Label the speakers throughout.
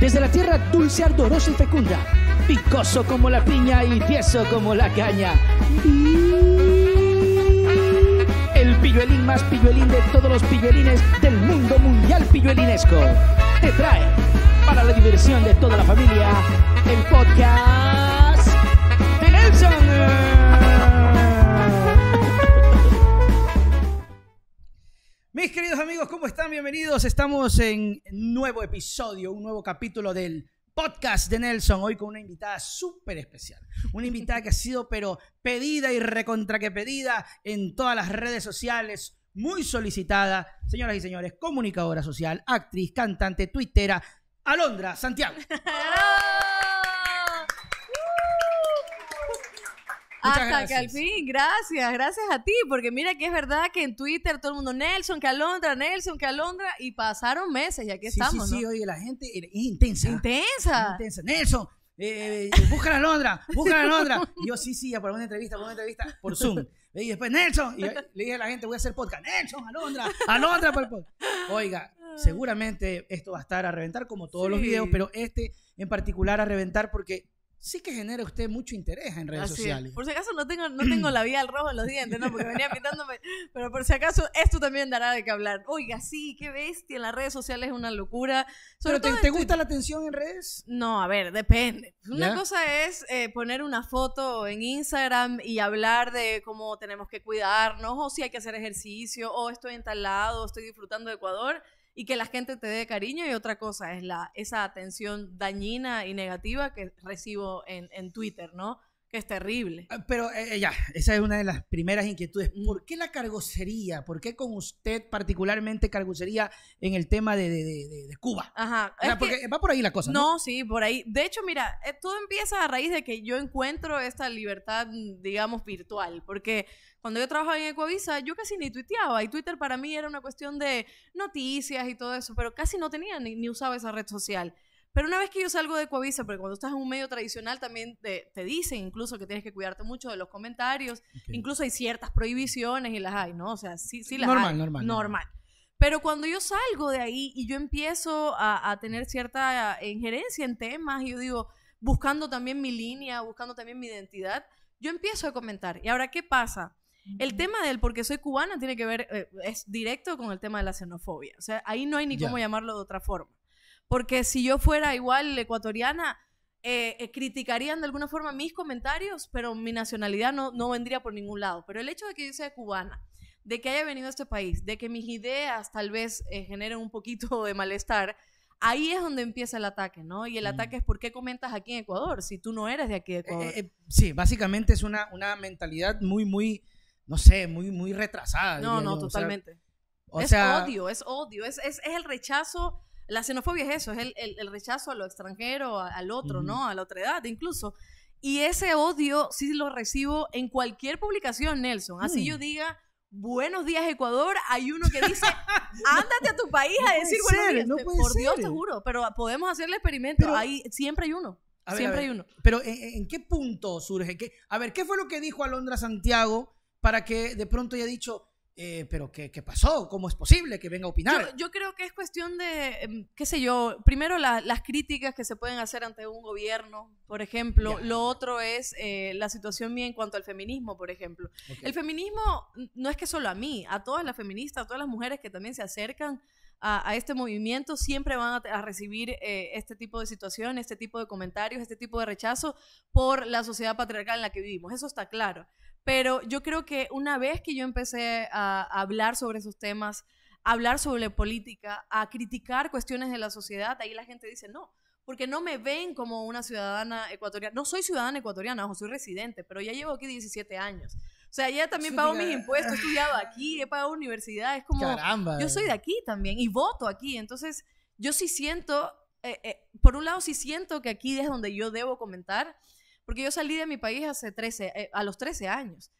Speaker 1: Desde la tierra dulce, ardorosa y fecunda, picoso como la piña y tieso como la caña. El pilluelín más pilluelín de todos los pilluelines del mundo mundial pilluelinesco. Te trae, para la diversión de toda la familia, el podcast. ¿cómo están? Bienvenidos. Estamos en nuevo episodio, un nuevo capítulo del podcast de Nelson. Hoy con una invitada súper especial. Una invitada que ha sido, pero pedida y recontra que pedida en todas las redes sociales. Muy solicitada, señoras y señores, comunicadora social, actriz, cantante, tuitera, Alondra Santiago.
Speaker 2: Hasta que al fin, gracias, gracias a ti, porque mira que es verdad que en Twitter todo el mundo, Nelson, que Alondra, Nelson, que Alondra, y pasaron meses y aquí estamos. Sí, sí, sí, oye, la
Speaker 1: gente es intensa.
Speaker 2: Intensa. Intensa. Nelson,
Speaker 1: eh, busca a Alondra, busca a Alondra. Y yo, sí, sí, ya por una entrevista, una entrevista, por Zoom. Y después, Nelson, y le dije a la gente, voy a hacer podcast. Nelson, Alondra, Alondra por el podcast. Oiga, seguramente esto va a estar a reventar como todos los videos, pero este en particular a reventar porque sí que genera usted mucho interés en redes sociales. Por
Speaker 2: si acaso no tengo, no tengo la vía al rojo en los dientes, ¿no? Porque venía pintándome, pero por si acaso esto también dará de qué hablar. Oiga, sí, qué bestia, en las redes sociales es una locura. ¿Pero te, te, gusta la atención en redes? No, a ver, depende. Una cosa es eh, poner una foto en Instagram y hablar de cómo tenemos que cuidarnos, o si hay que hacer ejercicio, o estoy en tal lado, estoy disfrutando de Ecuador y que la gente te dé cariño y otra cosa es la, esa atención dañina y negativa que recibo en, en Twitter, ¿no? Que es terrible. Ah, pero eh, eh, ya,
Speaker 1: esa es una de las primeras inquietudes. Mm. ¿Por qué la cargocería? ¿Por qué con usted particularmente cargocería en el tema de, de, de, Cuba?
Speaker 2: Ajá. O sea, porque va
Speaker 1: por ahí la cosa. ¿no?
Speaker 2: no, sí, por ahí. De hecho, mira, eh, todo empieza a raíz de que yo encuentro esta libertad, mm, digamos, virtual, porque cuando yo trabajaba en Ecovisa, yo casi ni tuiteaba. Y Twitter para mí era una cuestión de noticias y todo eso, pero casi no tenía ni, usaba esa red social. Pero una vez que yo salgo de Ecovisa, porque cuando estás en un medio tradicional también te, dicen incluso que tienes que cuidarte mucho de los comentarios, incluso hay ciertas prohibiciones y las hay, ¿no? O sea, sí, sí las normal, hay. Normal, normal. Normal. Pero cuando yo salgo de ahí y yo empiezo a, a tener cierta eh, injerencia en temas, y yo digo, buscando también mi línea, buscando también mi identidad, yo empiezo a comentar. ¿Y ahora qué pasa? El tema del porque soy cubana tiene que ver, eh, es directo con el tema de la xenofobia. O sea, ahí no hay ni cómo llamarlo de otra forma. Porque si yo fuera igual ecuatoriana, eh, eh, criticarían de alguna forma mis comentarios, pero mi nacionalidad no, no vendría por ningún lado. Pero el hecho de que yo sea cubana, de que haya venido a este país, de que mis ideas tal vez generen un poquito de malestar, ahí es donde empieza el ataque, ¿no? Y el mm. ataque es por qué comentas aquí en Ecuador si tú no eres de aquí de Ecuador.
Speaker 1: sí, básicamente es una, una mentalidad muy, muy no sé, muy, muy retrasada. No, no, totalmente.
Speaker 2: O es odio, es odio, es, el rechazo. La xenofobia es eso, es el, rechazo a lo extranjero, al otro, ¿no? A la otra edad, incluso. Y ese odio sí lo recibo en cualquier publicación, Nelson. Así yo mm. diga, buenos días Ecuador, hay uno que dice, ándate a tu país a decir no buenos Por Dios te juro, pero podemos hacer el experimento. Ahí siempre hay uno. siempre hay uno.
Speaker 1: Pero ¿en, qué punto surge? a ver, ¿qué fue lo que dijo Alondra Santiago para que de pronto haya dicho, eh, pero ¿qué, pasó? ¿Cómo es posible que venga a opinar?
Speaker 2: Yo, creo que es cuestión de, em, qué sé yo, primero las críticas que se pueden hacer ante un gobierno, por ejemplo. Lo otro es eh, la situación mía en cuanto al feminismo, por ejemplo. El feminismo no es que solo a mí, a todas las feministas, a todas las mujeres que también se acercan. A, este movimiento siempre van a, recibir eh, este tipo de situaciones, este tipo de comentarios, este tipo de rechazo por la sociedad patriarcal en la que vivimos. Eso está claro. Pero yo creo que una vez que yo empecé a, hablar sobre esos temas, a hablar sobre política, a criticar cuestiones de la sociedad, ahí la gente dice, no, porque no me ven como una ciudadana ecuatoriana. No soy ciudadana ecuatoriana, ojo, soy residente, pero ya llevo aquí 17 años. O sea, ya también pago mis impuestos, he estudiado aquí, he pagado universidad, es como... Caramba. Yo soy de aquí también y voto aquí, entonces yo sí siento, eh, eh, por un lado sí siento que aquí es donde yo debo comentar porque yo salí de mi país hace 13, eh, a los 13 años.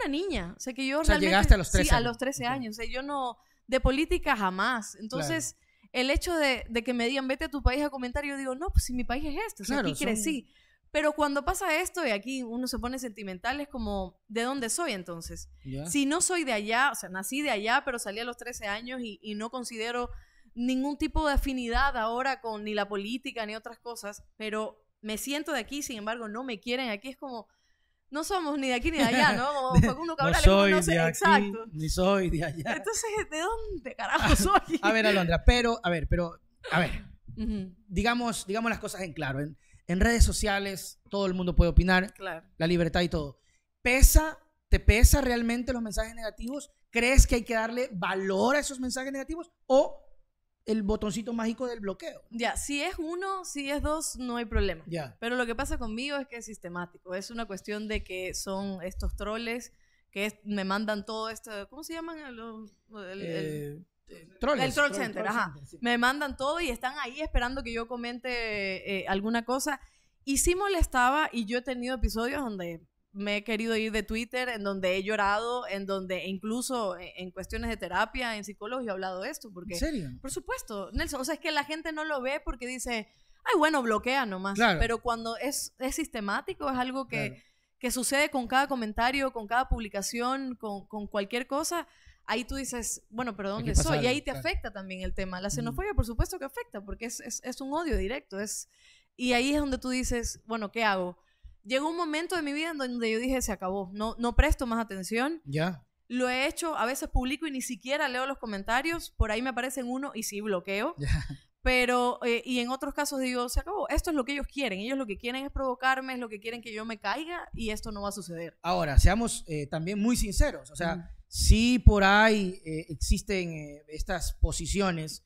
Speaker 2: Una niña. O sea, que yo realmente, llegaste a los 13 sí, a los 13 años. O yo no... De política jamás. Entonces... el hecho de, que me digan, vete a tu país a comentar, yo digo, no, pues si mi país es este, o aquí crecí. Pero cuando pasa esto, y aquí uno se pone sentimental, es como, ¿de dónde soy entonces? Si no soy de allá, o sea, nací de allá, pero salí a los 13 años y, y, no considero ningún tipo de afinidad ahora con ni la política ni otras cosas, pero me siento de aquí, sin embargo, no me quieren aquí. Es como, no somos ni de aquí ni de allá, ¿no? Como soy de aquí,
Speaker 1: ni soy de allá.
Speaker 2: Entonces, ¿de dónde carajo soy? a ver, Alondra,
Speaker 1: pero, a ver, pero, a ver, digamos, digamos las cosas en claro. En, redes sociales todo el mundo puede opinar, claro. la libertad y todo. ¿Pesa, te pesa realmente los mensajes negativos? ¿Crees que hay que darle valor a esos mensajes negativos? ¿O el botoncito mágico del bloqueo.
Speaker 2: Ya, si es uno, si es dos, no hay problema. Ya. Pero lo que pasa conmigo es que es sistemático. Es una cuestión de que son estos troles que me mandan todo esto. ¿Cómo se llaman? El, troll, center, Me mandan todo y están ahí esperando que yo comente eh, alguna cosa. Y sí molestaba, y yo he tenido episodios donde me he querido ir de Twitter, en donde he llorado, en donde incluso eh, en cuestiones de terapia, en psicología he hablado de esto. Porque, ¿En serio? Por supuesto, Nelson. O sea, es que la gente no lo ve porque dice, ay, bueno, bloquea nomás. Pero cuando es, sistemático, es algo que, sucede con cada comentario, con cada publicación, con, cualquier cosa, ahí tú dices, bueno, pero ¿dónde soy? Y ahí te afecta también el tema. La xenofobia, por supuesto que afecta, porque es, un odio directo. Es, y ahí es donde tú dices, bueno, ¿qué hago? llegó un momento de mi vida en donde yo dije, se acabó, no, no presto más atención. Ya. Lo he hecho, a veces publico y ni siquiera leo los comentarios, por ahí me aparecen uno y sí bloqueo. Pero, eh, y en otros casos digo, se acabó, esto es lo que ellos quieren, ellos lo que quieren es provocarme, es lo que quieren que yo me caiga y esto no va a suceder.
Speaker 1: Ahora, seamos eh, también muy sinceros, o sea, si sí por ahí eh, existen estas posiciones,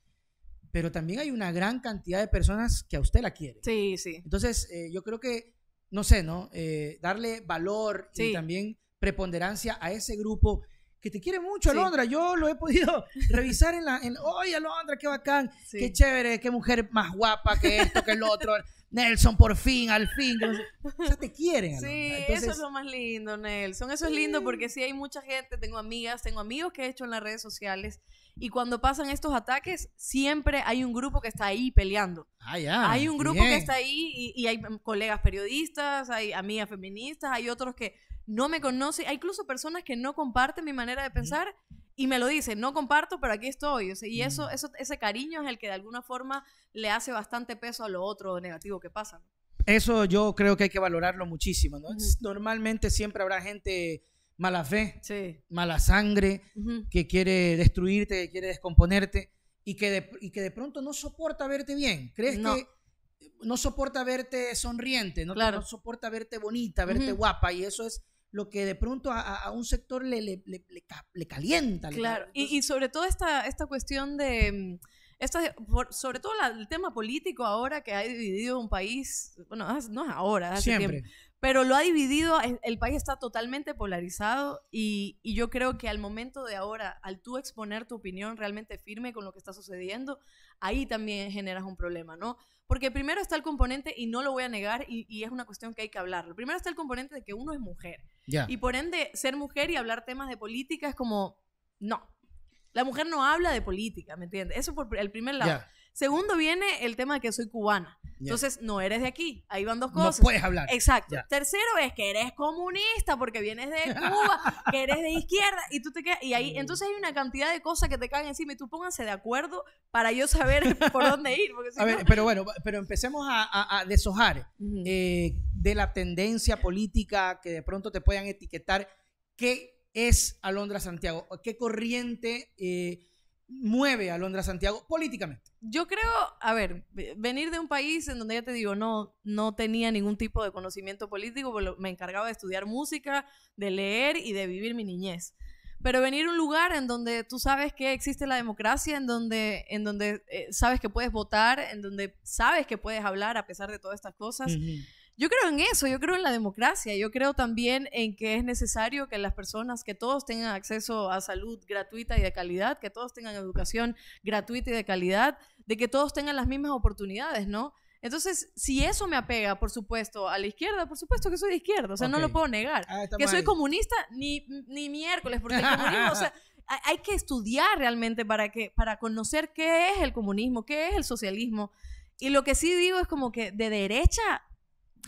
Speaker 1: pero también hay una gran cantidad de personas que a usted la quieren. Sí, sí. Entonces, yo creo que no sé, ¿no? Eh, darle valor y también preponderancia a ese grupo que te quiere mucho, Alondra. Yo lo he podido revisar en la... En, ¡Oye, Alondra, qué bacán! ¡Qué chévere! ¡Qué mujer más guapa que esto, que el otro! Nelson, por fin, al fin. O sea, te quieren. Sí, eso es lo
Speaker 2: más lindo, Nelson. Eso es lindo porque sí hay mucha gente, tengo amigas, tengo amigos que he hecho en las redes sociales y cuando pasan estos ataques, siempre hay un grupo que está ahí peleando. Ah,
Speaker 1: hay un grupo que está
Speaker 2: ahí y, hay colegas periodistas, hay amigas feministas, hay otros que no me conocen, hay incluso personas que no comparten mi manera de pensar y me lo dicen, no comparto, pero aquí estoy. y eso, mm. eso, ese cariño es el que de alguna forma le hace bastante peso a lo otro negativo que pasa.
Speaker 1: Eso yo creo que hay que valorarlo muchísimo.
Speaker 2: Normalmente siempre habrá gente
Speaker 1: mala fe, mala sangre, que quiere destruirte, que quiere descomponerte y que de, y que de pronto no soporta verte bien. ¿Crees no. que no soporta verte sonriente, no, soporta verte bonita, verte guapa? Y eso es lo que de pronto a, un sector le,
Speaker 2: calienta. Claro, y, sobre todo esta, esta cuestión de... Mm, sobre todo el tema político ahora que ha dividido un país, bueno, no es ahora, siempre. Tiempo, pero lo ha dividido, el país está totalmente polarizado y, yo creo que al momento de ahora, al tú exponer tu opinión realmente firme con lo que está sucediendo, ahí también generas un problema, ¿no? Porque primero está el componente, y no lo voy a negar, y, es una cuestión que hay que hablarlo. Primero está el componente de que uno es mujer. Y por ende, ser mujer y hablar temas de política es como, no, la mujer no habla de política, ¿me entiendes? Eso por el primer lado. Segundo viene el tema de que soy cubana. Entonces, no eres de aquí. Ahí van dos cosas. No puedes hablar. Exacto. Tercero es que eres comunista porque vienes de Cuba, que eres de izquierda y tú te quedas. Y ahí, mm. entonces hay una cantidad de cosas que te caen encima y tú pónganse de acuerdo para yo saber por dónde ir. a ver,
Speaker 1: pero bueno, pero empecemos a, deshojar eh, de la tendencia política que de pronto te puedan etiquetar. ¿Qué es Alondra
Speaker 2: Santiago? ¿Qué corriente? Eh, mueve a Londra Santiago políticamente? Yo creo, a ver, venir de un país en donde ya te digo, no, no tenía ningún tipo de conocimiento político, me encargaba de estudiar música, de leer y de vivir mi niñez. Pero venir a un lugar en donde tú sabes que existe la democracia, en donde, en donde eh, sabes que puedes votar, en donde sabes que puedes hablar a pesar de todas estas cosas. Yo creo en eso, yo creo en la democracia, yo creo también en que es necesario que las personas, que todos tengan acceso a salud gratuita y de calidad, que todos tengan educación gratuita y de calidad, de que todos tengan las mismas oportunidades, ¿no? Entonces, si eso me apega, por supuesto, a la izquierda, por supuesto que soy de izquierda, o sea, no lo puedo negar. Ah, que soy comunista, ni, ni miércoles, porque comunismo, o sea, hay que estudiar realmente para, que, para conocer qué es el comunismo, qué es el socialismo. Y lo que sí digo es como que de derecha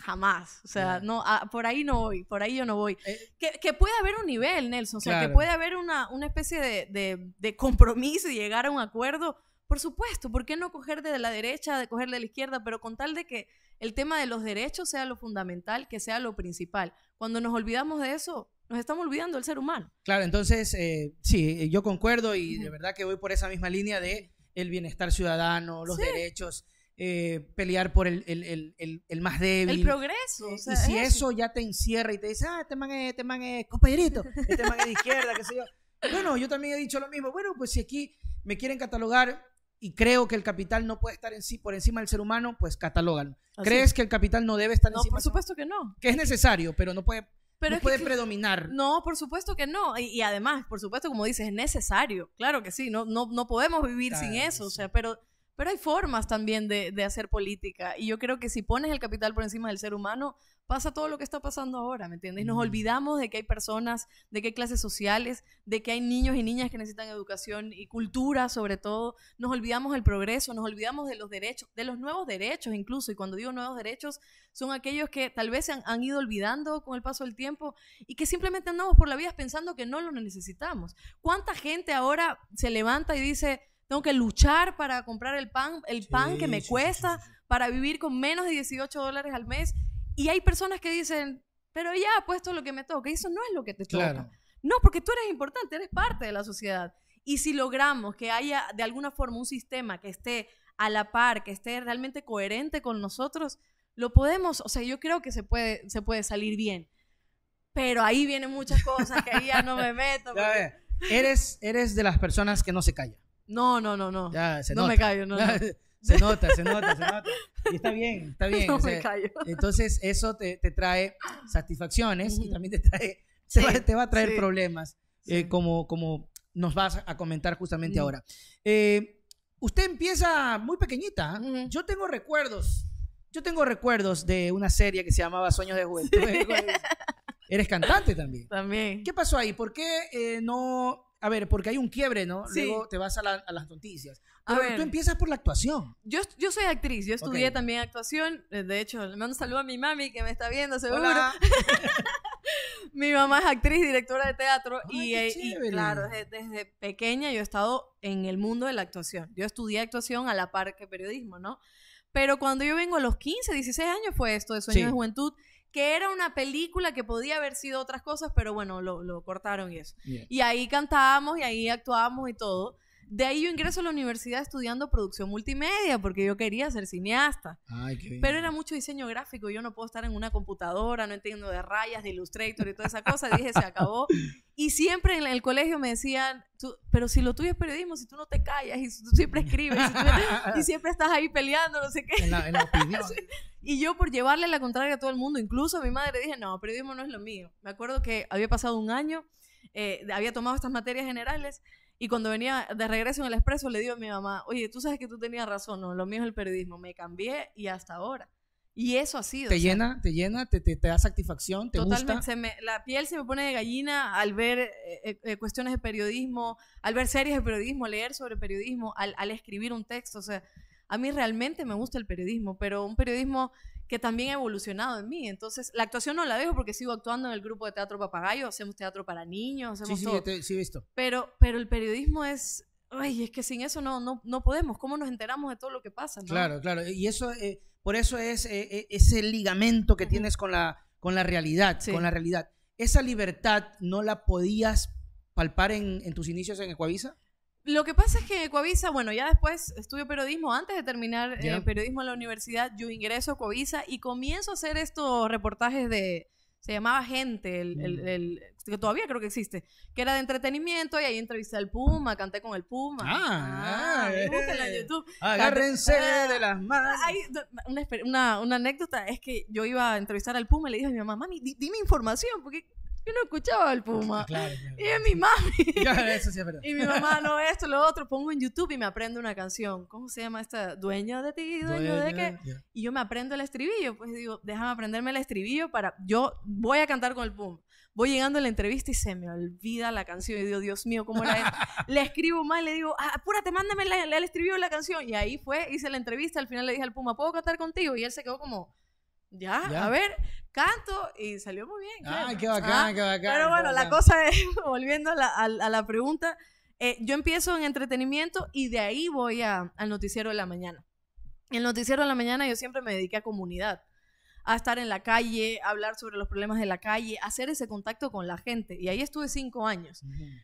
Speaker 2: jamás. O sea, no, ah, por ahí no voy, por ahí yo no voy. Eh, que, que, puede haber un nivel, Nelson, o sea, que puede haber una, especie de, compromiso y llegar a un acuerdo. Por supuesto, ¿por qué no coger de la derecha, de coger de la izquierda? Pero con tal de que el tema de los derechos sea lo fundamental, que sea lo principal. Cuando nos olvidamos de eso, nos estamos olvidando del ser humano.
Speaker 1: Claro, entonces, eh, sí, eh, yo concuerdo y de verdad que
Speaker 2: voy por esa misma línea
Speaker 1: de el bienestar ciudadano, los derechos. Eh, pelear por el, el, el, el, más débil. El progreso. y si eso. ya te encierra y te dice, ah, este man es, este man es compañerito, este man es de izquierda, qué sé yo. Bueno, yo también he dicho lo mismo. Bueno, pues si aquí me quieren catalogar y creo que el capital no puede estar en sí, por encima del ser humano, pues catalogan. ¿Crees que el capital no debe estar no, encima? Por supuesto que no. Que es necesario, pero no puede, pero no puede predominar.
Speaker 2: No, por supuesto que no. Y, además, por supuesto, como dices, es necesario. Claro que sí, no, no, no podemos vivir sin eso. O sea, pero pero hay formas también de, hacer política. Y yo creo que si pones el capital por encima del ser humano, pasa todo lo que está pasando ahora, ¿me entiendes? Nos olvidamos de que hay personas, de que hay clases sociales, de que hay niños y niñas que necesitan educación y cultura sobre todo. Nos olvidamos del progreso, nos olvidamos de los derechos, de los nuevos derechos incluso. Y cuando digo nuevos derechos, son aquellos que tal vez se han, han ido olvidando con el paso del tiempo y que simplemente andamos por la vida pensando que no los necesitamos. ¿Cuánta gente ahora se levanta y dice tengo que luchar para comprar el pan, el pan que me cuesta, para vivir con menos de 18 dólares al mes. Y hay personas que dicen, pero ya, pues puesto lo que me toca. eso no es lo que te toca. No, porque tú eres importante, eres parte de la sociedad. Y si logramos que haya de alguna forma un sistema que esté a la par, que esté realmente coherente con nosotros, lo podemos, o sea, yo creo que se puede, se puede salir bien. Pero ahí vienen muchas cosas que ahí ya no me meto.
Speaker 1: Porque... Eres, eres de las personas que no se calla.
Speaker 2: No, no, no, no. Ya, se no me callo, no, Se nota, se nota, se nota. Y está bien,
Speaker 1: está bien. No me callo.
Speaker 2: Entonces, eso te,
Speaker 1: trae satisfacciones y también te trae, va, a traer problemas, eh, como, como nos vas a comentar justamente ahora. Eh, usted empieza muy pequeñita. ¿eh? Yo tengo recuerdos. Yo tengo recuerdos de una serie que se llamaba Sueños de Juventud. Eres cantante también. También. ¿Qué pasó ahí? ¿Por qué no a ver, porque hay un quiebre, ¿no? Luego
Speaker 2: te vas a, las noticias. Pero a ver, tú empiezas por la actuación. Yo, yo soy actriz, yo estudié también actuación. Eh, de hecho, le mando un saludo a mi mami que me está viendo, seguro. mi mamá es actriz, directora de teatro. Ay, y, y, claro, desde, pequeña yo he estado en el mundo de la actuación. Yo estudié actuación a la par que periodismo, ¿no? Pero cuando yo vengo a los 15, 16 años fue esto de sueño de Juventud que era una película que podía haber sido otras cosas, pero bueno, lo, cortaron y eso. Y ahí cantábamos y ahí actuábamos y todo. De ahí yo ingreso a la universidad estudiando producción multimedia porque yo quería ser cineasta.
Speaker 1: Ay, qué Pero
Speaker 2: era mucho diseño gráfico. Yo no puedo estar en una computadora, no entiendo de rayas, de Illustrator y toda esa cosa. dije, se acabó. Y siempre en el colegio me decían, pero si lo tuyo es periodismo, si tú no te callas y tú siempre escribes y, siempre estás ahí peleando, no sé qué. En y yo por llevarle la contraria a todo el mundo, incluso a mi madre dije, no, periodismo no es lo mío. Me acuerdo que había pasado un año. Eh, había tomado estas materias generales y cuando venía de regreso en el expreso, le digo a mi mamá, oye, tú sabes que tú tenías razón, no, lo mío es el periodismo, me cambié y hasta ahora. Y eso ha sido. Te llena,
Speaker 1: te llena, te, te, da satisfacción, te totalmente, gusta.
Speaker 2: Totalmente. la piel se me pone de gallina al ver eh, eh, eh, cuestiones de periodismo, al ver series de periodismo, leer sobre periodismo, al, al escribir un texto. O sea, a mí realmente me gusta el periodismo, pero un periodismo que también ha evolucionado en mí. Entonces, la actuación no la dejo porque sigo actuando en el grupo de teatro Papagayo, hacemos teatro para niños, hacemos sí, sí, todo. sí, visto. Pero, pero el periodismo es, ay, es que sin eso no, no, no podemos. ¿Cómo nos enteramos de todo lo que pasa? Claro,
Speaker 1: claro. Y eso, eh, por eso es eh, eh, ese ligamento que tienes con la, con la realidad, con la realidad. Esa libertad no la podías palpar en, en tus inicios en Ecuavisa.
Speaker 2: Lo que pasa es que Coavisa, bueno, ya después estudio periodismo, antes de terminar eh, periodismo en la universidad, yo ingreso a Coavisa y comienzo a hacer estos reportajes de, se llamaba Gente, mm. el, que todavía creo que existe, que era de entretenimiento y ahí entrevisté al Puma, canté con el Puma. Ah, ah en eh.
Speaker 1: YouTube. Agárrense ah, de las
Speaker 2: manos. una, una, una, anécdota es que yo iba a entrevistar al Puma y le dije a mi mamá, mami, dime información, porque yo no escuchaba al Puma. Ah, y es mi mami.
Speaker 1: Y mi mamá,
Speaker 2: no, esto, lo otro. Pongo en YouTube y me aprendo una canción. ¿Cómo se llama esta? Dueño de ti, dueño, de qué. Y yo me aprendo el estribillo. Pues digo, déjame aprenderme el estribillo para. Yo voy a cantar con el Puma. Voy llegando a la entrevista y se me olvida la canción. Y digo, Dios mío, ¿cómo es? le escribo mal, le digo, ah, apúrate, mándame el estribillo de la canción. Y ahí fue, hice la entrevista. Al final le dije al Puma, ¿puedo cantar contigo? Y él se quedó como ya, a ver, canto y salió muy bien. Ah qué bacán, ah, qué bacán. Pero bueno, la cosa es, volviendo a la, a, la pregunta, eh, yo empiezo en entretenimiento y de ahí voy a, al noticiero de la mañana. El noticiero de la mañana yo siempre me dediqué a comunidad, a estar en la calle, a hablar sobre los problemas de la calle, hacer ese contacto con la gente. Y ahí estuve cinco años.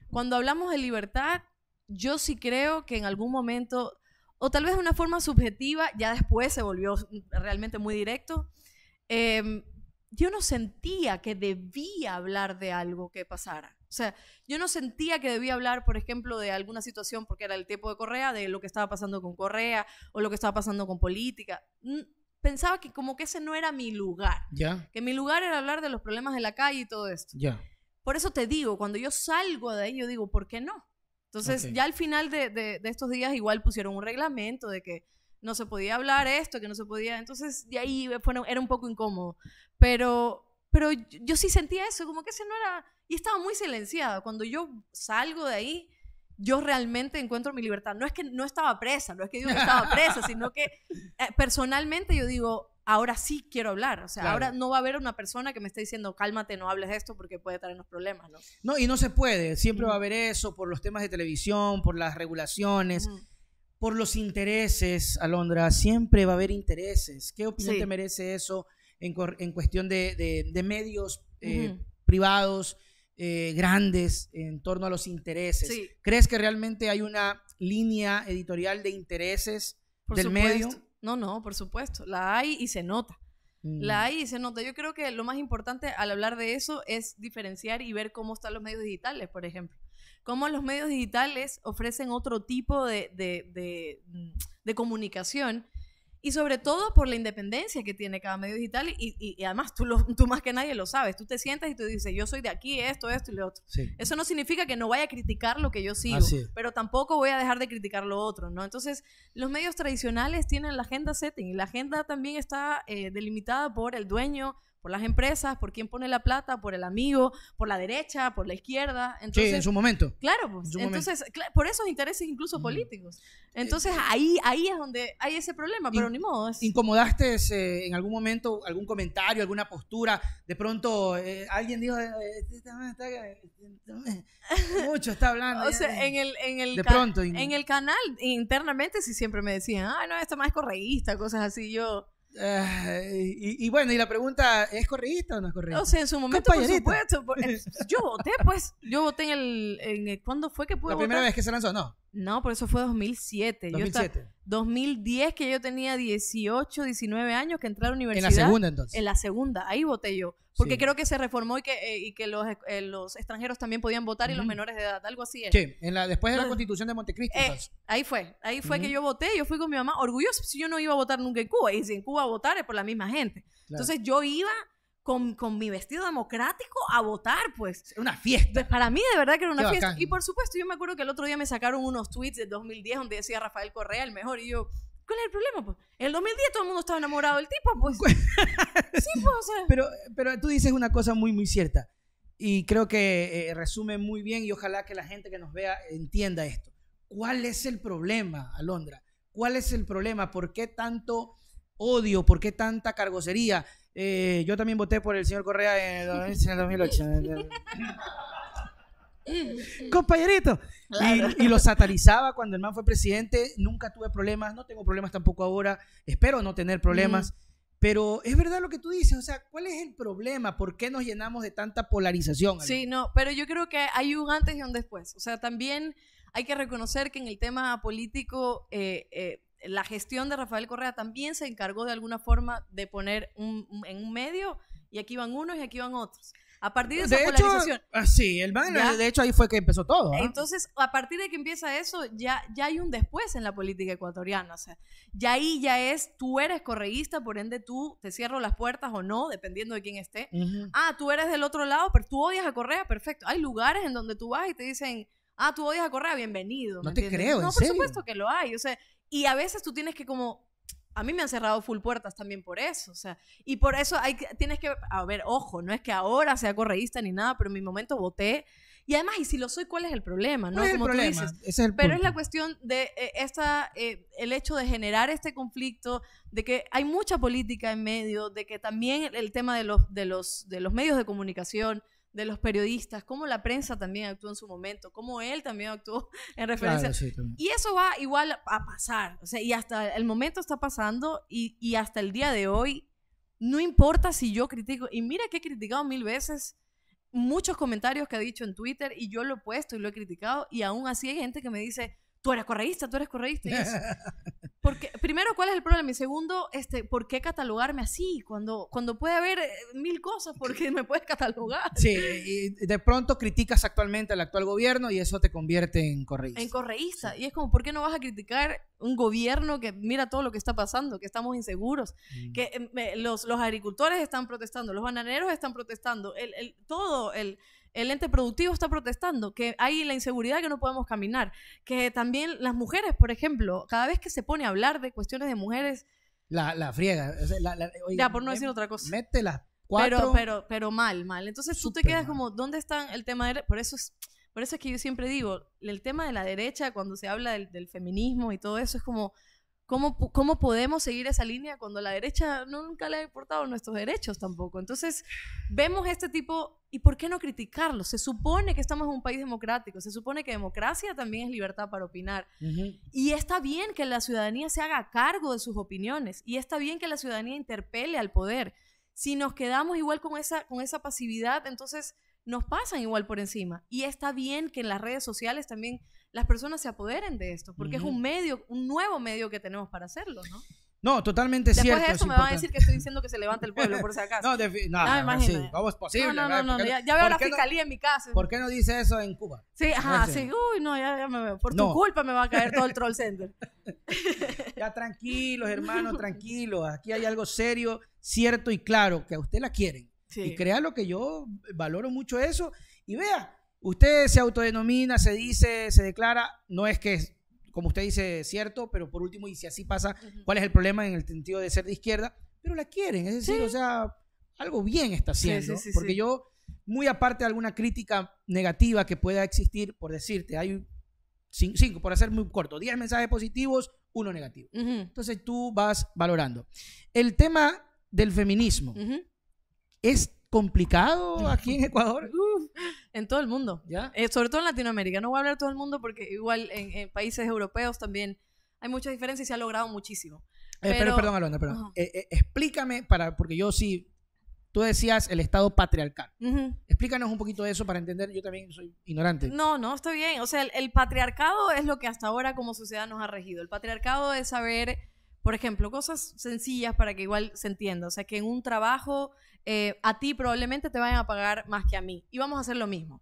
Speaker 2: Cuando hablamos de libertad, yo sí creo que en algún momento, o tal vez de una forma subjetiva, ya después se volvió realmente muy directo, Em, yo no sentía que debía hablar de algo que pasara. O sea, yo no sentía que debía hablar, por ejemplo, de alguna situación, porque era el tiempo de Correa, de lo que estaba pasando con Correa o lo que estaba pasando con política. Pensaba que como que ese no era mi lugar. ¿Ya? Que mi lugar era hablar de los problemas de la calle y todo esto. Ya. Por eso te digo, cuando yo salgo de ahí, yo digo, ¿por qué no? Entonces, ya al final de estos días igual pusieron un reglamento de que no se podía hablar esto, que no se podía, entonces de ahí era un poco incómodo, pero, pero yo sí sentía eso, como que ese no era, y estaba muy silenciada, cuando yo salgo de ahí, yo realmente encuentro mi libertad, no es que no estaba presa, no es que yo que estaba presa, sino que eh, personalmente yo digo, ahora sí quiero hablar. O sea, ahora no va a haber una persona que me esté diciendo, cálmate, no hables esto porque puede traernos problemas, ¿no?
Speaker 1: No, y no se puede. Siempre va a mm. haber eso por los temas de televisión, por las regulaciones por los intereses, Alondra, siempre va a haber intereses. ¿Qué opinión te merece eso en, cuestión de, medios eh, privados eh, grandes en torno a los
Speaker 2: intereses? ¿Crees que realmente hay una línea editorial de intereses del medio? No, no, por supuesto. La hay y se nota. La mm. hay y se nota. Yo creo que lo más importante al hablar de eso es diferenciar y ver cómo están los medios digitales, por ejemplo cómo los medios digitales ofrecen otro tipo de, de, mm, de, comunicación y sobre todo por la independencia que tiene cada medio digital y, y, además tú, tú más que nadie lo sabes, tú te sientas y tú dices yo soy de aquí, esto, esto y lo otro. Eso no significa que no vaya a criticar lo que yo sigo, pero tampoco voy a dejar de criticar lo otro, ¿no? Entonces los medios tradicionales tienen la agenda setting y la agenda también está eh, delimitada por el dueño, por las empresas, por quién pone la plata, por el amigo, por la derecha, por la izquierda. sí, en su momento. Claro, entonces, por esos intereses incluso políticos. Entonces ahí, ahí es donde
Speaker 1: hay ese problema, pero ni modo. ¿Incomodaste en algún momento algún comentario, alguna postura? De pronto alguien dijo, mucho
Speaker 2: está hablando. o en el, en el, en el canal internamente sí siempre me decían, ah, no, esto más es correísta, cosas así. Yo eh, y, bueno, y la pregunta, ¿es correísta o no es correísta? O sea, en su momento, por supuesto. yo voté, pues. Yo voté en el, en ¿Cuándo fue que pude La primera vez que se lanzó, no. No, por eso fue 2007. 2007. 2010, que yo tenía 18, 19 años, que entré a la universidad. En la segunda, entonces. En la segunda, ahí voté yo. Porque creo que se reformó y que, eh, que los, eh, los, extranjeros también podían votar y los menores de edad, algo así. Sí, en la,
Speaker 1: después de la constitución de Montecristo. Eh,
Speaker 2: ahí fue, ahí fue que yo voté, yo fui con mi mamá, orgulloso, si yo no iba a votar nunca en Cuba, y si en Cuba votar es por la misma gente. Entonces yo iba con, con, mi vestido democrático a votar, pues. Una fiesta. para mí, de verdad que era una fiesta. Y por supuesto, yo me acuerdo que el otro día me sacaron unos tweets del 2010 donde decía Rafael Correa el mejor. Y yo, ¿cuál es el problema? Pues? En el 2010 todo el mundo estaba enamorado del tipo, pues. sí, pues, o sea. Pero,
Speaker 1: pero tú dices una cosa muy, muy cierta. Y creo que eh, resume muy bien y ojalá que la gente que nos vea entienda esto. ¿Cuál es el problema, Alondra? ¿Cuál es el problema? ¿Por qué tanto odio? ¿Por qué tanta cargocería? Eh, yo también voté por el señor Correa en el 2008. Compañerito. Y, lo satarizaba cuando el man fue presidente. Nunca tuve problemas, no tengo problemas tampoco ahora. Espero no tener problemas. Pero es verdad lo que tú dices, o sea, ¿cuál es el
Speaker 2: problema? ¿Por qué nos llenamos de tanta polarización? Sí, no, pero yo creo que hay un antes y un después. O sea, también hay que reconocer que en el tema político eh, eh, la gestión de Rafael Correa también se encargó de alguna forma de poner un, en un medio y aquí van unos y aquí van otros. A partir de esa de Hecho,
Speaker 1: ah, sí, el de hecho ahí fue que empezó todo. ¿ah? Entonces,
Speaker 2: a partir de que empieza eso, ya, ya hay un después en la política ecuatoriana. O sea, ya ahí ya es, tú eres correísta, por ende tú te cierro las puertas o no, dependiendo de quién esté. Ah, tú eres del otro lado, pero tú odias a Correa, perfecto. Hay lugares en donde tú vas y te dicen, ah, tú odias a Correa, bienvenido. No te creo, No, por supuesto que lo hay. O sea, y a veces tú tienes que como... A mí me han cerrado full puertas también por eso, o sea, y por eso hay, tienes que, a ver, ojo, no es que ahora sea correísta ni nada, pero en mi momento voté y además, y si lo soy, ¿cuál es el problema? ¿No? Es el problema? pero es la cuestión de eh, esta, eh, el hecho de generar este conflicto, de que hay mucha política en medio, de que también el tema de los, de los, de los medios de comunicación de los periodistas, cómo la prensa también actuó en su momento, cómo él también actuó en referencia. y eso va igual a pasar, o sea, y hasta el momento está pasando y, y, hasta el día de hoy, no importa si yo critico, y mira que he criticado mil veces muchos comentarios que ha dicho en Twitter y yo lo he puesto y lo he criticado y aún así hay gente que me dice, tú eres correísta, tú eres correísta. Y eso, Porque, primero, ¿cuál es el problema? Y segundo, este, ¿por qué catalogarme así? Cuando, cuando puede haber eh, mil cosas, ¿por qué me puedes catalogar? Sí, y
Speaker 1: de pronto criticas actualmente al actual gobierno y eso te convierte en correísta. En
Speaker 2: correísta. Y es como, ¿por qué no vas a criticar un gobierno que mira todo lo que está pasando, que estamos inseguros, mm. que em, los, agricultores están protestando, los bananeros están protestando, el, todo el el ente productivo está protestando, que hay la inseguridad que no podemos caminar, que también las mujeres, por ejemplo, cada vez que se pone a hablar de cuestiones de mujeres...
Speaker 1: La, la friega. ya, por no decir otra cosa. Mete las cuatro. Pero,
Speaker 2: pero, mal, mal. Entonces tú te quedas como, ¿dónde están el tema de... Por eso es... Por eso es que yo siempre digo, el tema de la derecha, cuando se habla del feminismo y todo eso, es como, ¿Cómo, podemos seguir esa línea cuando la derecha nunca le ha importado nuestros derechos tampoco? Entonces, vemos este tipo, ¿y por qué no criticarlo? Se supone que estamos en un país democrático, se supone que democracia también es libertad para opinar. Y está bien que la ciudadanía se haga cargo de sus opiniones, y está bien que la ciudadanía interpele al poder. Si nos quedamos igual con esa, con esa pasividad, entonces nos pasan igual por encima. Y está bien que en las redes sociales también las personas se apoderen de esto, porque es un medio, un nuevo medio que tenemos para hacerlo, ¿no?
Speaker 1: No, totalmente cierto. Después de eso me van a decir
Speaker 2: que estoy diciendo que se levante el pueblo, por si acaso.
Speaker 1: no, no, ah, no, no sí, No, no, no, no ya, veo la fiscalía
Speaker 2: en mi casa. ¿Por
Speaker 1: qué no dice eso en Cuba? Sí, ajá, sí.
Speaker 2: Uy, no, ya, me veo. Por tu culpa me va a caer todo el troll center. ya tranquilos,
Speaker 1: hermanos, tranquilos. Aquí hay algo serio, cierto y claro, que a usted la quieren. Y crea lo que yo valoro mucho eso. Y vea, Usted se autodenomina, se dice, se declara, no es que como usted dice, cierto, pero por último, y si así pasa, ¿cuál es el problema en el sentido de ser de izquierda? Pero la quieren, es decir, o sea, algo bien está haciendo, porque yo, muy aparte de alguna crítica negativa que pueda existir, por decirte, hay cinco, por hacer muy corto, diez mensajes positivos, uno negativo. Entonces tú vas valorando. El tema del feminismo es complicado aquí en Ecuador.
Speaker 2: en todo el mundo. ¿Ya? Eh, sobre todo en Latinoamérica. No voy a hablar todo el mundo porque igual en, países europeos también hay muchas diferencias y se ha logrado muchísimo. Eh, pero, perdón, Alondra, perdón.
Speaker 1: Eh, explícame, para, porque yo sí, tú decías el estado patriarcal. Explícanos un poquito de eso para
Speaker 2: entender, yo también
Speaker 1: soy ignorante.
Speaker 2: No, no, está bien. O sea, el patriarcado es lo que hasta ahora como sociedad nos ha regido. El patriarcado es saber por ejemplo, cosas sencillas para que igual se entienda. O sea, que en un trabajo eh, a ti probablemente te vayan a pagar más que a mí. Y vamos a hacer lo mismo.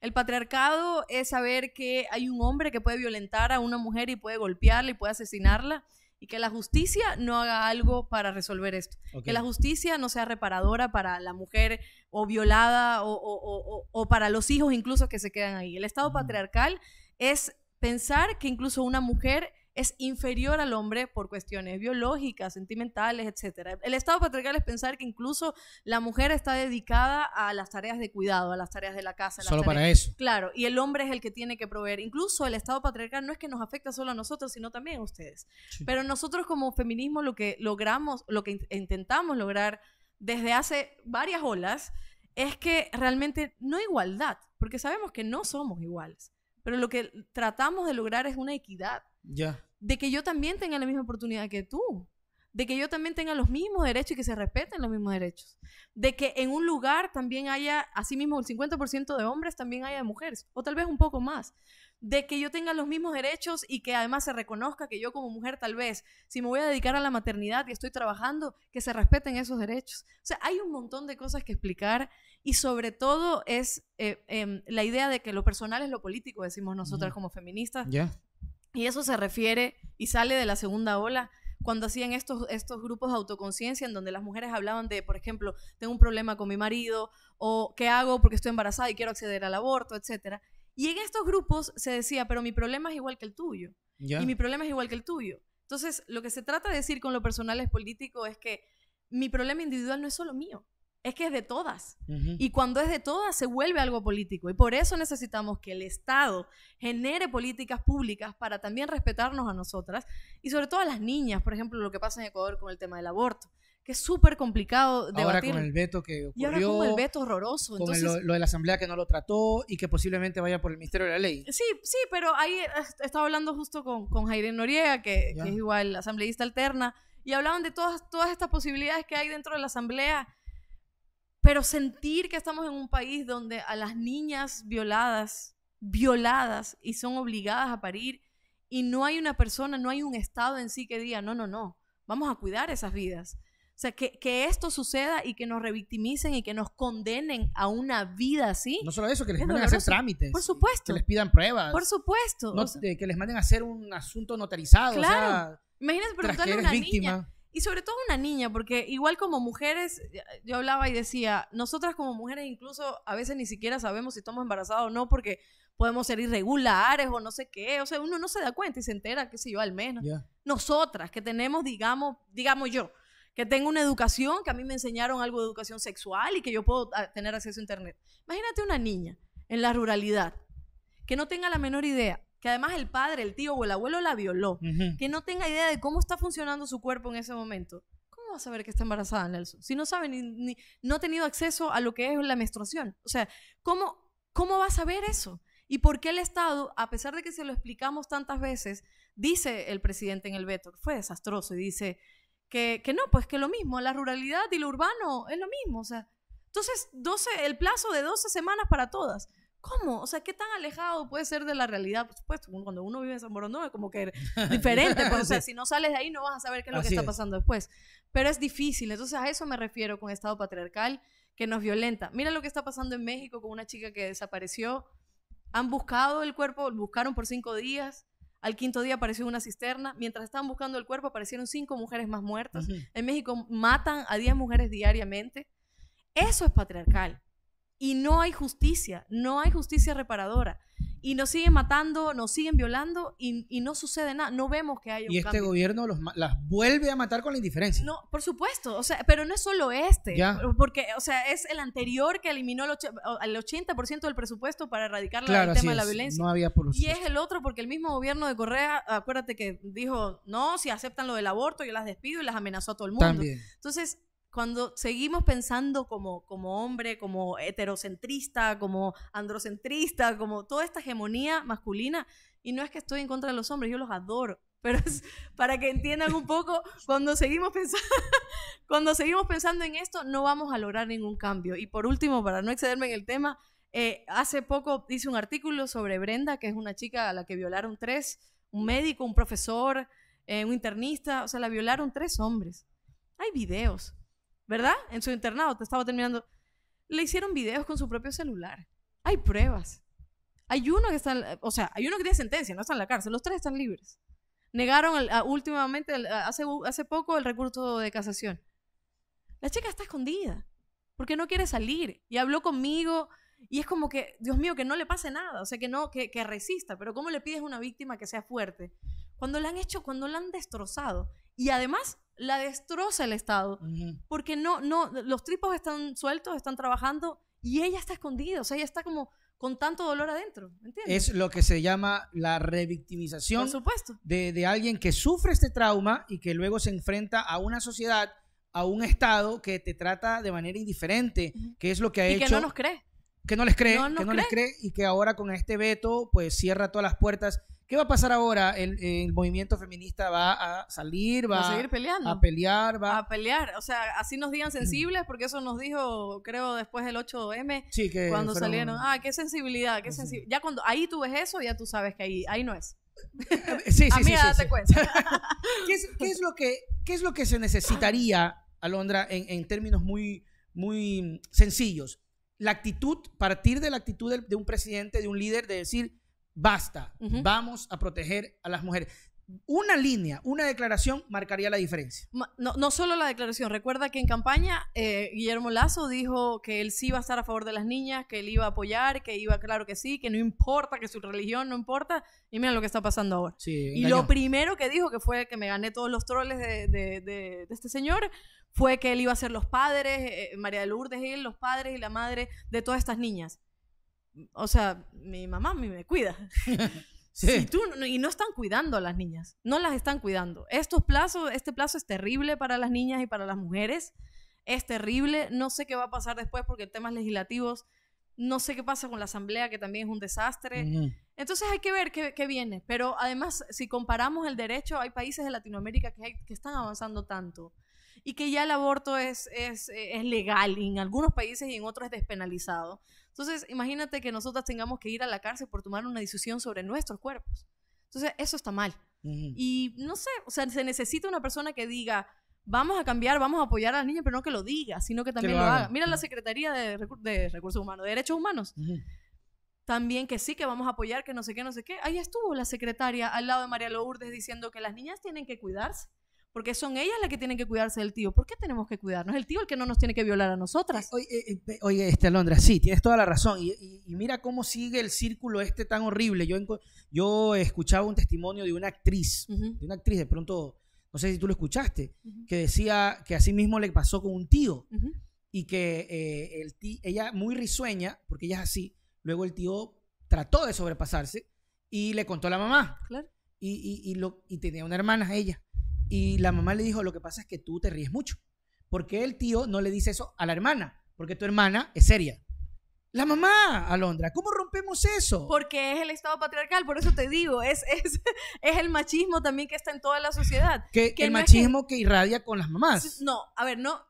Speaker 2: El patriarcado es saber que hay un hombre que puede violentar a una mujer y puede golpearla y puede asesinarla y que la justicia no haga algo para resolver esto. Que la justicia no sea reparadora para la mujer o violada o, o, para los hijos incluso que se quedan ahí. El Estado patriarcal es pensar que incluso una mujer es inferior al hombre por cuestiones biológicas, sentimentales, etc. El Estado patriarcal es pensar que incluso la mujer está dedicada a las tareas de cuidado, a las tareas de la casa. Solo para eso. Claro, y el hombre es el que tiene que proveer. Incluso el Estado patriarcal no es que nos afecta solo a nosotros, sino también a ustedes. Pero nosotros como feminismo lo que logramos, lo que intentamos lograr desde hace varias olas, es que realmente no igualdad, porque sabemos que no somos iguales, pero lo que tratamos de lograr es una equidad de que yo también tenga la misma oportunidad que tú. De que yo también tenga los mismos derechos y que se respeten los mismos derechos. De que en un lugar también haya, así mismo, el 50% de hombres también haya mujeres. O tal vez un poco más de que yo tenga los mismos derechos y que además se reconozca que yo como mujer tal vez, si me voy a dedicar a la maternidad y estoy trabajando, que se respeten esos derechos. O sea, hay un montón de cosas que explicar y sobre todo es eh, em, la idea de que lo personal es lo político, decimos nosotras como feministas, y eso se refiere y sale de la segunda ola cuando hacían estos, estos grupos de autoconciencia en donde las mujeres hablaban de, por ejemplo, tengo un problema con mi marido o qué hago porque estoy embarazada y quiero acceder al aborto, etcétera. Y en estos grupos se decía, pero mi problema es igual que el tuyo. Y mi problema es igual que el tuyo. Entonces, lo que se trata de decir con lo personal es político es que mi problema individual no es solo mío es que es de todas. Y cuando es de todas, se vuelve algo político. Y por eso necesitamos que el Estado genere políticas públicas para también respetarnos a nosotras y sobre todo a las niñas. Por ejemplo, lo que pasa en Ecuador con el tema del aborto, que es súper complicado debatir. Ahora con el
Speaker 1: veto que ocurrió. Y ahora con el veto
Speaker 2: horroroso. lo,
Speaker 1: de la Asamblea que no lo trató y que posiblemente vaya por el Ministerio de la Ley.
Speaker 2: Sí, sí, pero ahí estaba hablando justo con, con Noriega, que, es igual asambleísta alterna, y hablaban de todas, todas estas posibilidades que hay dentro de la Asamblea pero sentir que estamos en un país donde a las niñas violadas, violadas y son obligadas a parir y no hay una persona, no hay un Estado en sí que diga, no, no, no, vamos a cuidar esas vidas. O sea, que, esto suceda y que nos revictimicen y que nos condenen a una vida así. No solo eso, que les manden a hacer trámites. Por supuesto. Que les
Speaker 1: pidan pruebas. Por supuesto. que les manden a hacer un asunto notarizado. Claro.
Speaker 2: O preguntarle a una niña. Y sobre todo una niña, porque igual como mujeres, eh, yo hablaba y decía, nosotras como mujeres incluso a veces ni siquiera sabemos si estamos embarazadas o no, porque podemos ser irregulares o no sé qué. O sea, uno no se da cuenta y se entera, qué sé yo, al menos. Nosotras que tenemos, digamos, digamos yo, que tengo una educación, que a mí me enseñaron algo de educación sexual y que yo puedo ah, tener acceso a Internet. Imagínate una niña en la ruralidad que no tenga la menor idea que además el padre, el tío o el abuelo la violó, que no tenga idea de cómo está funcionando su cuerpo en ese momento, ¿cómo va a saber que está embarazada, Nelson? Si no sabe ni, no ha tenido acceso a lo que es la menstruación. O sea, ¿cómo, cómo va a saber eso? ¿Y por qué el Estado, a pesar de que se lo explicamos tantas veces, dice el presidente en el veto, fue desastroso, y dice que, que no, pues que lo mismo, la ruralidad y lo urbano es lo mismo. O sea, entonces, 12, el plazo de 12 semanas para todas. ¿Cómo? O sea, ¿qué tan alejado puede ser de la realidad? Por supuesto, cuando uno vive en San Borondón es como que diferente, pues, o sea, si no sales de ahí no vas a saber qué es lo que está pasando después. Pero es difícil, entonces a eso me refiero con Estado patriarcal que nos violenta. Mira lo que está pasando en México con una chica que desapareció, han buscado el cuerpo, buscaron por cinco días, al quinto día apareció una cisterna. Mientras estaban buscando el cuerpo, aparecieron cinco mujeres más muertas. En México matan a diez mujeres diariamente. Eso es patriarcal. Y no hay justicia, no hay justicia reparadora. Y nos siguen matando, nos siguen violando y, no sucede nada. No vemos que hay un Y este
Speaker 1: gobierno las
Speaker 2: vuelve a matar con la indiferencia. No, por supuesto. O sea, pero no es solo este. Porque, o sea, es el anterior que eliminó el, 80% del presupuesto para erradicar el tema de la violencia. Y es el otro porque el mismo gobierno de Correa, acuérdate que dijo, no, si aceptan lo del aborto, yo las despido y las amenazó a todo el mundo. Entonces, cuando seguimos pensando como, como hombre, como heterocentrista, como androcentrista, como toda esta hegemonía masculina, y no es que estoy en contra de los hombres, yo los adoro, pero es para que entiendan un poco, cuando seguimos, pensando, cuando seguimos pensando en esto, no vamos a lograr ningún cambio. Y por último, para no excederme en el tema, eh, hace poco hice un artículo sobre Brenda, que es una chica a la que violaron tres, un médico, un profesor, eh, un internista, o sea, la violaron tres hombres. Hay videos. ¿verdad? En su internado, te estaba terminando. Le hicieron videos con su propio celular. Hay pruebas. Hay uno que está, o sea, hay uno que tiene sentencia, no está en la cárcel, los tres están libres. Negaron últimamente, hace, hace poco, el recurso de casación. La chica está escondida porque no quiere salir y habló conmigo y es como que, Dios mío, que no le pase nada, o sea, que no, que, que resista, pero ¿cómo le pides a una víctima que sea fuerte? Cuando la han hecho, cuando la han destrozado y además la destroza el Estado. Porque no, no, los tripos están sueltos, están trabajando y ella está escondida, o sea, ella está como con tanto dolor adentro, ¿entiendes?
Speaker 1: Es lo que se llama la revictimización de, de, alguien que sufre este trauma y que luego se enfrenta a una sociedad, a un Estado que te trata de manera indiferente, que es lo que ha hecho... Y que no nos cree. Que no les cree, que no les cree y que ahora con este veto pues cierra todas las puertas ¿Qué va a pasar ahora? El, movimiento feminista va a salir, va a seguir
Speaker 2: peleando. A pelear, va a pelear. O sea, así nos digan sensibles, porque eso nos dijo, creo, después del 8M, cuando salieron. Ah, qué sensibilidad, qué sensibilidad. Ya cuando ahí tú ves eso, ya tú sabes que ahí, ahí no es. sí, sí, sí, date cuenta. ¿Qué, es, lo que,
Speaker 1: ¿Qué es lo que se necesitaría, Alondra, en, en términos muy, muy sencillos? La actitud, partir de la actitud de un presidente, de un líder, de decir, basta, vamos a proteger a las mujeres. Una línea, una declaración marcaría la diferencia.
Speaker 2: No, solo la declaración, recuerda que en campaña eh, Guillermo Lazo dijo que él sí iba a estar a favor de las niñas, que él iba a apoyar, que iba, claro que sí, que no importa, que su religión no importa, y mira lo que está pasando ahora. y lo primero que dijo, que fue que me gané todos los troles de, este señor, fue que él iba a ser los padres, eh, María de Lourdes, él, los padres y la madre de todas estas niñas o sea, mi mamá me cuida. y no están cuidando a las niñas, no las están cuidando. Estos plazos, este plazo es terrible para las niñas y para las mujeres, es terrible. No sé qué va a pasar después porque temas legislativos, no sé qué pasa con la asamblea, que también es un desastre. Entonces hay que ver qué, viene. Pero además, si comparamos el derecho, hay países de Latinoamérica que están avanzando tanto y que ya el aborto es, es, eh, es legal en algunos países y en otros es despenalizado. Entonces, imagínate que nosotras tengamos que ir a la cárcel por tomar una decisión sobre nuestros cuerpos. Entonces, eso está mal. Y no sé, o sea, se necesita una persona que diga, vamos a cambiar, vamos a apoyar a las niñas, pero no que lo diga, sino que también lo, haga. Mira la Secretaría de, Recursos Humanos, de Derechos Humanos. También que sí, que vamos a apoyar, que no sé qué, no sé qué. Ahí estuvo la secretaria al lado de María Lourdes diciendo que las niñas tienen que cuidarse porque son ellas las que tienen que cuidarse del tío. ¿Por qué tenemos que cuidarnos? El tío el que no nos tiene que violar a nosotras. Oye, eh, eh,
Speaker 1: oye este Alondra, sí, tienes toda la razón. Y, mira cómo sigue el círculo este tan horrible. Yo, yo escuchaba un testimonio de una actriz, de una actriz, de pronto, no sé si tú lo escuchaste, que decía que sí mismo le pasó con un tío. Y que eh, el ella muy risueña, porque ella es así, luego el tío trató de sobrepasarse y le contó a la mamá. Claro. Y, y, lo, y tenía una hermana ella. Y la mamá le dijo, lo que pasa es que tú te ríes mucho. ¿Por qué el tío no le dice eso a la hermana? Porque tu hermana
Speaker 2: es seria. La mamá, Alondra, ¿cómo rompemos eso? Porque es el Estado patriarcal, por eso te digo, es, es, el machismo también que está en toda la sociedad. Que, el machismo que, irradia con
Speaker 1: las mamás.
Speaker 2: No, a ver, no,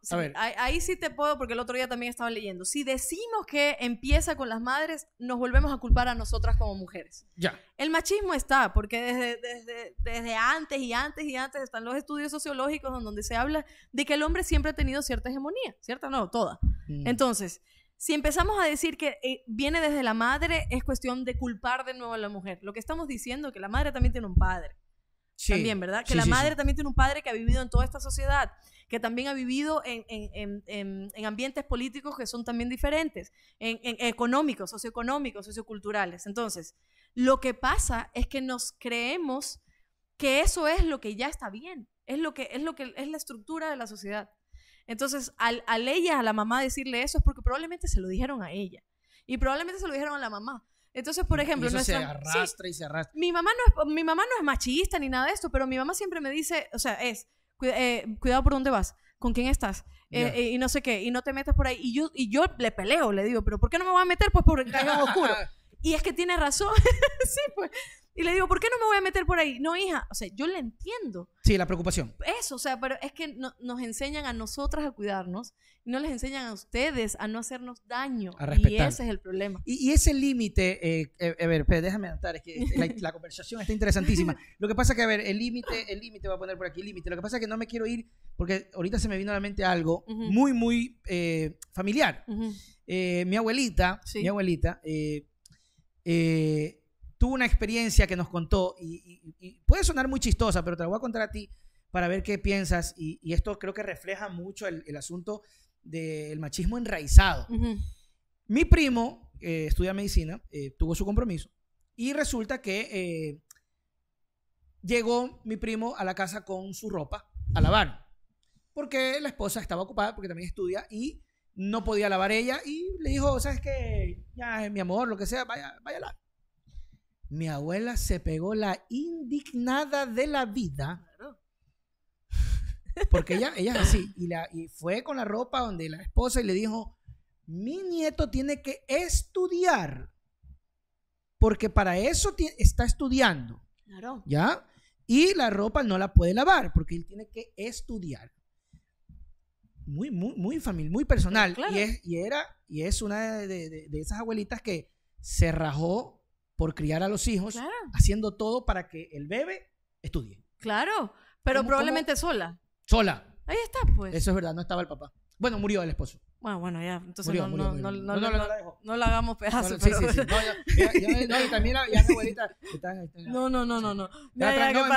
Speaker 2: Ahí, sí te puedo, porque el otro día también estaba leyendo. Si decimos que empieza con las madres, nos volvemos a culpar a nosotras como mujeres. Ya. El machismo está, porque desde, desde, antes y antes y antes están los estudios sociológicos donde se habla de que el hombre siempre ha tenido cierta hegemonía, ¿cierta? No, toda. Mm. Entonces si empezamos a decir que eh, viene desde la madre, es cuestión de culpar de nuevo a la mujer. Lo que estamos diciendo es que la madre también tiene un padre. también, ¿verdad? Que la madre también tiene un padre que ha vivido en toda esta sociedad, que también ha vivido en, en, en, en ambientes políticos que son también diferentes, en, económicos, socioeconómicos, socioculturales. Entonces, lo que pasa es que nos creemos que eso es lo que ya está bien, es lo que es, lo que, es la estructura de la sociedad. Entonces, al, ella, a la mamá decirle eso es porque probablemente se lo dijeron a ella. Y probablemente se lo dijeron a la mamá. Entonces, por ejemplo, y se arrastra y se arrastra. Mi mamá, no es, mi mamá no es machista ni nada de esto, pero mi mamá siempre me dice, o sea, es, eh, cuidado por dónde vas, con quién estás, eh, eh, y no sé qué, y no te metas por ahí. Y yo, y yo le peleo, le digo, pero ¿por qué no me voy a meter? Pues por el oscuro. y es que tiene razón. sí, pues. Y le digo, ¿por qué no me voy a meter por ahí? No, hija, o sea, yo le entiendo.
Speaker 1: Sí, la preocupación.
Speaker 2: Eso, o sea, pero es que nos enseñan a nosotras a cuidarnos, y no les enseñan a ustedes a no hacernos daño. A respetar. Y ese es el problema.
Speaker 1: Y, ese límite, eh, eh, a ver, déjame
Speaker 2: anotar, es que este,
Speaker 1: la, conversación está interesantísima. Lo que pasa es que, a ver, el límite, el límite, voy a poner por aquí, límite. Lo que pasa es que no me quiero ir, porque ahorita se me vino a la mente algo muy, muy eh, familiar. mi abuelita, mi abuelita, eh, tuvo una experiencia que nos contó y, puede sonar muy chistosa, pero te la voy a contar a ti para ver qué piensas. Y, esto creo que refleja mucho el, asunto del machismo enraizado. Mi primo eh, estudia medicina, eh, tuvo su compromiso y resulta que eh, llegó mi primo a la casa con su ropa a lavar, porque la esposa estaba ocupada, porque también estudia y no podía lavar ella y le dijo, sabes que ya mi amor, lo que sea, vaya, vaya mi abuela se pegó la indignada de la vida. Porque ella, ella es así. Y, la, fue con la ropa donde la esposa y le dijo, mi nieto tiene que estudiar. Porque para eso está estudiando. ¿Ya? Y la ropa no la puede lavar porque él tiene que estudiar. Muy, muy, muy familiar, muy personal. Y, es, era, y es una de, de esas abuelitas que se rajó por criar a los hijos, haciendo todo para que el bebé
Speaker 2: estudie. Claro,
Speaker 1: pero probablemente sola. Sola. Ahí
Speaker 2: está, pues. Eso
Speaker 1: es verdad, no estaba el papá. Bueno, murió el esposo.
Speaker 2: Bueno, bueno, ya. Entonces no, no, No, no, no, no, no, la hagamos pedazos. Sí, sí, sí. No, ya, no, no, no, no, no. Ya, que no, mi,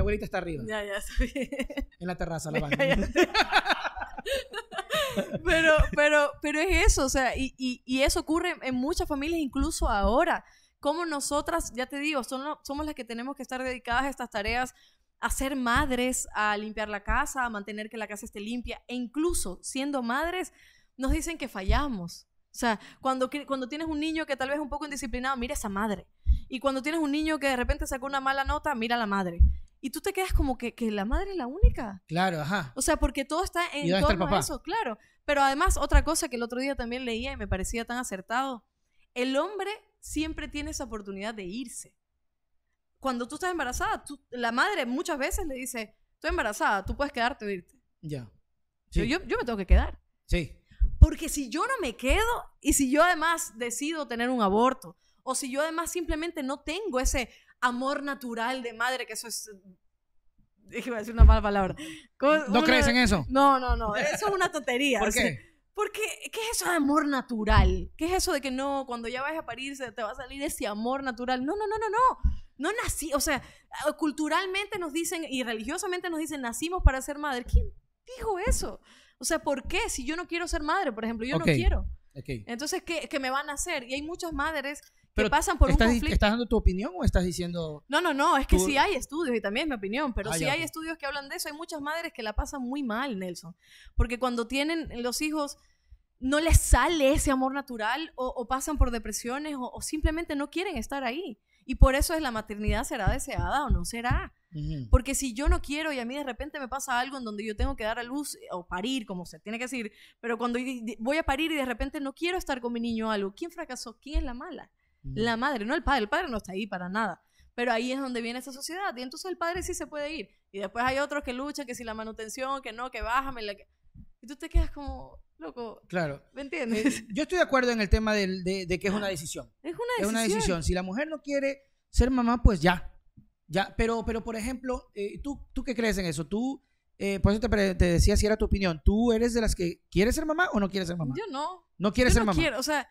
Speaker 2: abuelita está arriba. Ya, ya, estoy En la
Speaker 1: terraza, la van.
Speaker 2: pero, pero, pero es eso, o sea, y, y, y eso ocurre en muchas familias incluso ahora como nosotras, ya te digo, somos las que tenemos que estar dedicadas a estas tareas, a ser madres, a limpiar la casa, a mantener que la casa esté limpia, e incluso siendo madres, nos dicen que fallamos. O sea, cuando, cuando tienes un niño que tal vez es un poco indisciplinado, mira esa madre. Y cuando tienes un niño que de repente sacó una mala nota, mira a la madre. Y tú te quedas como que, que la madre es la única.
Speaker 1: Claro, ajá.
Speaker 2: O sea, porque todo está en torno a eso, claro. Pero además, otra cosa que el otro día también leía y me parecía tan acertado, el hombre siempre tiene esa oportunidad de irse. Cuando tú estás embarazada, la madre muchas veces le dice, estoy embarazada, tú puedes quedarte o irte. Ya. yo, yo me tengo que quedar. Sí. Porque si yo no me quedo y si yo además decido tener un aborto o si yo además simplemente no tengo ese amor natural de madre, que eso es... Déjeme eh, decir una mala palabra. ¿No crees en eso? No, no, no. Eso es una tontería. ¿Por Porque, ¿qué es eso de amor natural? ¿Qué es eso de que no, cuando ya vas a parir te va a salir ese amor natural? No, no, no, no, no. No nací, o sea, ah, culturalmente nos dicen y religiosamente nos dicen, nacimos para ser madre. ¿Quién dijo eso? O sea, ¿por qué? Si yo no quiero ser madre, por ejemplo, yo no quiero.
Speaker 1: Entonces,
Speaker 2: ¿qué, ¿qué, me van a hacer? Y hay muchas madres pasan por estás,
Speaker 1: dando tu opinión o estás diciendo.?
Speaker 2: No, no, no, es que sí hay estudios, y también es mi opinión, pero si ah, sí hay estudios que hablan de eso. Hay muchas madres que la pasan muy mal, Nelson. Porque cuando tienen los hijos, no les sale ese amor natural, o, pasan por depresiones, o, simplemente no quieren estar ahí. Y por eso es la maternidad será deseada o no será. Porque si yo no quiero y a mí de repente me pasa algo en donde yo tengo que dar a luz eh, o parir, como se tiene que decir, pero cuando voy a parir y de repente no quiero estar con mi niño o algo, ¿quién fracasó? ¿Quién es la mala? la madre, no el padre, el padre no está ahí para nada. Pero ahí es donde viene esa sociedad y entonces el padre sí se puede ir. Y después hay otros que luchan, que si la manutención, que no, que bájame. La Y tú te quedas como, loco. Claro. ¿Me entiendes? Eh, yo
Speaker 1: estoy de acuerdo en el tema de, que es una ah, decisión.
Speaker 2: Es una decisión. Si
Speaker 1: la mujer no quiere ser mamá, pues ya. Ya, pero, pero por ejemplo, eh, ¿tú, ¿tú qué crees en eso? ¿Tú, eh, por eso te, te, decía si era tu opinión, ¿tú eres de las que quiere ser mamá o no quiere ser mamá? Yo no. ¿No quiere ser no mamá? Quiero, o
Speaker 2: sea,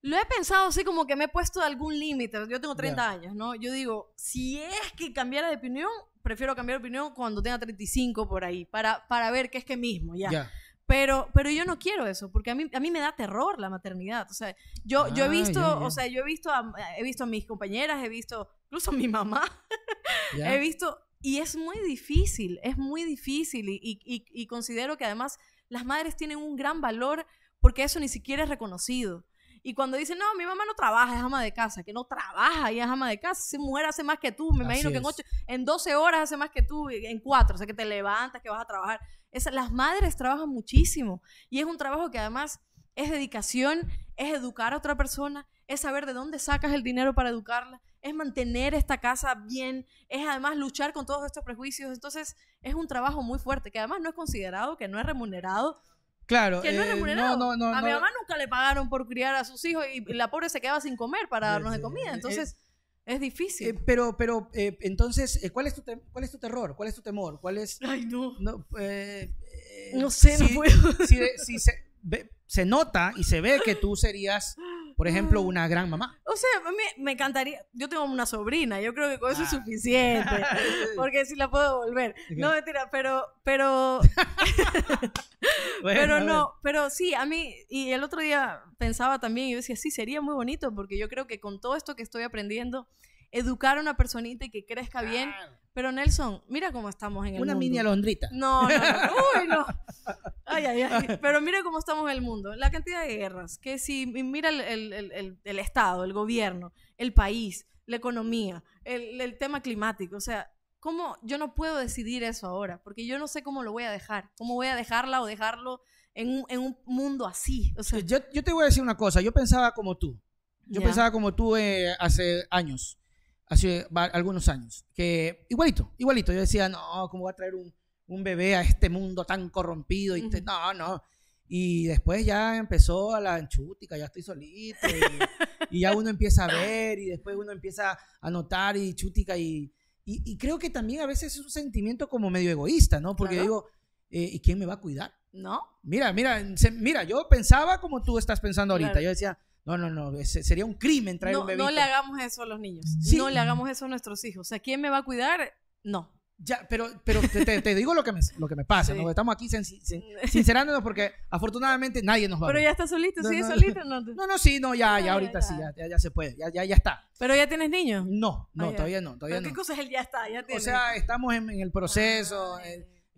Speaker 2: lo he pensado así como que me he puesto algún límite. Yo tengo 30 años, ¿no? Yo digo, si es que cambiara de opinión, prefiero cambiar de opinión cuando tenga 35 por ahí, para, para ver qué es que mismo, ya. Pero, pero yo no quiero eso, porque a mí, a mí me da terror la maternidad. O sea, yo, yo he ah, visto, o sea, yo he visto a, he visto a mis compañeras, he visto incluso a mi mamá, he visto, y es muy difícil, es muy difícil, y, y, y considero que además las madres tienen un gran valor porque eso ni siquiera es reconocido. Y cuando dicen, no, mi mamá no trabaja, es ama de casa, que no trabaja y es ama de casa, esa mujer hace más que tú, me imagino que en, ocho, en 12 horas hace más que tú, en 4, o sea que te levantas, que vas a trabajar. las madres trabajan muchísimo y es un trabajo que además es dedicación, es educar a otra persona, es saber de dónde sacas el dinero para educarla, es mantener esta casa bien, es además luchar con todos estos prejuicios. Entonces, es un trabajo muy fuerte que además no es considerado, que no es remunerado,
Speaker 1: Claro. Que no es eh, remunerado. no, no, no, a mi mamá
Speaker 2: nunca le pagaron por criar a sus hijos y la pobre se quedaba sin comer para eh, darnos de eh, comida. Entonces. Es difícil.
Speaker 1: pero, pero entonces, ¿cuál es, tu ¿cuál es tu terror? ¿Cuál es tu temor? ¿Cuál es...? Ay, no. No,
Speaker 2: sé, si, no Si, se,
Speaker 1: se, nota y se ve
Speaker 2: que tú serías Por ejemplo, mm.
Speaker 1: una gran mamá.
Speaker 2: O sea, a mí me encantaría. Yo tengo una sobrina, yo creo que con eso es ah. suficiente. Porque si la puedo volver. No, mentira, pero. Pero,
Speaker 1: pero no,
Speaker 2: pero sí, a mí. Y el otro día pensaba también, yo decía, sí, sería muy bonito, porque yo creo que con todo esto que estoy aprendiendo, educar a una personita y que crezca bien pero Nelson, mira cómo estamos en el mundo. Una mini alondrita. No, no, Uy, no. Ay, ay, ay. Pero mira cómo estamos en el mundo. La cantidad de guerras, que si mira el, el, el, Estado, el gobierno, el país, la economía, el, tema climático. O sea, ¿cómo yo no puedo decidir eso ahora? Porque yo no sé cómo lo voy a dejar. ¿Cómo voy a dejarla o dejarlo en un, en un mundo así? yo, yo, te voy a decir una cosa. Yo pensaba como tú. Yo pensaba
Speaker 1: como tú eh, hace años hace algunos años, que igualito, igualito, yo decía, no, ¿cómo va a traer un, bebé a este mundo tan corrompido? Y no, no. Y después ya empezó a la anchútica, ya estoy solito. Y, ya uno empieza a ver y después uno empieza a notar y chútica. Y, y, creo que también a veces es un sentimiento como medio egoísta, ¿no? Porque digo, eh, ¿y quién me va a cuidar? No. Mira, mira, mira, yo pensaba como tú estás pensando ahorita. Yo decía, no, no, no, sería un crimen traer un bebé No le hagamos
Speaker 2: eso a los niños. No le hagamos eso a nuestros hijos. O sea, ¿quién me va a cuidar? No. Ya, pero, pero
Speaker 1: te, digo lo que me, lo que me pasa, estamos aquí sincerándonos porque afortunadamente nadie nos va a Pero ya está
Speaker 2: solito, sigue solito. No, no, sí, no, ya, ya ahorita sí,
Speaker 1: ya, ya, se puede, ya, ya, ya está. ¿Pero ya tienes niños? No, no, ah, todavía no, todavía ¿Qué cosa
Speaker 2: es el ya está? Ya O sea,
Speaker 1: estamos en, el proceso,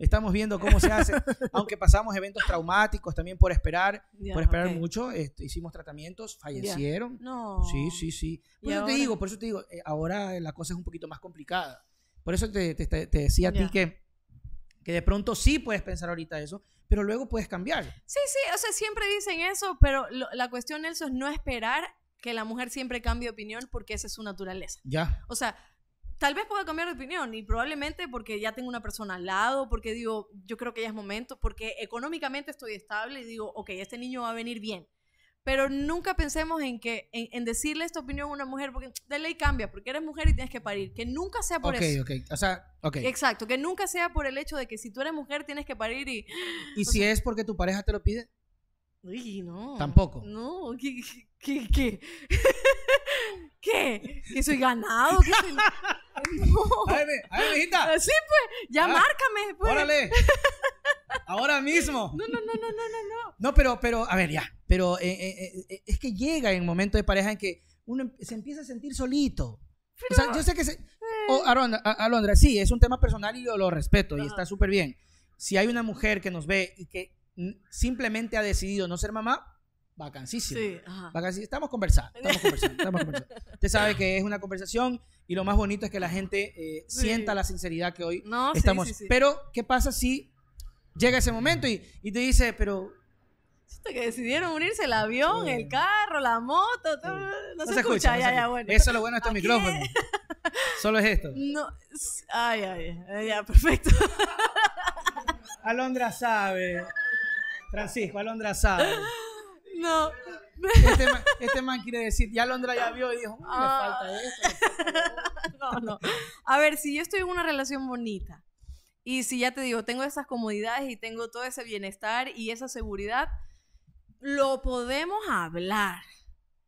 Speaker 1: Estamos viendo cómo se hace, aunque pasamos eventos traumáticos también por esperar, por esperar mucho, este, hicimos tratamientos, fallecieron. No. Sí, sí, sí. Por eso te digo, por eso te digo, eh, ahora la cosa es un poquito más complicada. Por eso te, te, te decía a ti que, que de pronto sí puedes pensar ahorita eso, pero luego puedes cambiar.
Speaker 2: Sí, sí, o sea, siempre dicen eso, pero la cuestión, Nelson, es no esperar que la mujer siempre cambie de opinión porque esa es su naturaleza. Ya. O sea, tal vez pueda cambiar de opinión y probablemente porque ya tengo una persona al lado, porque digo, yo creo que ya es momento, porque económicamente estoy estable y digo, ok, este niño va a venir bien. Pero nunca pensemos en que en, decirle esta opinión a una mujer, porque de ley cambia, porque eres mujer y tienes que parir. Que nunca sea por eso. Ok,
Speaker 1: ok. O sea, ok. Exacto,
Speaker 2: que nunca sea por el hecho de que si tú eres mujer tienes que parir y.
Speaker 1: ¿Y si es porque tu pareja te lo pide?
Speaker 2: Uy, no. Tampoco. No, ¿qué? qué, qué? ¿Qué? ¿Que soy ganado? A ver, a ah, Sí, pues, ya márcame, pues. Órale.
Speaker 1: Ahora mismo. No, no, no, no, no, no, no. pero, pero, a ver, ya. Pero eh, eh, eh, es que llega el momento de pareja en que uno em, se empieza a sentir solito. o sea, yo sé que oh, Alondra, sí, es un tema personal y yo lo respeto y está súper bien. Si hay una mujer que nos ve y que simplemente ha decidido no ser mamá, vacancísimo. Sí, ajá. Estamos conversando, estamos conversando, estamos conversando. Usted sabe que es una conversación y lo más bonito es que la gente eh, sienta la sinceridad que hoy estamos. pero, ¿qué pasa si llega ese momento y, te dice, pero... Que decidieron unirse el avión, el
Speaker 2: carro, la moto, no, se, escucha, ya, ya, bueno.
Speaker 1: Eso es lo bueno de este micrófono. Solo es esto.
Speaker 2: No, ay, ay, ay ya, perfecto.
Speaker 1: Alondra sabe. Francisco, Alondra sabe. No. Este, este man, quiere decir, ya Londra ya vio y dijo, mm, ah.
Speaker 2: falta No, no. A ver, si yo estoy en una relación bonita y si ya te digo, tengo esas comodidades y tengo todo ese bienestar y esa seguridad, lo podemos hablar.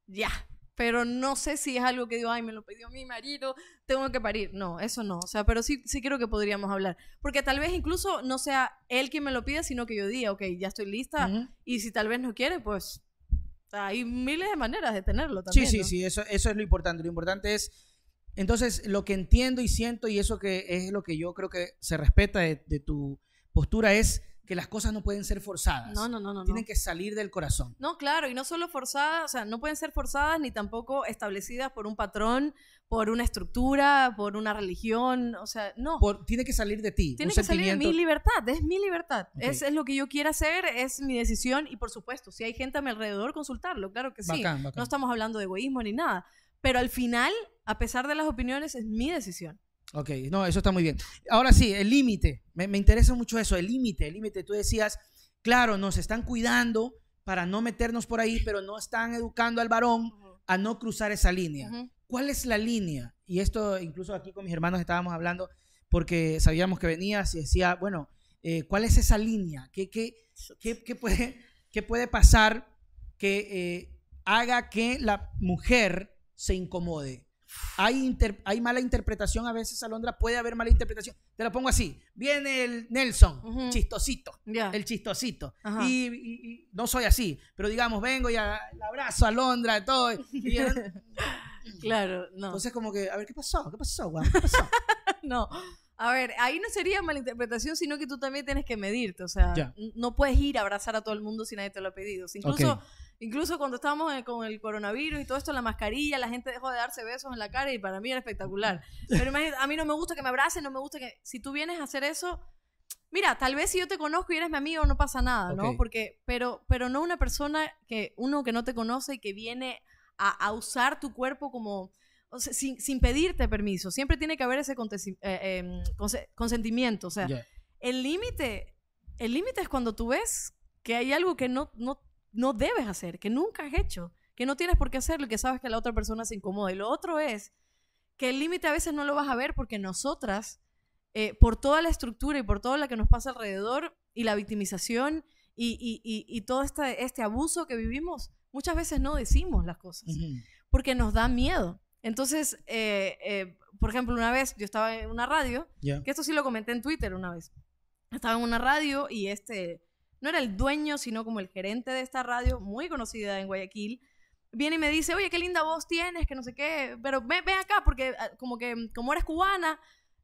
Speaker 2: Ya pero no sé si es algo que digo, ay, me lo pidió mi marido, tengo que parir. No, eso no. O sea, pero sí, sí creo que podríamos hablar. Porque tal vez incluso no sea él quien me lo pida, sino que yo diga, ok, ya estoy lista. Y si tal vez no quiere, pues hay miles de maneras de tenerlo también. Sí, sí, sí,
Speaker 1: eso, eso es lo importante. Lo importante es, entonces, lo que entiendo y siento y eso que es lo que yo creo que se respeta de tu postura es que las cosas no pueden ser forzadas. No, no, no, no. Tienen que salir del corazón.
Speaker 2: No, claro, y no solo forzadas, o sea, no pueden ser forzadas ni tampoco establecidas por un patrón, por una estructura, por una religión, o sea, no. tiene que salir de ti. Tiene que salir de mi libertad, es mi libertad, es, lo que yo quiera hacer, es mi decisión y por supuesto, si hay gente a mi alrededor, consultarlo, claro que sí. No estamos hablando de egoísmo ni nada, pero al final, a pesar de las opiniones, es mi decisión.
Speaker 1: Ok, no, eso está muy bien. Ahora sí, el límite. Me, interesa mucho eso, el límite, el límite. Tú decías, claro, nos están cuidando para no meternos por ahí, pero no están educando al varón a no cruzar esa línea. ¿Cuál es la línea? Y esto incluso aquí con mis hermanos estábamos hablando porque sabíamos que venías y decía, bueno, eh, ¿cuál es esa línea? ¿Qué, qué, qué, qué puede, puede pasar que eh, haga que la mujer se incomode? Hay, mala interpretación a veces, Alondra, puede haber mala interpretación. Te lo pongo así. Viene el Nelson, chistosito, el chistosito. Y, no soy así, pero digamos, vengo y
Speaker 2: abrazo
Speaker 1: a Alondra, todo. claro, no. Entonces como que, a ver, ¿qué pasó? ¿Qué pasó,
Speaker 2: no. A ver, ahí no sería mala interpretación sino que tú también tienes que medirte. O sea, no puedes ir a abrazar a todo el mundo si nadie te lo ha pedido. incluso Incluso cuando estábamos con el coronavirus y todo esto, la mascarilla, la gente dejó de darse besos en la cara y para mí era espectacular. Pero imagínate, a mí no me gusta que me abracen, no me gusta que... Si tú vienes a hacer eso, mira, tal vez si yo te conozco y eres mi amigo no pasa nada, ¿no? Porque, pero, pero no una persona que, uno que no te conoce y que viene a, usar tu cuerpo como... O sea, sin, pedirte permiso. Siempre tiene que haber ese eh, em, consentimiento. O sea, el límite, el límite es cuando tú ves que hay algo que no, no no debes hacer, que nunca has hecho, que no tienes por qué hacerlo y que sabes que la otra persona se incomoda. Y lo otro es que el límite a veces no lo vas a ver porque nosotras, eh, por toda la estructura y por todo lo que nos pasa alrededor y la victimización y, todo este, este, abuso que vivimos, muchas veces no decimos las cosas porque nos da miedo. Entonces, eh, eh, por ejemplo, una vez yo estaba en una radio, que esto sí lo comenté en Twitter una vez, estaba en una radio y este no era el dueño, sino como el gerente de esta radio muy conocida en Guayaquil, viene y me dice, oye, qué linda voz tienes, que no sé qué, pero ven, acá, porque ah, como que mm, como eres cubana,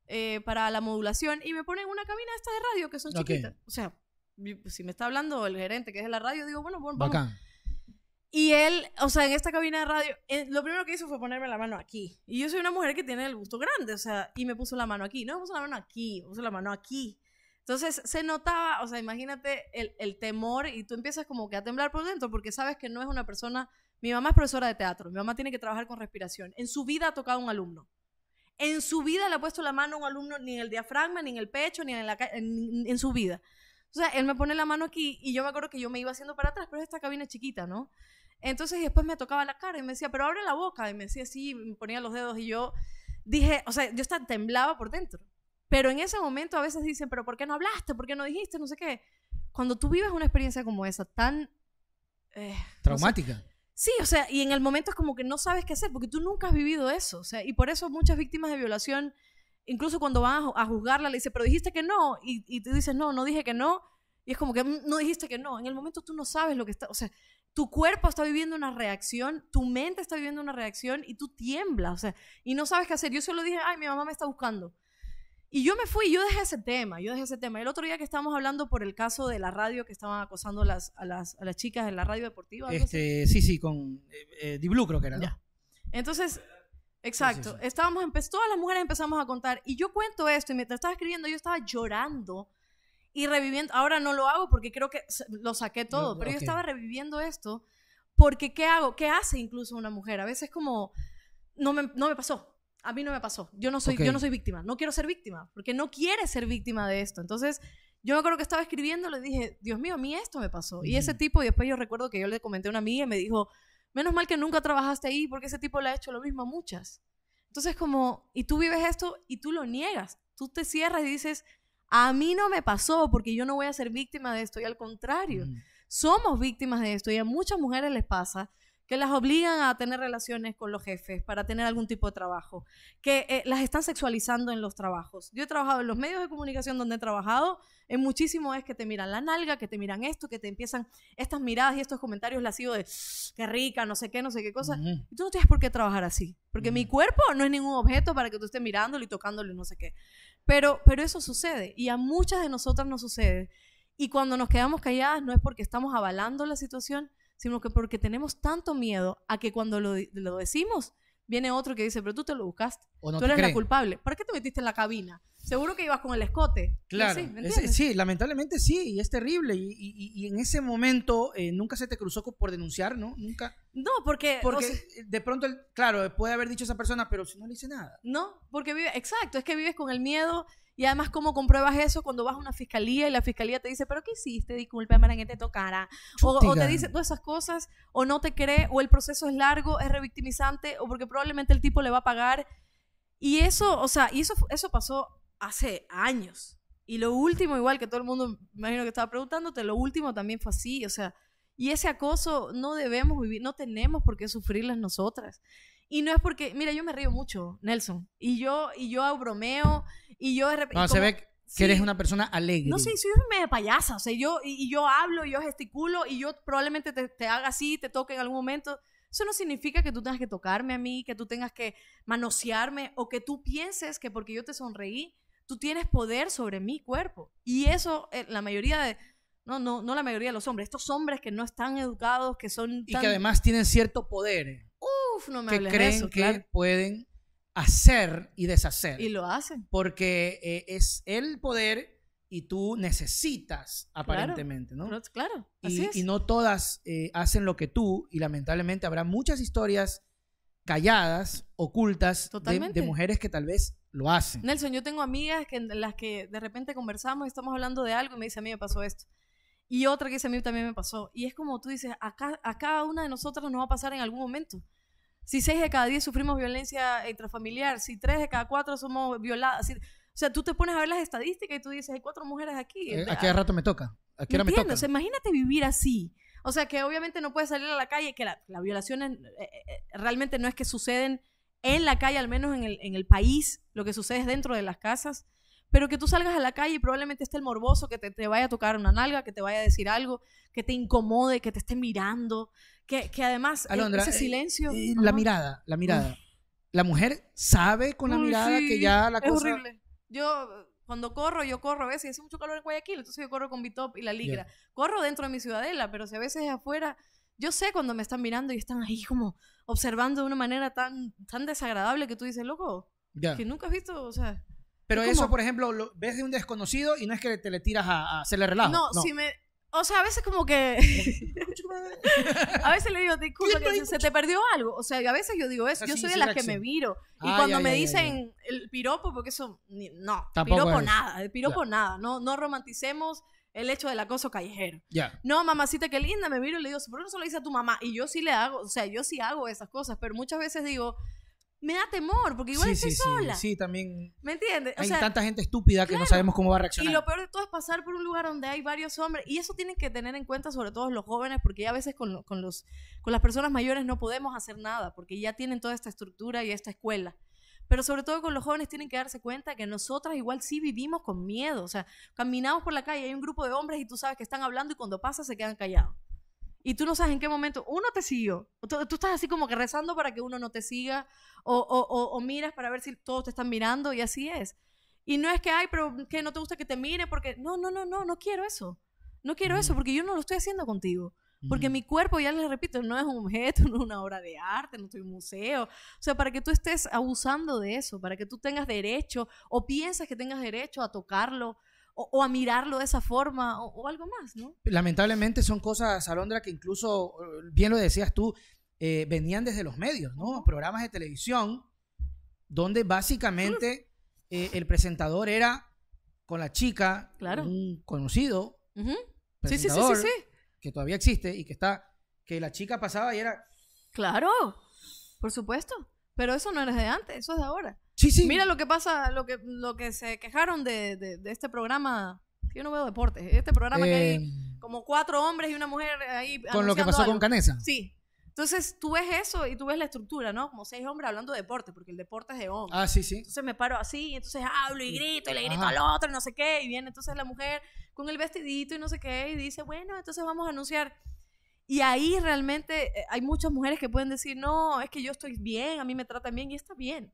Speaker 2: eh, para la modulación, y me ponen una cabina esta de radio, que son chiquitas. O sea, pues, si me está hablando el gerente que es de la radio, digo, bueno, bueno Y él, o sea, en esta cabina de radio, eh, lo primero que hizo fue ponerme la mano aquí. Y yo soy una mujer que tiene el gusto grande, o sea, y me puso la mano aquí. No me puso la mano aquí, me puso la mano aquí. Entonces se notaba, o sea, imagínate el, temor y tú empiezas como que a temblar por dentro porque sabes que no es una persona, mi mamá es profesora de teatro, mi mamá tiene que trabajar con respiración, en su vida ha tocado un alumno. En su vida le ha puesto la mano a un alumno ni en el diafragma, ni en el pecho, ni en, la, en, su vida. O sea, él me pone la mano aquí y yo me acuerdo que yo me iba haciendo para atrás, pero es esta cabina chiquita, ¿no? Entonces después me tocaba la cara y me decía, pero abre la boca. Y me decía así, me ponía los dedos y yo dije, o sea, yo estaba temblaba por dentro. Pero en ese momento a veces dicen, pero ¿por qué no hablaste? ¿Por qué no dijiste? No sé qué. Cuando tú vives una experiencia como esa, tan... Eh,
Speaker 1: Traumática.
Speaker 2: sí, o sea, y en el momento es como que no sabes qué hacer, porque tú nunca has vivido eso. y por eso muchas víctimas de violación, incluso cuando van a, juzgarla, le dicen, pero dijiste que no. Y, y tú dices, no, no dije que no. Y es como que mm, no dijiste que no. En el momento tú no sabes lo que está... O sea, tu cuerpo está viviendo una reacción, tu mente está viviendo una reacción y tú tiemblas, o sea, y no sabes qué hacer. Yo solo dije, ay, mi mamá me está buscando. Y yo me fui, yo dejé ese tema, yo dejé ese tema. El otro día que estábamos hablando por el caso de la radio que estaban acosando las, a, las, a, las, chicas en la radio deportiva. Este,
Speaker 1: sí, sí, con eh, eh, Diblu creo que era. ¿no? Ya.
Speaker 2: Entonces, exacto, todas las mujeres empezamos a contar y yo cuento esto y mientras estaba escribiendo yo estaba llorando y reviviendo, ahora no lo hago porque creo que lo saqué todo, pero yo estaba reviviendo esto porque ¿qué hago? ¿Qué hace incluso una mujer? A veces como, no me, no me pasó, a mí no me pasó. Yo no soy, yo no soy víctima. No quiero ser víctima, porque no quiere ser víctima de esto. Entonces, yo me acuerdo que estaba escribiendo, le dije, Dios mío, a mí esto me pasó. Y ese tipo, y después yo recuerdo que yo le comenté a una amiga y me dijo, menos mal que nunca trabajaste ahí, porque ese tipo le ha hecho lo mismo a muchas. Entonces, como, y tú vives esto y tú lo niegas. Tú te cierras y dices, a mí no me pasó, porque yo no voy a ser víctima de esto. Y al contrario, somos víctimas de esto. Y a muchas mujeres les pasa que las obligan a tener relaciones con los jefes para tener algún tipo de trabajo, que eh, las están sexualizando en los trabajos. Yo he trabajado en los medios de comunicación donde he trabajado, en muchísimo es que te miran la nalga, que te miran esto, que te empiezan estas miradas y estos comentarios sigo de qué rica, no sé qué, no sé qué cosa. tú no tienes por qué trabajar así, porque mi cuerpo no es ningún objeto para que tú estés mirándolo y tocándolo y no sé qué. Pero, pero eso sucede y a muchas de nosotras nos sucede. Y cuando nos quedamos calladas no es porque estamos avalando la situación, sino que porque tenemos tanto miedo a que cuando lo, lo decimos, viene otro que dice, pero tú te lo buscaste, tú eres la culpable, ¿para qué te metiste en la cabina? Seguro que ibas con el escote. Claro.
Speaker 1: sí, lamentablemente sí, y es terrible. Y, en ese momento eh, nunca se te cruzó por denunciar, ¿no? Nunca. No, porque. Porque eh, de pronto, claro, puede haber dicho esa persona, pero si no le hice nada.
Speaker 2: No, porque vive. Exacto, es que vives con el miedo. Y además, ¿cómo compruebas eso cuando vas a una fiscalía y la fiscalía te dice, pero ¿qué hiciste? Disculpe, que te tocara. O, te dice todas esas cosas, o no te cree, o el proceso es largo, es revictimizante, o porque probablemente el tipo le va a pagar. Y eso, o sea, y eso, eso pasó hace años. Y lo último, igual que todo el mundo, imagino que estaba preguntándote, lo último también fue así, o sea, y ese acoso no debemos vivir, no tenemos por qué sufrirlas nosotras. Y no es porque, mira, yo me río mucho, Nelson, y yo, y yo bromeo, y yo de repente... No, se ve que eres una
Speaker 1: persona alegre. No sé,
Speaker 2: soy una payasa, o sea, yo, y, yo hablo, yo gesticulo, y yo probablemente te haga así, te toque en algún momento. Eso no significa que tú tengas que tocarme a mí, que tú tengas que manosearme, o que tú pienses que porque yo te sonreí, tú tienes poder sobre mi cuerpo. Y eso, eh, la mayoría de, no, no, no la mayoría de los hombres, estos hombres que no están educados, que son... Y que además
Speaker 1: tienen cierto poder. Eh,
Speaker 2: Uf, no me Que creen que
Speaker 1: pueden hacer y deshacer. Y lo hacen. Porque eh, es el poder y tú necesitas, aparentemente, ¿no?
Speaker 2: Claro. y, no
Speaker 1: todas hacen lo que tú, y lamentablemente habrá muchas historias calladas, ocultas, de, mujeres que tal vez lo hacen. Nelson,
Speaker 2: yo tengo amigas que, las que de repente conversamos y estamos hablando de algo y me dice, a mí me pasó esto. Y otra que dice, a mí también me pasó. Y es como tú dices, a cada una de nosotras nos va a pasar en algún momento. Si seis de cada diez sufrimos violencia intrafamiliar, si tres de cada cuatro somos violadas. o sea, tú te pones a ver las estadísticas y tú dices, hay cuatro mujeres aquí. Eh, ¿A qué rato me toca? ¿A qué me toca? imagínate vivir así. O sea, que obviamente no puedes salir a la calle, que las violaciones eh, eh, realmente no es que suceden en la calle, al menos en el, país, lo que sucede es dentro de las casas, pero que tú salgas a la calle y probablemente esté el morboso que te, vaya a tocar una nalga, que te vaya a decir algo, que te incomode, que te esté mirando, que, que además eh, ese eh, silencio... y eh, la mirada,
Speaker 1: la mirada. La mujer sabe con la mirada que ya la es Horrible.
Speaker 2: Yo cuando corro, yo corro a veces, hace mucho calor en Guayaquil, entonces yo corro con top y la ligra. Corro dentro de mi ciudadela, pero si a veces afuera yo sé cuando me están mirando y están ahí como observando de una manera tan, tan desagradable que tú dices, loco, que nunca has visto, o sea... Pero eso, por
Speaker 1: ejemplo, lo ves de un desconocido y no es que te le tiras a, a hacerle relajo. No, si
Speaker 2: me... O sea, a veces como que... a veces le digo, disculpa, que se te perdió algo. O sea, a veces yo digo eso. Yo soy de las que me viro. Y cuando me dicen el piropo, porque eso... No, piropo nada. El piropo nada. No, no romanticemos el hecho del acoso callejero. Ya. No, mamacita, qué linda, me miro y le digo, ¿por qué no se lo dice a tu mamá? Y yo sí le hago, o sea, yo sí hago esas cosas, pero muchas veces digo, me da temor, porque igual sí, estoy sí, sola. Sí, sí, también. ¿Me entiendes? Hay tanta gente
Speaker 1: estúpida que no sabemos cómo va a reaccionar. Y lo
Speaker 2: peor de todo es pasar por un lugar donde hay varios hombres, y eso tienen que tener en cuenta sobre todo los jóvenes, porque ya a veces con, los, con las personas mayores no podemos hacer nada, porque ya tienen toda esta estructura y esta escuela pero sobre todo con los jóvenes tienen que darse cuenta que nosotras igual sí vivimos con miedo, o sea, caminamos por la calle, hay un grupo de hombres y tú sabes que están hablando y cuando pasa se quedan callados. Y tú no sabes en qué momento uno te siguió. Tú, estás así como que rezando para que uno no te siga o, miras para ver si todos te están mirando y así es. Y no es que, ay, pero que no te gusta que te mire porque, no, no, no, no, no quiero eso. No quiero eso mm. porque yo no lo estoy haciendo contigo. Porque mi cuerpo, ya les repito, no es un objeto, no es una obra de arte, no estoy en un museo. O sea, para que tú estés abusando de eso, para que tú tengas derecho o piensas que tengas derecho a tocarlo o, a mirarlo de esa forma o, algo más, ¿no?
Speaker 1: Lamentablemente son cosas, Alondra, que incluso, eh, bien lo decías tú, eh, venían desde los medios, ¿no? Programas de televisión donde básicamente eh, el presentador era con la chica, un conocido.
Speaker 2: sí, sí, sí, sí
Speaker 1: que todavía existe y que está, que la chica pasaba y era...
Speaker 2: Claro, por supuesto. Pero eso no era de antes, eso es de ahora. Sí, sí. Mira lo que pasa, lo que, lo que se quejaron de, de, este programa. Yo no veo deportes. Este programa que hay em. como cuatro hombres y una mujer ahí. Con lo que pasó con Canesa. Sí, entonces tú ves eso y tú ves la estructura, ¿no? Como seis hombres hablando de deporte, porque el deporte es de hombres. Ah, sí, sí. Entonces me paro así, y entonces hablo y grito, y le grito al otro, no sé qué, y viene entonces la mujer con el vestidito y no sé qué, y dice, bueno, entonces vamos a anunciar. Y ahí realmente eh, hay muchas mujeres que pueden decir, no, es que yo estoy bien, a mí me tratan bien y está bien.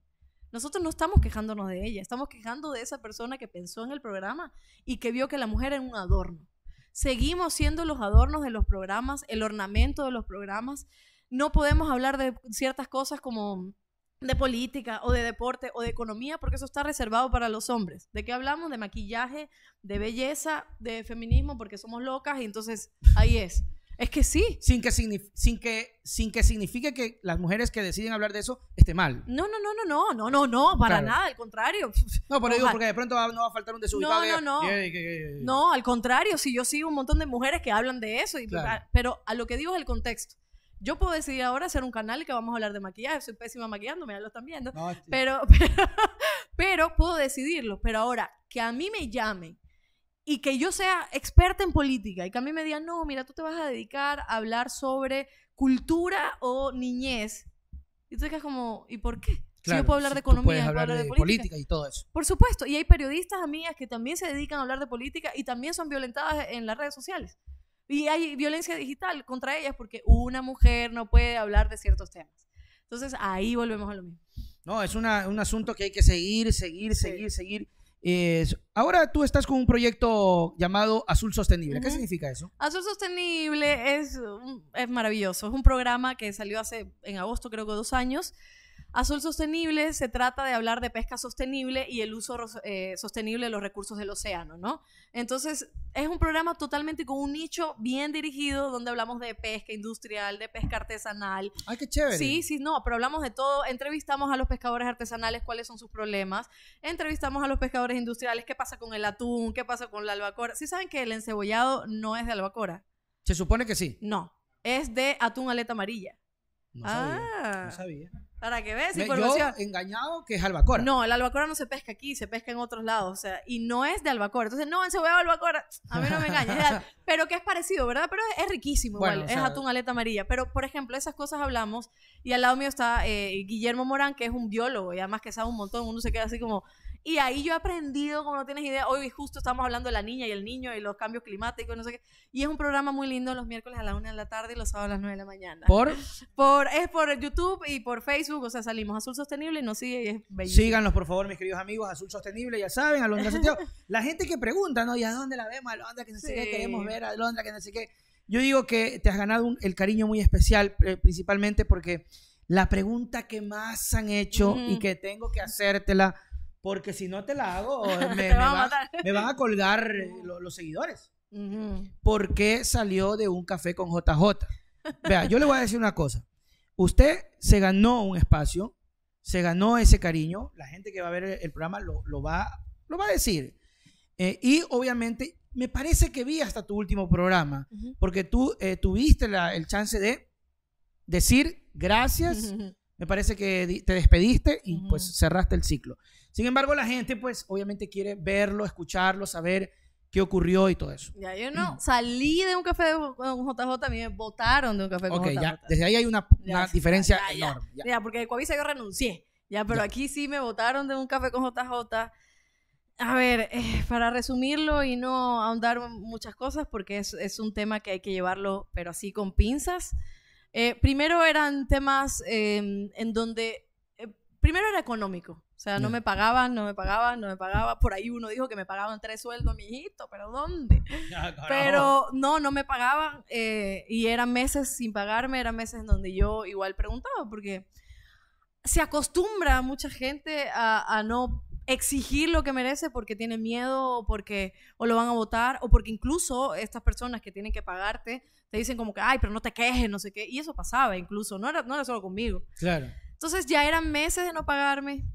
Speaker 2: Nosotros no estamos quejándonos de ella, estamos quejando de esa persona que pensó en el programa y que vio que la mujer era un adorno. Seguimos siendo los adornos de los programas, el ornamento de los programas. No podemos hablar de ciertas cosas como de política o de deporte o de economía, porque eso está reservado para los hombres. ¿De qué hablamos? De maquillaje, de belleza, de feminismo, porque somos locas y entonces ahí es. Es que sí. Sin que, sin que, sin
Speaker 1: que signifique que las mujeres que deciden hablar de eso esté mal.
Speaker 2: No, no, no, no, no, no, no, no, para nada, al contrario. No, pero digo, porque de pronto
Speaker 1: no va a faltar un desubicado. No, no, no.
Speaker 2: no, al contrario, si yo sigo un montón de mujeres que hablan de eso, y, ah, pero a lo que digo es el contexto. Yo puedo decidir ahora hacer un canal que vamos a hablar de maquillaje. Soy pésima maquillándome, ya lo están viendo. pero, pero, pero puedo decidirlo. Pero ahora, que a mí me llame y que yo sea experta en política y que a mí me digan, no, mira, tú te vas a dedicar a hablar sobre cultura o niñez. Y tú te quedas como, ¿y por qué? si yo puedo hablar de economía, hablar, hablar de, política. y todo eso. Por supuesto, y hay periodistas amigas que también se dedican a hablar de política y también son violentadas en las redes sociales. Y hay violencia digital contra ellas porque una mujer no puede hablar de ciertos temas. Entonces ahí
Speaker 1: volvemos a lo mismo. No, es un asunto que hay que seguir,
Speaker 2: seguir, seguir, seguir
Speaker 1: ahora tú estás con un proyecto llamado Azul Sostenible. ¿Qué significa eso?
Speaker 2: Azul Sostenible es, es maravilloso. Es un programa que salió hace, en agosto creo que dos años, Azul Sostenible se trata de hablar de pesca sostenible y el uso eh, sostenible de los recursos del océano, ¿no? Entonces, es un programa totalmente con un nicho bien dirigido donde hablamos de pesca industrial, de pesca artesanal. ¡Ay, qué chévere! Sí, sí, no, pero hablamos de todo. Entrevistamos a los pescadores artesanales, cuáles son sus problemas. Entrevistamos a los pescadores industriales, qué pasa con el atún, qué pasa con la albacora. ¿Sí saben que el encebollado no es de albacora?
Speaker 1: Se supone que sí.
Speaker 2: No, es de atún aleta amarilla. No No ah. sabía que Yo engañado que es albacora. No, el albacora no se pesca aquí, se pesca en otros lados, o sea, y no es de albacora. Entonces, no, en cebolla albacora, a mí no me engañes. pero que es parecido, ¿verdad? Pero es, riquísimo es atún aleta amarilla. Pero, por ejemplo, esas cosas hablamos y al lado mío está eh, Guillermo Morán, que es un biólogo y además que sabe un montón, uno se queda así como, y ahí yo he aprendido, como no tienes idea, hoy justo estamos hablando de la niña y el niño y los cambios climáticos, no sé qué. Y es un programa muy lindo los miércoles a la una de la tarde y los sábados a las 9 de la mañana. ¿Por? por es por YouTube y por Facebook, o sea, salimos Azul Sostenible y nos sigue y es bellísimo.
Speaker 1: Síganos, por favor, mis queridos amigos, Azul Sostenible, ya saben, a Santiago. la gente que pregunta, ¿no? ¿Y a dónde
Speaker 2: la vemos? a Londra que no sé qué, queremos
Speaker 1: ver, a Londra que no sé qué. Yo digo que te has ganado un, el cariño muy especial, eh, principalmente porque la pregunta que más han hecho y que tengo que hacértela porque si no te la hago, me, van a colgar los seguidores. ¿Por qué Porque salió de un café con JJ? Vea, yo le voy a decir una cosa. Usted se ganó un espacio, se ganó ese cariño. La gente que va a ver el programa lo, va, lo va a decir. Eh, y obviamente, me parece que vi hasta tu último programa, porque tú eh, tuviste la, el chance de decir gracias. Me parece que te despediste y pues cerraste el ciclo. Sin embargo, la gente, pues, obviamente quiere verlo, escucharlo, saber qué ocurrió y todo eso.
Speaker 2: Ya, yo no salí de un café con JJ, me votaron de un café con okay, JJ. Ya,
Speaker 1: desde ahí hay una, diferencia enorme.
Speaker 2: Ya. porque de Coavisa yo renuncié. Ya, pero aquí sí me votaron de un café con JJ. A ver, eh, para resumirlo y no ahondar muchas cosas, porque es, un tema que hay que llevarlo, pero así con pinzas. Eh, primero eran temas em, en donde, eh, primero era económico, o sea, no me pagaban, no me pagaban, no me pagaban. Por ahí uno dijo que me pagaban tres sueldos, mijito, pero ¿dónde?
Speaker 1: Ah, pero
Speaker 2: no, no me pagaban eh, y eran meses sin pagarme, eran meses en donde yo igual preguntaba, porque se acostumbra mucha gente a, no exigir lo que merece porque tiene miedo o porque o lo van a votar o porque incluso estas personas que tienen que pagarte te dicen como que, ay, pero no te quejes, no sé qué. Y eso pasaba incluso, no era, no era solo conmigo. Claro. Entonces ya eran meses de no pagarme,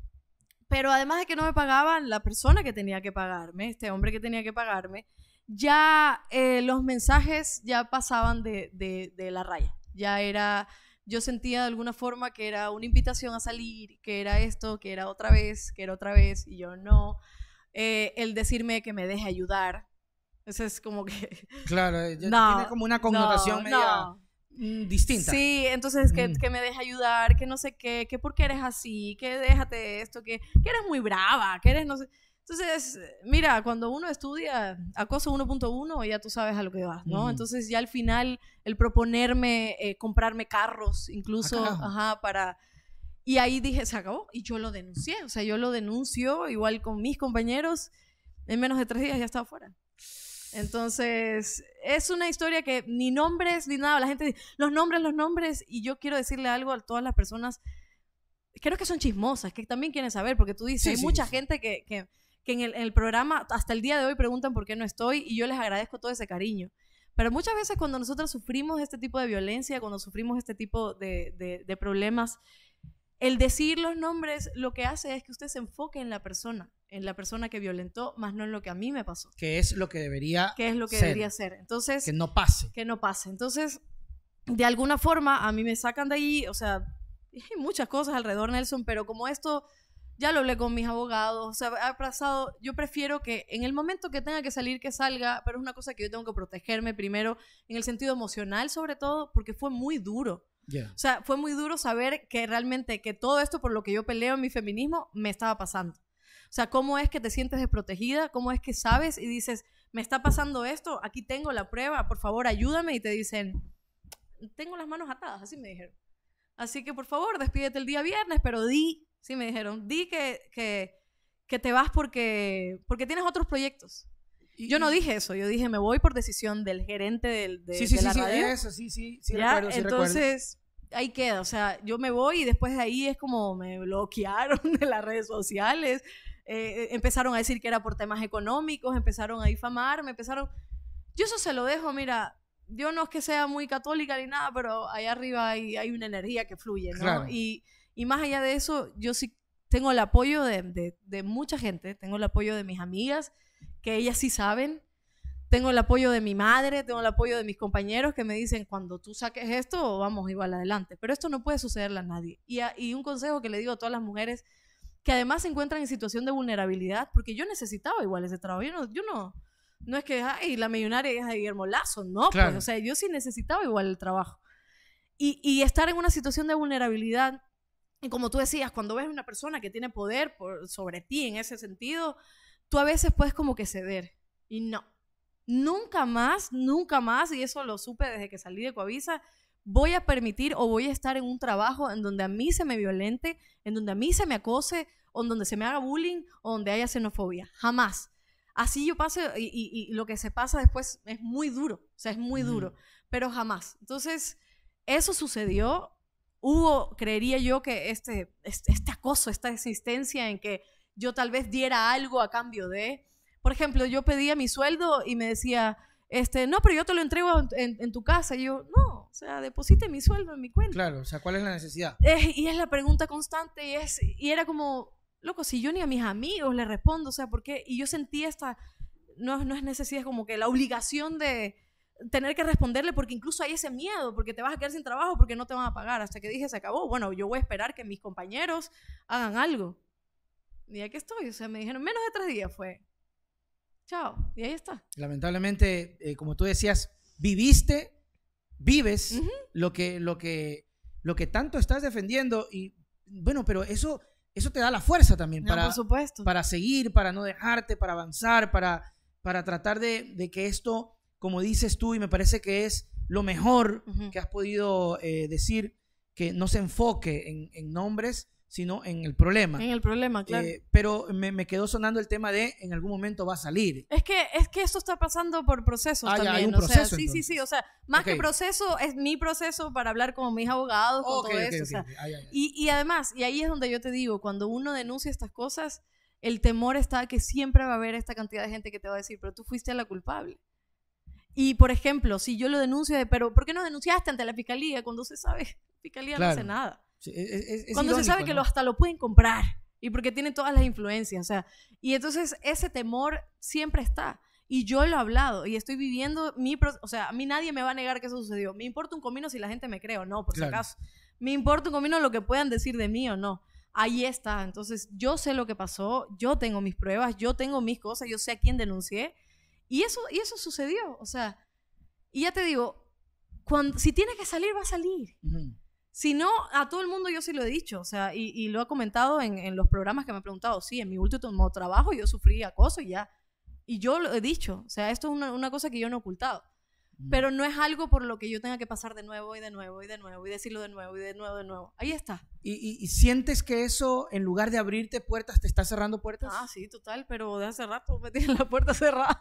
Speaker 2: pero además de que no me pagaban, la persona que tenía que pagarme, este hombre que tenía que pagarme, ya eh, los mensajes ya pasaban de, la raya. Ya era, yo sentía de alguna forma que era una invitación a salir, que era esto, que era otra vez, que era otra vez, y yo no. Eh, el decirme que me deje ayudar. Eso es como que...
Speaker 1: Claro, eh, tiene como una connotación media...
Speaker 2: Mm, distinta. Sí, entonces que, mm. me deja ayudar, que no sé qué, ¿Por qué eres así, que déjate esto, que, que eres muy brava, que eres no sé. Entonces, mira, cuando uno estudia acoso 1.1, ya tú sabes a lo que vas, ¿no? Entonces, ya al final, el proponerme eh, comprarme carros, incluso, ah, ajá, para. Y ahí dije, se acabó. Y yo lo denuncié. O sea, yo lo denuncio igual con mis compañeros. En menos de tres días ya estaba fuera. Entonces, es una historia que ni nombres ni nada, la gente dice, los nombres, los nombres, y yo quiero decirle algo a todas las personas, creo que son chismosas, que también quieren saber, porque tú dices, hay mucha gente que, en, el, programa hasta el día de hoy preguntan por qué no estoy, y yo les agradezco todo ese cariño. Pero muchas veces cuando nosotros sufrimos este tipo de violencia, cuando sufrimos este tipo de, problemas, el decir los nombres lo que hace es que usted se enfoque en la persona en la persona que violentó, más no en lo que a mí me pasó.
Speaker 1: Que es lo que debería Que es lo que debería ser.
Speaker 2: Entonces... Que no pase. Que no pase. Entonces, de alguna forma, a mí me sacan de ahí, o sea, hay muchas cosas alrededor, Nelson, pero como esto ya lo hablé con mis abogados, o sea, ha pasado, yo prefiero que en el momento que tenga que salir, que salga, pero es una cosa que yo tengo que protegerme primero, en el sentido emocional sobre todo, porque fue muy duro. O sea, fue muy duro saber que realmente que todo esto por lo que yo peleo en mi feminismo me estaba pasando. O sea, ¿cómo es que te sientes desprotegida? ¿Cómo es que sabes y dices, me está pasando esto, aquí tengo la prueba, por favor, ayúdame? Y te dicen, tengo las manos atadas, así me dijeron. Así que por favor, despídete el día viernes, pero di, sí me dijeron, di que, que, que te vas porque, porque tienes otros proyectos. yo no dije eso, yo dije me voy por decisión del gerente del, de, sí, sí, sí, Sí, sí, sí, sí, Recuerdo, sí Entonces, ahí queda, o sea, yo me voy y después de ahí es como me bloquearon de las redes sociales, eh, empezaron a decir que era por temas económicos, empezaron a difamarme, empezaron... Yo eso se lo dejo, mira, yo no es que sea muy católica ni nada, pero ahí arriba hay, hay una energía que fluye, ¿no? Y, más allá de eso, yo sí tengo el apoyo de, mucha gente, tengo el apoyo de mis amigas, que ellas sí saben, tengo el apoyo de mi madre, tengo el apoyo de mis compañeros que me dicen, cuando tú saques esto, vamos igual adelante. Pero esto no puede sucederle a nadie. Y, y, un consejo que le digo a todas las mujeres que además se encuentran en situación de vulnerabilidad, porque yo necesitaba igual ese trabajo. Yo no, no, es que, ay, la millonaria es de Guillermo Lazo, no, pues, o sea, yo sí necesitaba igual el trabajo. Y, estar en una situación de vulnerabilidad, y como tú decías, cuando ves una persona que tiene poder sobre ti en ese sentido, tú a veces puedes como que ceder, y no. Nunca más, nunca más, y eso lo supe desde que salí de Coavisa, voy a permitir o voy a estar en un trabajo en donde a mí se me violente, en donde a mí se me acose, o en donde se me haga bullying, o donde haya xenofobia. Jamás. Así yo paso y, lo que se pasa después es muy duro, o sea, es muy duro, pero jamás. Entonces, eso sucedió. Hubo, creería yo, que este, este, este, acoso, esta existencia en que yo tal vez diera algo a cambio de... Por ejemplo, yo pedía mi sueldo y me decía, este, no, pero yo te lo entrego en tu casa. Y yo, no, o sea, deposite mi sueldo en mi cuenta. Claro, o sea,
Speaker 1: ¿cuál es la necesidad?
Speaker 2: y es la pregunta constante y, es, y era como, loco, si yo ni a mis amigos le respondo, o sea, ¿por qué? Y yo sentí esta, no, no es necesidad, es como que la obligación de tener que responderle porque incluso hay ese miedo, porque te vas a quedar sin trabajo, porque no te van a pagar. Hasta que dije, se acabó, bueno, yo voy a esperar que mis compañeros hagan algo. Y aquí estoy, o sea, me dijeron, menos de tres días fue. Chao, y ahí está.
Speaker 1: Lamentablemente, eh, como tú decías, viviste vives lo, que, lo, que, lo que tanto estás defendiendo y bueno, pero eso, eso te da la fuerza también para, para seguir, para no dejarte, para avanzar, para, para tratar de, que esto, como dices tú, y me parece que es lo mejor que has podido eh, decir, que no se enfoque en, en nombres, sino en el problema. En el problema, eh, claro. pero me, me, quedó sonando el tema de en algún momento va a salir.
Speaker 2: Es que es que esto está pasando por procesos ah, también. Hay un proceso, sí, sí, sí. O sea, más que proceso, es mi proceso para hablar con mis abogados, todo eso. y, y además, y ahí es donde yo te digo, cuando uno denuncia estas cosas, el temor está que siempre va a haber esta cantidad de gente que te va a decir, pero tú fuiste la culpable. Y, por ejemplo, si yo lo denuncio, de, pero ¿por qué no denunciaste ante la fiscalía cuando se sabe? La fiscalía no hace nada.
Speaker 1: E, e, cuando se sabe que hasta
Speaker 2: lo pueden comprar y porque tiene todas las influencias, o sea, y entonces ese temor siempre está. Y yo lo he hablado y estoy viviendo mi... O sea, a mí nadie me va a negar que eso sucedió. Me importa un comino si la gente me cree o no, por si acaso. Me importa un comino lo que puedan decir de mí o no. Ahí está. Entonces, yo sé lo que pasó, yo tengo mis pruebas, yo tengo mis cosas, yo sé a quién denuncié. Y eso, y eso sucedió. O sea, y ya te digo, cuando, si tiene que salir, va a salir. Si no, a todo el mundo yo sí lo he dicho, o sea, y, lo he comentado en, en, los programas que me han preguntado, sí, en mi último trabajo yo sufrí acoso y ya. Y yo lo he dicho, o sea, esto es una, cosa que yo no he ocultado. Mm. Pero no es algo por lo que yo tenga que pasar de nuevo y de nuevo y de nuevo y decirlo de nuevo y de nuevo de nuevo.
Speaker 1: Ahí está. ¿Y, y, sientes que eso, en lugar de abrirte puertas, te está cerrando puertas? Ah,
Speaker 2: sí, total, pero de hace rato me tienen la puerta cerrada.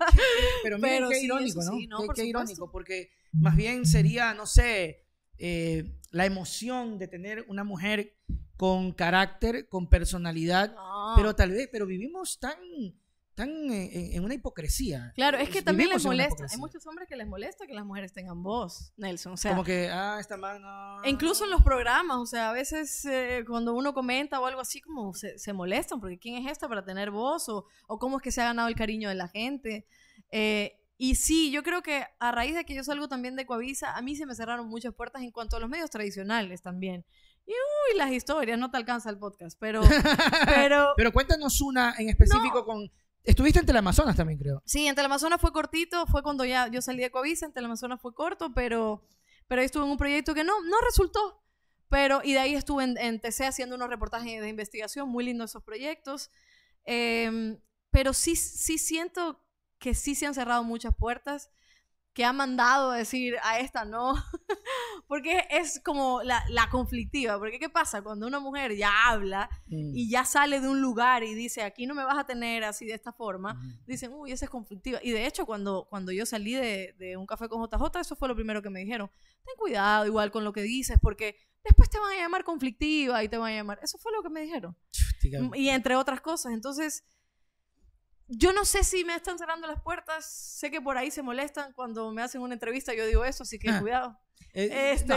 Speaker 2: pero, mira, qué irónico, ¿no? Sí, qué irónico, porque
Speaker 1: más bien sería, no sé, eh, la emoción de tener una mujer con carácter, con personalidad, ah. pero tal vez, pero vivimos tan, tan eh, en, una hipocresía. Claro, es que también les molesta, hay
Speaker 2: muchos hombres que les molesta que las mujeres tengan voz, Nelson, o sea, Como que, ah, e incluso en los programas, o sea, a veces eh, cuando uno comenta o algo así, como se, se, molestan, porque ¿quién es esta para tener voz? O, cómo es que se ha ganado el cariño de la gente. Y sí, yo creo que a raíz de que yo salgo también de Coavisa, a mí se me cerraron muchas puertas en cuanto a los medios tradicionales también. Y uy, las historias, no te alcanza el podcast, pero...
Speaker 1: pero, cuéntanos una
Speaker 2: en específico con...
Speaker 1: Estuviste en Amazonas también, creo.
Speaker 2: Sí, en Amazonas fue cortito, fue cuando ya yo salí de Coavisa, en Amazonas fue corto, pero, pero ahí estuve en un proyecto que no, no resultó. Pero, y de ahí estuve en, TC haciendo unos reportajes de investigación, muy lindos esos proyectos. Em, pero sí, sí siento que sí se han cerrado muchas puertas, que ha mandado a decir a esta no, porque es como la, conflictiva, porque ¿qué pasa? Cuando una mujer ya habla mm. y ya sale de un lugar y dice, aquí no me vas a tener así de esta forma, dicen, uy, esa es conflictiva. Y de hecho, cuando, cuando yo salí de, un café con JJ, eso fue lo primero que me dijeron, ten cuidado igual con lo que dices, porque después te van a llamar conflictiva y te van a llamar, eso fue lo que me dijeron. Y entre otras cosas, entonces yo no sé si me están cerrando las puertas, sé que por ahí se molestan cuando me hacen una entrevista, yo digo eso, así que ah. cuidado. Eh, eh, este.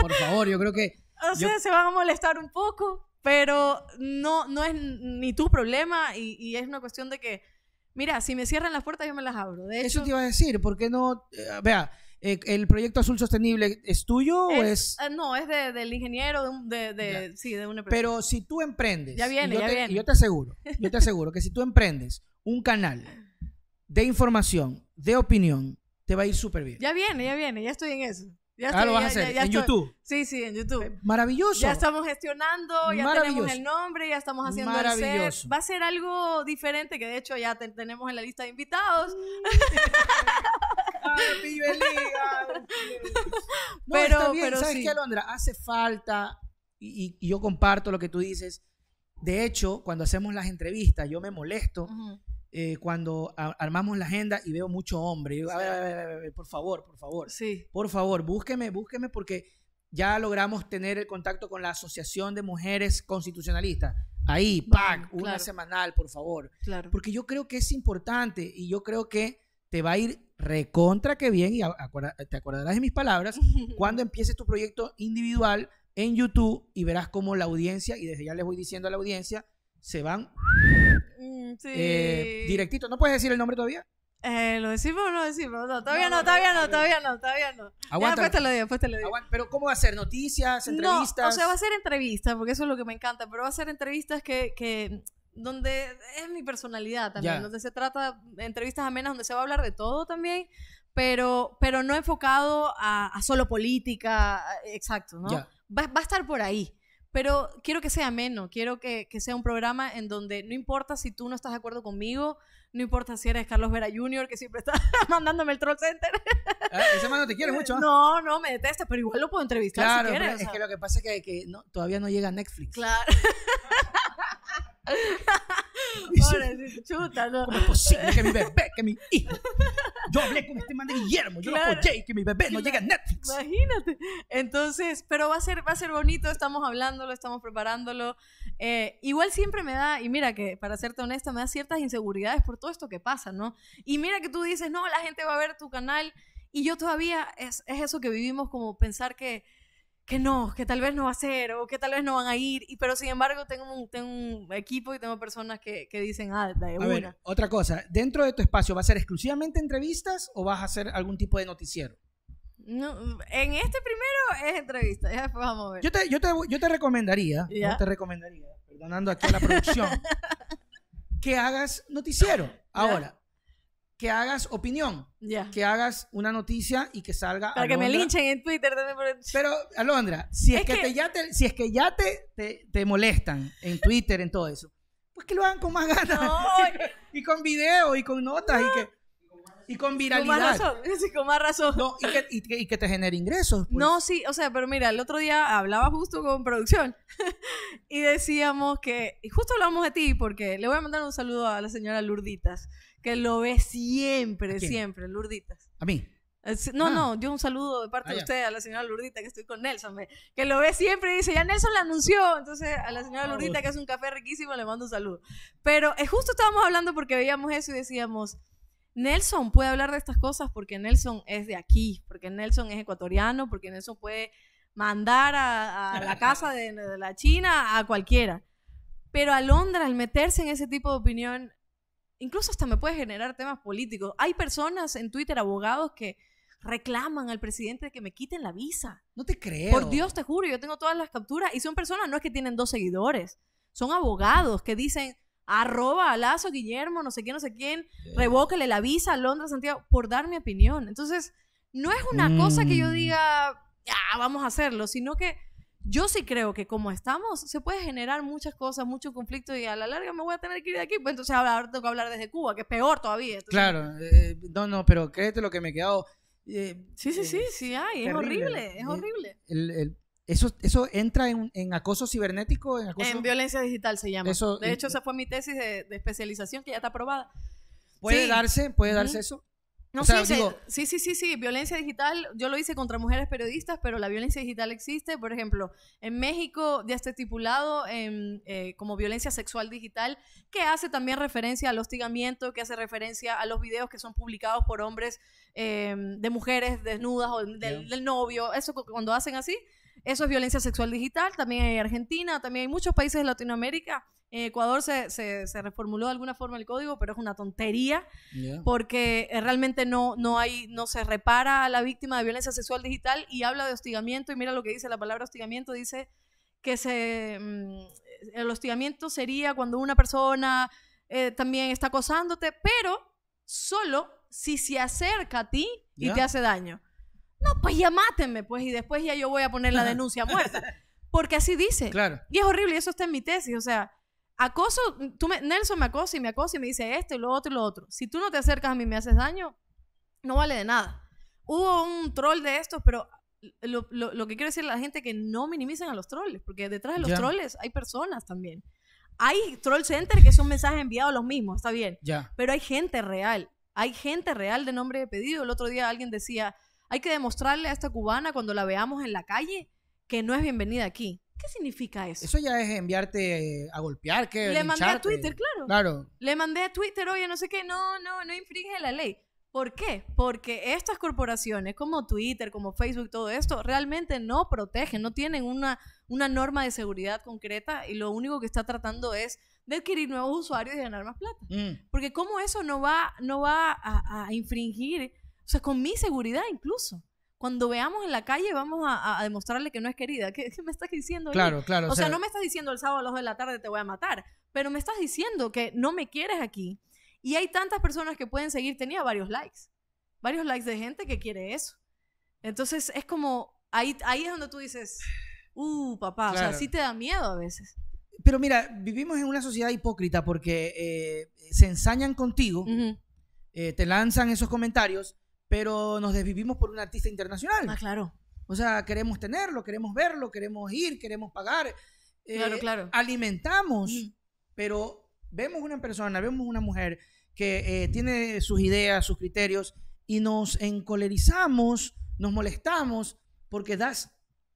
Speaker 2: por favor, yo creo que... O se van a molestar un poco, pero no, no es ni tu problema y, es una cuestión de que, mira, si me cierran las puertas yo me las abro. De hecho, eso te iba a
Speaker 1: decir, porque no? Eh, vea, eh, ¿El proyecto Azul Sostenible es tuyo o es...?
Speaker 2: Eh, no, es del ingeniero, de, sí, de una empresa. Pero
Speaker 1: si tú emprendes... Ya viene, yo ya te, viene. Yo te aseguro, yo te aseguro que si tú emprendes un canal de información, de opinión, te va a ir súper bien.
Speaker 2: Ya viene, ya viene, ya estoy en eso. Ya lo vas a hacer en YouTube. Sí, sí, en YouTube. Eh, maravilloso. Ya estamos gestionando, ya tenemos el nombre, ya estamos haciendo Va a ser algo diferente que de hecho ya tenemos en la lista de invitados. Mm vive pero, ¿sabes qué, Alondra?
Speaker 1: Hace falta, y, yo comparto lo que tú dices. De hecho, cuando hacemos las entrevistas, yo me molesto eh, cuando armamos la agenda y veo mucho hombre. a, ver, a, ver, a ver, por favor, por favor. Sí. Por favor, búsqueme, búsqueme porque ya logramos tener el contacto con la Asociación de Mujeres Constitucionalistas. Ahí, PAC, una semanal, por favor. Claro. Porque yo creo que es importante y yo creo que te va a ir recontra que bien, y te acordarás de mis palabras, cuando empieces tu proyecto individual en YouTube y verás cómo la audiencia, y desde ya les voy diciendo a la audiencia, se van
Speaker 2: mm, eh, directito.
Speaker 1: ¿No puedes decir el nombre todavía? Eh, ¿Lo decimos o no decimos?
Speaker 2: No, todavía no, todavía, no todavía no, todavía no, pues, te lo digo, pues, te lo digo.
Speaker 1: Aguanta. Pero ¿cómo va a ser? ¿Noticias?
Speaker 2: ¿Entrevistas? o sea, va a ser entrevistas, porque eso es lo que me encanta, pero va a ser entrevistas que, que donde es mi personalidad también, donde se trata de entrevistas amenas, donde se va a hablar de todo también, pero, pero no enfocado a, solo política, eh, exacto, ¿no? Va, a estar por ahí, pero quiero que sea ameno, quiero que, sea un programa en donde no importa si tú no estás de acuerdo conmigo, no importa si eres Carlos Vera Jr., que siempre está mandándome el Troll Center. Ah, ese man no te quiere mucho. ¿ah? No, no, me detesta, pero igual lo puedo entrevistar si quieres. Claro, es que
Speaker 1: lo que pasa es que,
Speaker 2: todavía no llega a Netflix.
Speaker 1: Claro.
Speaker 2: Ahora chuta, no. ¿Cómo es posible que mi bebé, que mi Yo hablé con este man de Guillermo, yo lo apoyé y que mi bebé no llega a Netflix. Imagínate. Entonces, pero va a ser, va a ser bonito, estamos hablándolo, estamos preparándolo. Eh, igual siempre me da, y mira que para serte honesta, me da ciertas inseguridades por todo esto que pasa, ¿no? Y mira que tú dices, no, la gente va a ver tu canal. Y yo todavía, es, es eso que vivimos como pensar que que no, que tal vez no va a ser o que tal vez no van a ir, y, pero sin embargo tengo un, equipo y tengo personas que, dicen, ah, de una.
Speaker 1: otra cosa, dentro de tu espacio, ¿va a ser exclusivamente entrevistas o vas a hacer algún tipo de noticiero?
Speaker 2: No, en este primero es entrevista, ya después vamos a ver. Yo te,
Speaker 1: yo te, yo te recomendaría, te
Speaker 2: recomendaría,
Speaker 1: perdonando aquí a la producción, que hagas noticiero. Ahora, que hagas opinión, que hagas una noticia y que salga. Para que me linchen en Twitter también. Por... Pero, Alondra, si es, que, ya, te, si es que ya te, te, molestan en Twitter, en todo eso, pues que lo
Speaker 2: hagan con más ganas. y con video, y con notas, y que. Y con viralidad. Con más razón. y, que, te genere ingresos. Pues. No, sí, o sea, pero mira, el otro día hablaba justo con producción y decíamos que, y justo hablamos de ti porque le voy a mandar un saludo a la señora Lurditas que lo ve siempre, siempre, Lurditas. ¿A mí? No, ah. no, dio un saludo de parte ah, de usted a la señora Lurdita, que estoy con Nelson, que lo ve siempre y dice, ya Nelson la anunció, entonces a la señora ah, Lurdita, que hace un café riquísimo, le mando un saludo. Pero eh, justo estábamos hablando porque veíamos eso y decíamos, Nelson puede hablar de estas cosas porque Nelson es de aquí, porque Nelson es ecuatoriano, porque Nelson puede mandar a, la casa de, de, la China a cualquiera. Pero a Londra, al meterse en ese tipo de opinión, incluso hasta me puede generar temas políticos. Hay personas en Twitter, abogados, que reclaman al presidente que me quiten la visa. No te creo. Por Dios, te juro, yo tengo todas las capturas y son personas, no es que tienen dos seguidores, son abogados que dicen arroba a Lazo, Guillermo, no sé quién, no sé quién, la visa a Londres, Santiago, por dar mi opinión. Entonces, no es una cosa que yo mm. diga, vamos a hacerlo, sino que yo sí creo que como estamos, se puede generar muchas cosas, mucho conflicto y a la larga me voy a tener que ir de aquí. Pues entonces ahora tengo que hablar desde Cuba, que es peor todavía.
Speaker 1: claro, eh, no, no, pero créete lo que me he quedado.
Speaker 2: Eh, sí, sí, sí, eh, sí, hay, es horrible, es horrible.
Speaker 1: eso, eso entra en, acoso cibernético, en,
Speaker 2: violencia digital se llama. Eso, de hecho, esa fue mi tesis de, especialización que ya está aprobada. Puede darse, puede darse eso. No, sé, sí, sí, sí, sí, violencia digital, yo lo hice contra mujeres periodistas, pero la violencia digital existe, por ejemplo, en México ya está estipulado eh, como violencia sexual digital, que hace también referencia al hostigamiento, que hace referencia a los videos que son publicados por hombres eh, de mujeres desnudas o del novio, eso cuando hacen así, eso es violencia sexual digital, también hay Argentina, también hay muchos países de Latinoamérica. En Ecuador se, se, reformuló de alguna forma el código, pero es una tontería porque eh, realmente no, no, hay, no se repara a la víctima de violencia sexual digital y habla de hostigamiento y mira lo que dice la palabra hostigamiento, dice que se, mm, el hostigamiento sería cuando una persona eh, también está acosándote, pero solo si se acerca a ti y te hace daño. No, pues ya pues, y después ya yo voy a poner la denuncia muerta. Porque así dice. Claro. Y es horrible, y eso está en mi tesis, o sea, acoso, tú me, Nelson me acosa y me acosa y me dice esto y lo otro y lo otro. Si tú no te acercas a mí y me haces daño, no vale de nada. Hubo un troll de estos, pero lo, lo, lo que quiero decir a la gente que no minimicen a los trolls, porque detrás de los trolls hay personas también. Hay troll center que es un mensaje enviado a los mismos, está bien. Pero hay gente real. Hay gente real de nombre de pedido. El otro día alguien decía, hay que demostrarle a esta cubana cuando la veamos en la calle que no es bienvenida aquí. ¿Qué significa eso? Eso ya es
Speaker 1: enviarte eh, a golpear, que le mandé a Twitter, claro. Claro.
Speaker 2: Le mandé a Twitter, oye, no sé qué, no, no, no infringe la ley. ¿Por qué? Porque estas corporaciones como Twitter, como Facebook, todo esto, realmente no protegen, no tienen una, una norma de seguridad concreta y lo único que está tratando es de adquirir nuevos usuarios y ganar más plata. Mm. Porque cómo eso no va, no va a infringir o sea, con mi seguridad incluso. Cuando veamos en la calle, vamos a, demostrarle que no es querida. ¿Qué, me estás diciendo? Claro, claro. O, sea, no me estás diciendo el sábado a las 2 de la tarde te voy a matar, pero me estás diciendo que no me quieres aquí. Y hay tantas personas que pueden seguir. Tenía varios likes. Varios likes de gente que quiere eso. Entonces, es como, ahí, ahí es donde tú dices, uh, papá, o sea, sí te da miedo a veces.
Speaker 1: Pero mira, vivimos en una sociedad hipócrita porque eh, se ensañan contigo, eh, te lanzan esos comentarios pero nos desvivimos por un artista internacional. Ah, claro. O sea, queremos tenerlo, queremos verlo, queremos ir, queremos pagar. Eh, claro, claro. Alimentamos, mm. pero vemos una persona, vemos una mujer que eh, tiene sus ideas, sus criterios, y nos
Speaker 2: encolerizamos, nos molestamos, porque das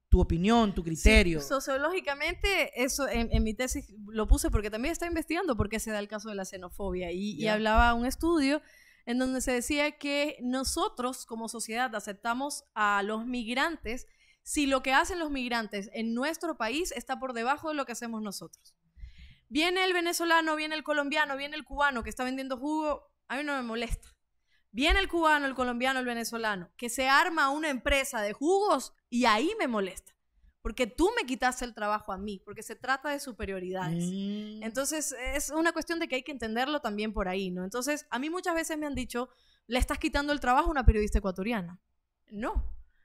Speaker 1: tu opinión, tu criterio.
Speaker 2: sociológicamente, eso en, mi tesis lo puse porque también está investigando por qué se da el caso de la xenofobia. Y, y hablaba un estudio en donde se decía que nosotros como sociedad aceptamos a los migrantes si lo que hacen los migrantes en nuestro país está por debajo de lo que hacemos nosotros. Viene el venezolano, viene el colombiano, viene el cubano que está vendiendo jugo, a mí no me molesta. Viene el cubano, el colombiano, el venezolano, que se arma una empresa de jugos y ahí me molesta porque tú me quitaste el trabajo a mí, porque se trata de superioridades. Mm. Entonces, es una cuestión de que hay que entenderlo también por ahí, ¿no? Entonces, a mí muchas veces me han dicho, le estás quitando el trabajo a una periodista ecuatoriana. No,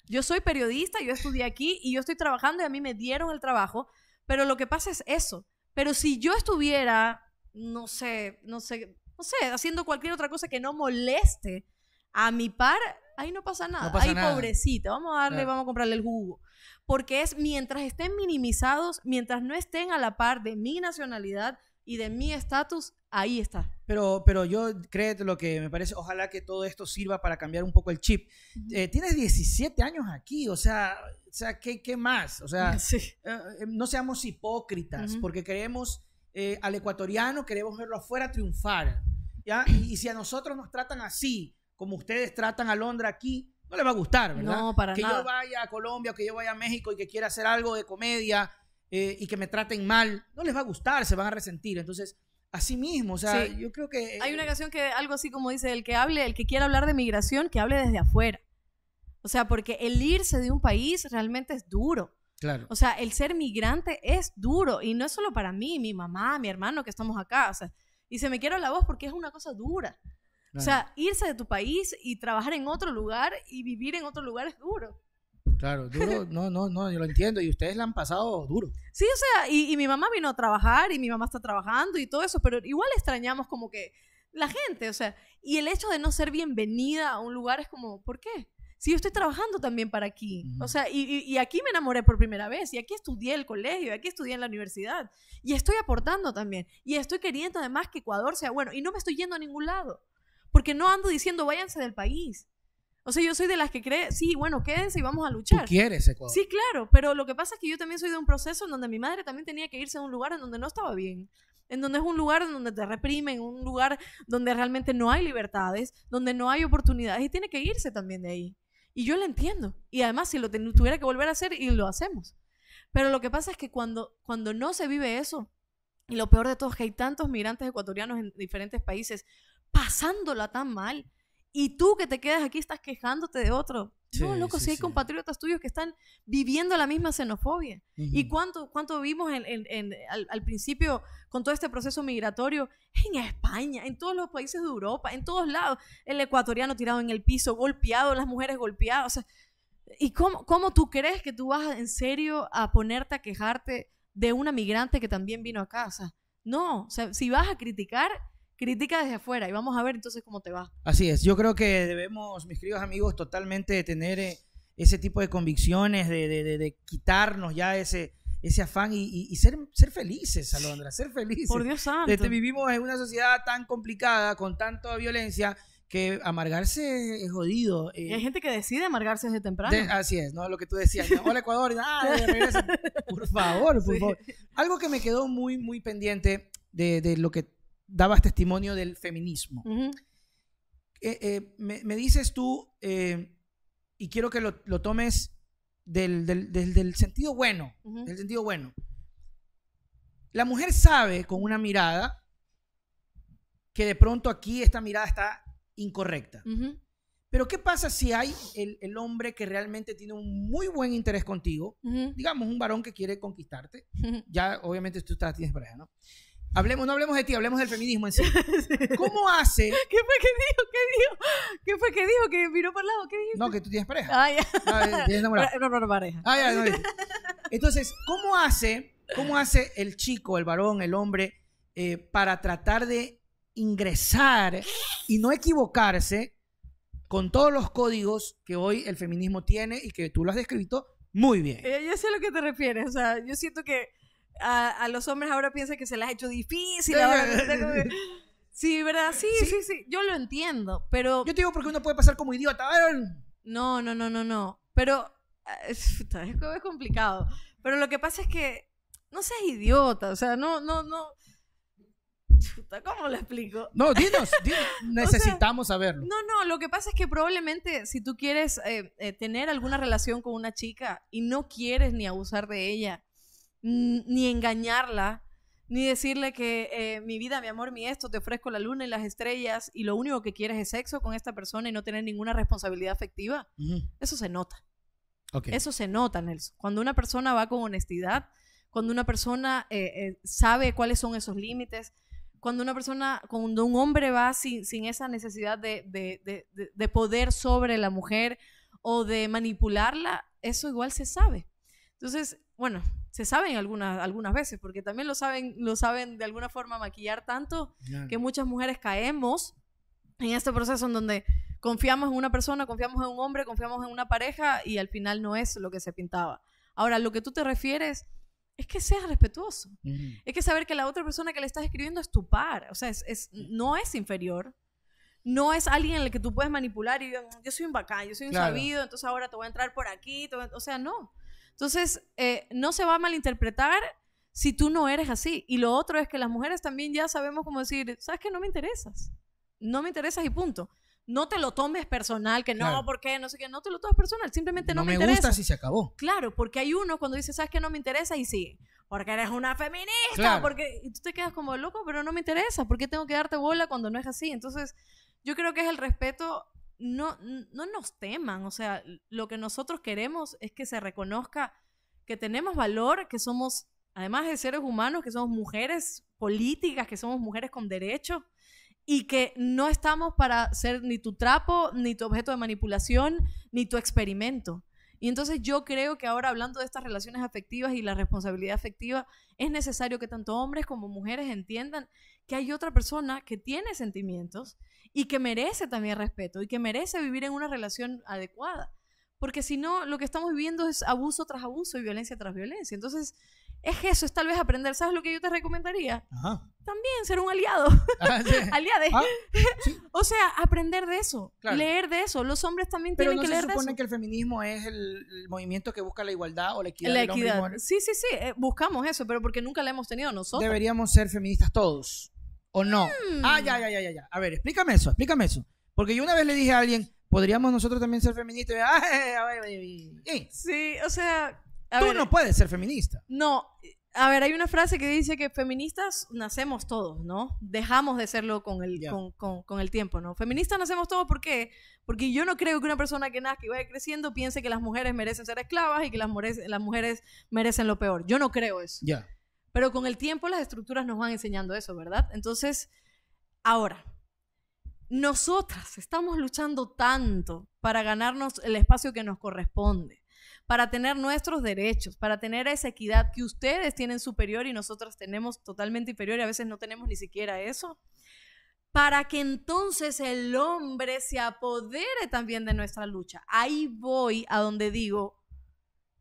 Speaker 2: yo soy periodista, yo estudié aquí y yo estoy trabajando y a mí me dieron el trabajo, pero lo que pasa es eso. Pero si yo estuviera, no sé, no sé, no sé, haciendo cualquier otra cosa que no moleste a mi par, ahí no pasa nada. ahí pobrecita, vamos a darle, vamos a comprarle el jugo porque es mientras estén minimizados, mientras no estén a la par de mi nacionalidad y de mi estatus, ahí está.
Speaker 1: Pero, pero yo creo lo que me parece, ojalá que todo esto sirva para cambiar un poco el chip. Eh, tienes 17 años aquí, o sea, o sea ¿qué, qué más? O sea, eh, eh, no seamos hipócritas, porque queremos al ecuatoriano, queremos verlo afuera triunfar. ¿ya? Y, y si a nosotros nos tratan así, como ustedes tratan a Londra aquí, no le va a gustar, ¿verdad? para que yo vaya a Colombia o que yo vaya a México y que quiera hacer algo de comedia eh, y que me traten mal, no les va a gustar, se van a resentir. Entonces, así
Speaker 2: mismo, o sea, yo creo que... Hay eh, una canción que algo así como dice, el que hable, el que quiera hablar de migración, que hable desde afuera. O sea, porque el irse de un país realmente es duro. Claro. O sea, el ser migrante es duro y no es solo para mí, mi mamá, mi hermano que estamos acá, o sea, y se me quiebra la voz porque es una cosa dura. O sea, irse de tu país y trabajar en otro lugar y vivir en otro lugar es duro.
Speaker 1: Claro, duro, no, no, no, yo lo entiendo. Y ustedes la han pasado duro.
Speaker 2: Sí, o sea, y, mi mamá vino a trabajar y mi mamá está trabajando y todo eso, pero igual extrañamos como que la gente, o sea, y el hecho de no ser bienvenida a un lugar es como, ¿por qué? Si yo estoy trabajando también para aquí, o sea, y, y, aquí me enamoré por primera vez, y aquí estudié el colegio, y aquí estudié en la universidad, y estoy aportando también, y estoy queriendo además que Ecuador sea bueno, y no me estoy yendo a ningún lado. Porque no ando diciendo váyanse del país. O sea, yo soy de las que cree, sí, bueno, quédense y vamos a luchar. ¿Tú quieres Ecuador? Sí, claro, pero lo que pasa es que yo también soy de un proceso en donde mi madre también tenía que irse a un lugar en donde no estaba bien. En donde es un lugar en donde te reprimen, un lugar donde realmente no hay libertades, donde no hay oportunidades y tiene que irse también de ahí. Y yo lo entiendo. Y además, si lo tuviera que volver a hacer, y lo hacemos. Pero lo que pasa es que cuando, cuando no se vive eso, y lo peor de todo es que hay tantos migrantes ecuatorianos en diferentes países, pasándola tan mal. Y tú que te quedas aquí estás quejándote de otro. yo no, loco, si hay compatriotas tuyos que están viviendo la misma xenofobia. ¿Y cuánto, cuánto vimos al, principio con todo este proceso migratorio en España, en todos los países de Europa, en todos lados? El ecuatoriano tirado en el piso, golpeado, las mujeres golpeadas. ¿Y cómo, cómo tú crees que tú vas en serio a ponerte a quejarte de una migrante que también vino a casa? No, si vas a criticar, critica desde afuera y vamos a ver entonces cómo te va.
Speaker 1: Así es, yo creo que debemos, mis queridos amigos, totalmente tener eh, ese tipo de convicciones, de, quitarnos ya ese, ese afán y, ser, ser felices, Alondra, ser felices. Por Dios santo. vivimos en una sociedad tan complicada, con tanta violencia, que amargarse es jodido. Eh. Y hay gente que decide amargarse desde temprano. así es, ¿no? Lo que tú decías. ¿no? Ecuador. Ah,
Speaker 2: por favor, por favor.
Speaker 1: Algo que me quedó muy, muy pendiente de, de, lo que dabas testimonio del feminismo. Eh, eh, me, dices tú, eh, y quiero que lo, tomes del, del, sentido bueno, del sentido bueno. La mujer sabe con una mirada que de pronto aquí esta mirada está incorrecta. Pero ¿qué pasa si hay el, hombre que realmente tiene un muy buen interés contigo? Digamos, un varón que quiere conquistarte. Ya, obviamente, tú estás, tienes pareja, ¿no? Hablemos, no hablemos de ti, hablemos del feminismo en sí. ¿Cómo hace? ¿Qué fue que dijo? ¿Qué dijo? ¿Qué fue que dijo? ¿Que miró para el lado? ¿Qué dijo? No, que tú tienes pareja. Ah, No, ah, tienes No, no, no, pareja. Ah, ya, Entonces, ¿cómo hace, ¿cómo hace el chico, el varón, el hombre, eh, para tratar de ingresar y no equivocarse con todos los códigos que hoy el feminismo tiene y que tú lo has descrito muy bien?
Speaker 2: Eh, yo sé a lo que te refieres. O sea, yo siento que a, los hombres ahora piensa que se les ha hecho difícil. sí, ¿verdad? Sí, sí, sí, yo lo entiendo, pero... Yo te digo porque uno puede pasar como idiota, No, no, no, no, no. Pero eh, es, complicado. Pero lo que pasa es que no seas idiota, o sea, no, no, no. ¿cómo lo explico?
Speaker 1: No, dinos, necesitamos saberlo.
Speaker 2: No, no, lo que pasa es que probablemente si tú quieres eh, eh, tener alguna relación con una chica y no quieres ni abusar de ella, ni engañarla, ni decirle que eh, mi vida, mi amor, mi esto, te ofrezco la luna y las estrellas y lo único que quieres es sexo con esta persona y no tener ninguna responsabilidad afectiva. Eso se nota. Eso se nota, Nelson. Cuando una persona va con honestidad, cuando una persona eh, eh, sabe cuáles son esos límites, cuando una persona, cuando un hombre va sin, esa necesidad de poder sobre la mujer o de manipularla, eso igual se sabe. Entonces, bueno, se saben algunas, algunas veces, porque también lo saben, lo saben de alguna forma maquillar tanto que muchas mujeres caemos en este proceso en donde confiamos en una persona, confiamos en un hombre, confiamos en una pareja y al final no es lo que se pintaba. Ahora, lo que tú te refieres es que seas respetuoso. Es que saber que la otra persona que le estás escribiendo es tu par. O sea, es, no es inferior. No es alguien al que tú puedes manipular y mm, yo, soy un bacán, yo soy un sabido, entonces ahora te voy a entrar por aquí. o sea, no. Entonces, eh, no se va a malinterpretar si tú no eres así. Y lo otro es que las mujeres también ya sabemos cómo decir, ¿sabes qué? No me interesas. No me interesas y punto. No te lo tomes personal, que no, ¿por qué? no sé qué, no te lo tomes personal, simplemente no, no me, me gusta si se acabó. Claro, porque hay uno cuando dice, ¿sabes qué? No me interesa y sigue. Porque eres una feminista, porque y tú te quedas como loco, pero no me interesa, ¿por qué tengo que darte bola cuando no es así? Entonces, yo creo que es el respeto no, no nos teman, o sea, lo que nosotros queremos es que se reconozca que tenemos valor, que somos, además de seres humanos, que somos mujeres políticas, que somos mujeres con derechos y que no estamos para ser ni tu trapo, ni tu objeto de manipulación, ni tu experimento. Y entonces yo creo que ahora hablando de estas relaciones afectivas y la responsabilidad afectiva, es necesario que tanto hombres como mujeres entiendan que hay otra persona que tiene sentimientos y que merece también respeto y que merece vivir en una relación adecuada. Porque si no, lo que estamos viviendo es abuso tras abuso y violencia tras violencia. Entonces, es eso, es tal vez aprender. ¿Sabes lo que yo te recomendaría? También ser un aliado. Ah, aliado ah, o sea, aprender de eso, leer de eso. Los hombres también tienen que leer de eso. se supone
Speaker 1: que el feminismo es el, movimiento que busca la igualdad o la equidad. Sí, sí,
Speaker 2: sí. Eh, buscamos eso, pero porque
Speaker 1: nunca la hemos tenido nosotros. Deberíamos ser feministas todos o no. Mm. Ah, ya, ya, ya, A ver, explícame eso, explícame eso. Porque yo una vez le dije a alguien, podríamos nosotros
Speaker 2: también ser feministas. Sí, o sea. Tú no puedes ser feminista. No. A ver, hay una frase que dice que feministas nacemos todos, ¿no? Dejamos de serlo con el, con, con, con, el tiempo, ¿no? Feministas nacemos todos, ¿por qué? Porque yo no creo que una persona que nace, y vaya creciendo piense que las mujeres merecen ser esclavas y que las mujeres, las mujeres merecen lo peor. Yo no creo eso. Ya. Pero con el tiempo las estructuras nos van enseñando eso, ¿verdad? Entonces, ahora, nosotras estamos luchando tanto para ganarnos el espacio que nos corresponde, para tener nuestros derechos, para tener esa equidad que ustedes tienen superior y nosotras tenemos totalmente inferior y a veces no tenemos ni siquiera eso, para que entonces el hombre se apodere también de nuestra lucha. Ahí voy a donde digo,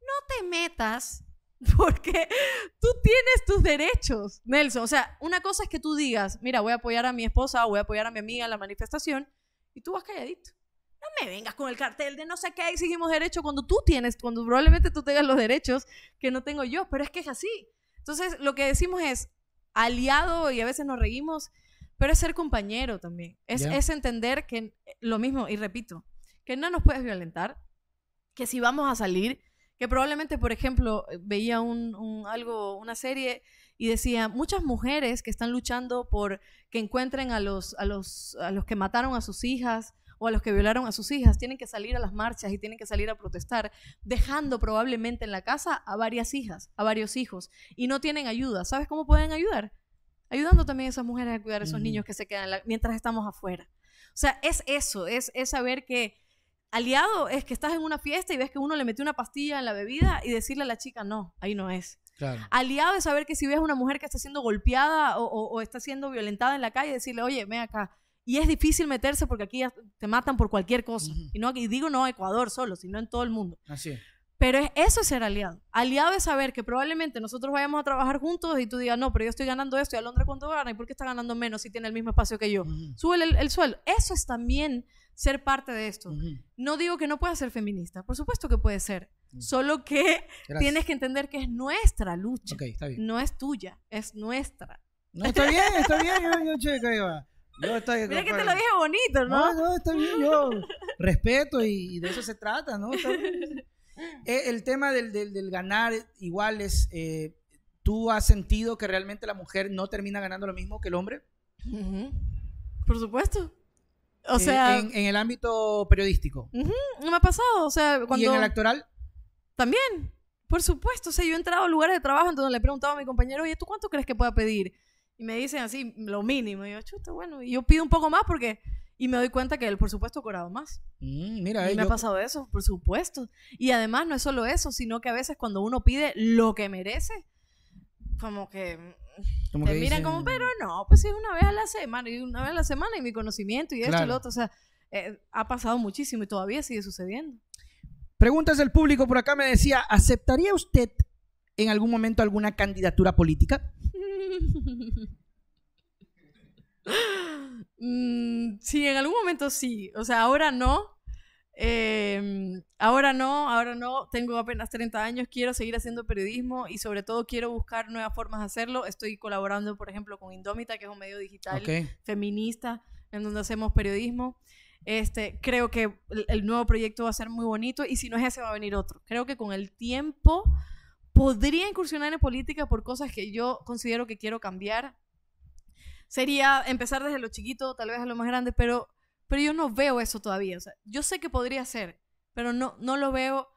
Speaker 2: no te metas Porque tú tienes tus derechos, Nelson. O sea, una cosa es que tú digas, mira, voy a apoyar a mi esposa voy a apoyar a mi amiga en la manifestación, y tú vas calladito. No me vengas con el cartel de no sé qué exigimos derecho cuando tú tienes, cuando probablemente tú tengas los derechos que no tengo yo, pero es que es así. Entonces, lo que decimos es aliado y a veces nos reímos, pero es ser compañero también. es entender que eh, lo mismo, y repito, que no nos puedes violentar, que si vamos a salir, que probablemente, por ejemplo, eh, veía un, algo, una serie y decía, muchas mujeres que están luchando por que encuentren a los, a los, a los que mataron a sus hijas o a los que violaron a sus hijas, tienen que salir a las marchas y tienen que salir a protestar, dejando probablemente en la casa a varias hijas, a varios hijos, y no tienen ayuda. ¿Sabes cómo pueden ayudar? Ayudando también a esas mujeres a cuidar a esos niños que se quedan mientras estamos afuera. O sea, es eso, es saber que Aliado es que estás en una fiesta y ves que uno le metió una pastilla en la bebida y decirle a la chica, no, ahí no es. Aliado es saber que si ves a una mujer que está siendo golpeada o, está siendo violentada en la calle, decirle, oye, ven acá. Y es difícil meterse porque aquí te matan por cualquier cosa. Y no y digo no Ecuador solo, sino en todo el mundo. Así es. Pero eso es ser aliado. Aliado es saber que probablemente nosotros vayamos a trabajar juntos y tú digas, no, pero yo estoy ganando esto y Alondra cuánto gana y por qué está ganando menos si tiene el mismo espacio que yo. Sube el, el, sueldo. Eso es también ser parte de esto. No digo que no puedas ser feminista, por supuesto que puede ser. Solo que tienes que entender que es nuestra lucha. No es tuya, es nuestra. No, está bien, está bien,
Speaker 1: yo, yo checa, Mira que te lo dije bonito, ¿no? No, no, está bien, yo respeto y, de eso se trata, ¿no? Está bien. Eh, el tema del, ganar igual es, eh, ¿tú has sentido que realmente la mujer no termina ganando lo mismo que el hombre?
Speaker 2: Por supuesto.
Speaker 1: O sea... En, el ámbito periodístico.
Speaker 2: No me ha pasado. cuando... ¿Y en el electoral? También. Por supuesto. yo he entrado a lugares de trabajo en donde le he preguntado a mi compañero, oye, ¿tú cuánto crees que pueda pedir? Y me dicen así, lo mínimo. yo, bueno. Y yo pido un poco más porque y me doy cuenta que él, por supuesto, ha cobrado más. Mm, mira, y eh, me ha pasado eso, por supuesto. Y además, no es solo eso, sino que a veces cuando uno pide lo que merece, como que mm, como te miran como, pero no, pues es una vez a la semana, y una vez a la semana, y mi conocimiento, y esto y lo otro. O sea, eh, ha pasado muchísimo y todavía sigue sucediendo.
Speaker 1: Preguntas del público por acá me decía: ¿aceptaría usted en algún momento alguna candidatura política?
Speaker 2: Mm, sí, en algún momento sí. O sea, ahora no. Em, ahora no, ahora no. Tengo apenas 30 años, quiero seguir haciendo periodismo y sobre todo quiero buscar nuevas formas de hacerlo. Estoy colaborando, por ejemplo, con Indómita, que es un medio digital feminista en donde hacemos periodismo. Este, creo que el nuevo proyecto va a ser muy bonito y si no es ese va a venir otro. Creo que con el tiempo podría incursionar en política por cosas que yo considero que quiero cambiar, sería empezar desde lo chiquito, tal vez a lo más grande, pero, pero yo no veo eso todavía. O sea, yo sé que podría ser, pero no, no lo veo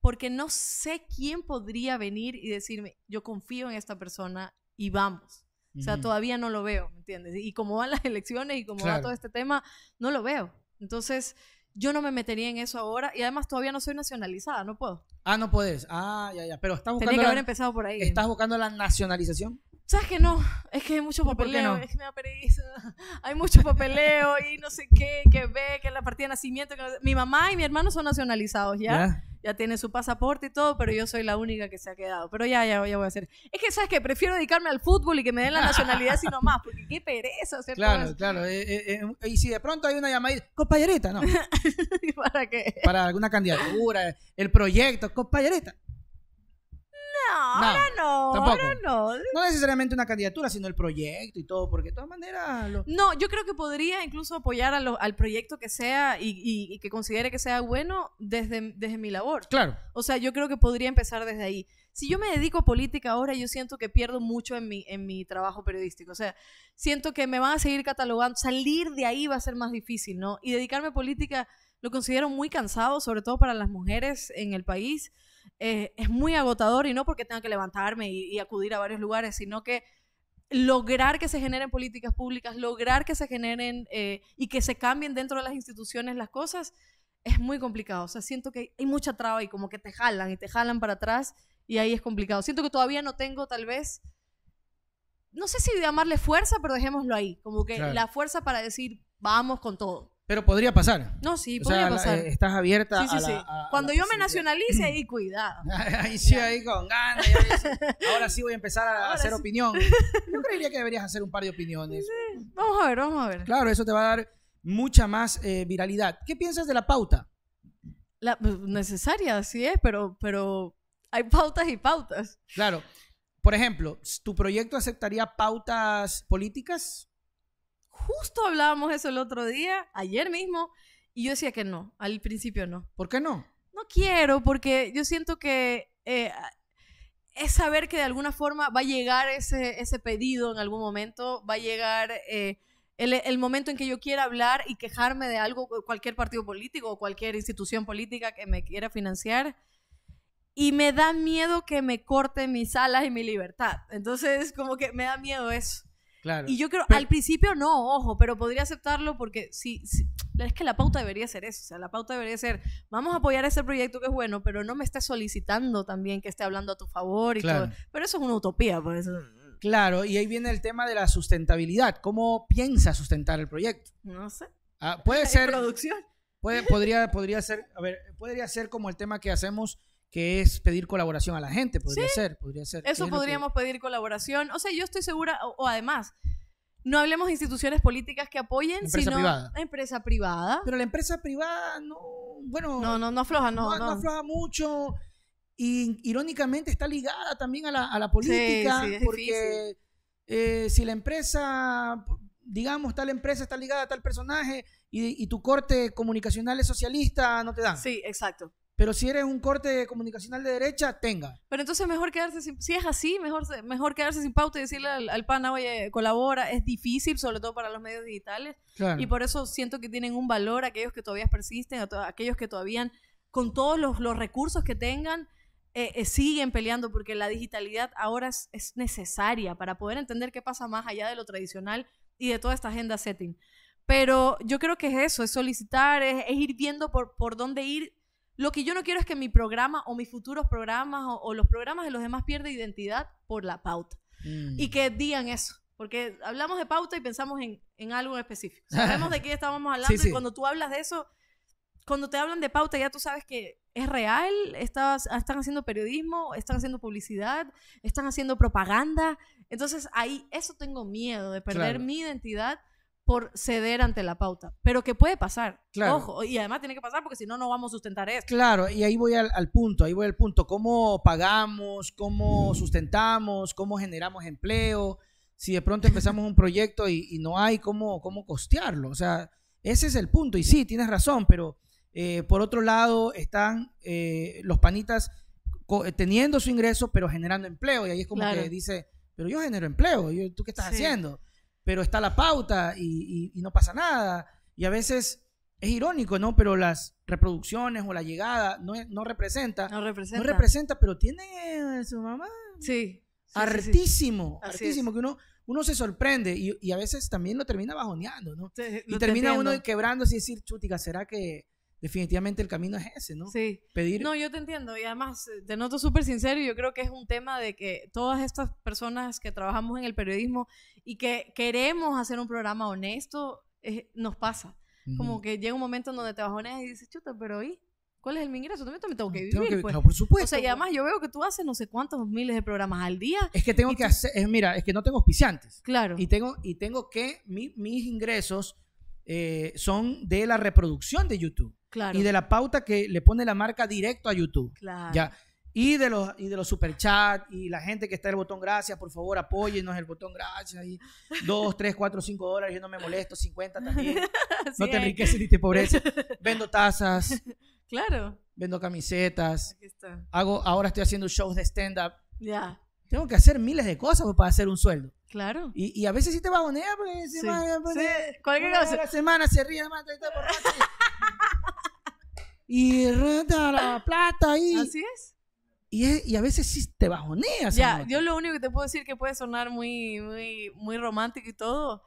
Speaker 2: porque no sé quién podría venir y decirme, yo confío en esta persona y vamos.
Speaker 1: O sea, todavía
Speaker 2: no lo veo, ¿me entiendes? Y como van las elecciones y como va todo este tema, no lo veo. Entonces, yo no me metería en eso ahora y además todavía no soy nacionalizada, no puedo.
Speaker 1: Ah, no puedes. Ah, ya, ya. Pero estás buscando. Tenía que haber empezado por ahí. ¿Estás buscando la nacionalización? ¿Sabes que no? Es que hay mucho
Speaker 2: papeleo, me da Hay mucho papeleo y no sé qué, que ve, que la partida de nacimiento. Mi mamá y mi hermano son nacionalizados, ¿ya? ¿Ya? tiene su pasaporte y todo, pero yo soy la única que se ha quedado. Pero ya, ya, ya voy a hacer. Es que, ¿sabes que Prefiero dedicarme al fútbol y que me den la nacionalidad sino más, porque qué pereza
Speaker 1: hacer Claro, claro. Eh, eh, eh, y si de pronto hay una llamadita, compañerita, ¿no? para qué? Para alguna candidatura, el proyecto, compañerita.
Speaker 2: No, ahora
Speaker 1: no, no. necesariamente una candidatura, sino el proyecto y todo, porque de todas
Speaker 2: maneras... No, yo creo que podría incluso apoyar al proyecto que sea y, que considere que sea bueno desde, desde mi labor. Claro. O sea, yo creo que podría empezar desde ahí. Si yo me dedico a política ahora, yo siento que pierdo mucho en mi, en mi trabajo periodístico. O sea, siento que me van a seguir catalogando. Salir de ahí va a ser más difícil, ¿no? Y dedicarme a política lo considero muy cansado, sobre todo para las mujeres en el país. Eh, es muy agotador y no porque tenga que levantarme y, acudir a varios lugares, sino que lograr que se generen políticas públicas, lograr que se generen eh, y que se cambien dentro de las instituciones las cosas, es muy complicado. O sea, siento que hay mucha traba y como que te jalan y te jalan para atrás y ahí es complicado. Siento que todavía no tengo tal vez, no sé si llamarle fuerza, pero dejémoslo ahí, como que la fuerza para decir, vamos con todo.
Speaker 1: Pero podría pasar.
Speaker 2: No, sí, podría pasar. O eh, sea,
Speaker 1: estás abierta sí, sí, sí. Cuando yo me nacionalice,
Speaker 2: ahí cuidado. ahí sí, ahí con ganas.
Speaker 1: ahora sí voy a empezar a hacer opinión. Yo creería que deberías hacer un par de opiniones. Vamos a ver, vamos a ver. Claro, eso te va a dar mucha más eh, viralidad. ¿Qué piensas de la pauta?
Speaker 2: La, pues, necesaria, sí es, pero, pero hay pautas y pautas. Claro.
Speaker 1: Por ejemplo, ¿tu proyecto
Speaker 2: aceptaría pautas políticas? Justo hablábamos eso el otro día, ayer mismo, y yo decía que no, al principio no. ¿Por qué no? No quiero, porque yo siento que eh, es saber que de alguna forma va a llegar ese, ese pedido en algún momento, va a llegar eh, el, el, momento en que yo quiera hablar y quejarme de algo, cualquier partido político o cualquier institución política que me quiera financiar. Y me da miedo que me corten mis alas y mi libertad. Entonces, como que me da miedo eso.
Speaker 1: Claro. Y yo creo, al
Speaker 2: principio no, ojo, pero podría aceptarlo porque si, es que la pauta debería ser eso, o sea, la pauta debería ser, vamos a apoyar ese proyecto que es bueno, pero no me estés solicitando también que esté hablando a tu favor y todo. Pero eso es una utopía, por eso.
Speaker 1: Claro, y ahí viene el tema de la sustentabilidad. ¿Cómo piensa sustentar el proyecto? No sé. Ah, puede ser. ¿Producción? Puede, podría, podría ser, a ver, podría ser como el tema que hacemos que es pedir colaboración a la gente, podría ser, podría ser. Eso podríamos
Speaker 2: pedir colaboración. O sea, yo estoy segura, o, además, no hablemos de instituciones políticas que apoyen, sino privada. empresa privada. Pero la empresa privada no, bueno,
Speaker 1: no, no, no afloja, no, no, mucho. Y irónicamente está ligada también a la, política, porque eh, si la empresa, digamos, tal empresa está ligada a tal personaje y, y tu corte comunicacional es socialista, no te dan.
Speaker 2: Sí, exacto. Pero si eres un corte comunicacional de derecha, tenga. Pero entonces mejor quedarse sin... Si es así, mejor, mejor quedarse sin pauta y decirle al, al pana, oye, colabora. Es difícil, sobre todo para los medios digitales. Y por eso siento que tienen un valor aquellos que todavía persisten, aquellos que todavía, con todos los, recursos que tengan, eh, eh, siguen peleando porque la digitalidad ahora es, necesaria para poder entender qué pasa más allá de lo tradicional y de toda esta agenda setting. Pero yo creo que es eso, es solicitar, es, es ir viendo por, por dónde ir lo que yo no quiero es que mi programa o mis futuros programas o, los programas de los demás pierdan identidad por la pauta. Mm. Y que digan eso. Porque hablamos de pauta y pensamos en, algo específico. Sabemos de qué estábamos hablando y cuando tú hablas de eso, cuando te hablan de pauta ya tú sabes que es real, ah, están haciendo periodismo, están haciendo publicidad, están haciendo propaganda. Entonces ahí eso tengo miedo de perder mi identidad por ceder ante la pauta, pero que puede pasar. Claro. Ojo, y además tiene que pasar porque si no, no vamos a sustentar esto. Claro, y ahí
Speaker 1: voy al, punto, ahí voy al punto. ¿Cómo pagamos?
Speaker 2: ¿Cómo
Speaker 1: sustentamos? ¿Cómo generamos empleo? Si de pronto empezamos un proyecto y, no hay cómo, cómo costearlo. O sea, ese es el punto. Y sí, tienes razón, pero eh, por otro lado están eh, los panitas eh, teniendo su ingreso, pero generando empleo. Y ahí es como que dice, pero yo genero empleo, ¿tú qué estás haciendo? pero está la pauta y, no pasa nada. Y a veces es irónico, ¿no? Pero las reproducciones o la llegada no, no representa. No representa. No representa, pero tiene su mamá. Sí. artísimo, que uno, uno se sorprende y, a veces también lo termina
Speaker 2: bajoneando, ¿no? y termina uno
Speaker 1: quebrándose y decir, chutica, ¿será que, definitivamente el camino
Speaker 2: es ese, ¿no? Sí. Pedir... No, yo te entiendo y además eh, te noto súper sincero y yo creo que es un tema de que todas estas personas que trabajamos en el periodismo y que queremos hacer un programa honesto, eh, nos pasa. Como que llega un momento donde te bajones y dices, chuta, pero ¿y? ¿Cuál es el mi ingreso? También tengo que ah, vivir. Tengo pues". por supuesto. O sea, y pues. además yo veo que tú haces no sé cuántos miles de programas
Speaker 1: al día. Es que tengo que hacer, mira, es que no tengo auspiciantes. Claro. Y tengo, y tengo que, mis ingresos eh, son de la reproducción de YouTube. Y de la pauta que le pone la marca directo a YouTube. Ya. Y de los, y de los superchats, y la gente que está en el botón gracias, por favor, apóyennos el botón gracias. Y dos, tres, cuatro, cinco horas yo no me molesto, 50 también. no te enriqueces ni te pobreces. Vendo tazas. Claro. Vendo camisetas. Aquí está. Hago, ahora estoy haciendo shows de stand-up. Ya. Tengo que hacer miles de cosas pues, para hacer un sueldo. Claro. Y, y a veces sí te bajonea porque sí. Pues, a sí. Cualquier cosa. La semana se ríe, más,
Speaker 2: te está
Speaker 1: y renta la plata ahí. Así es. Y, y a veces sí te bajoneas. Ya, yo
Speaker 2: lo único que te puedo decir que puede sonar muy, muy, muy romántico y todo.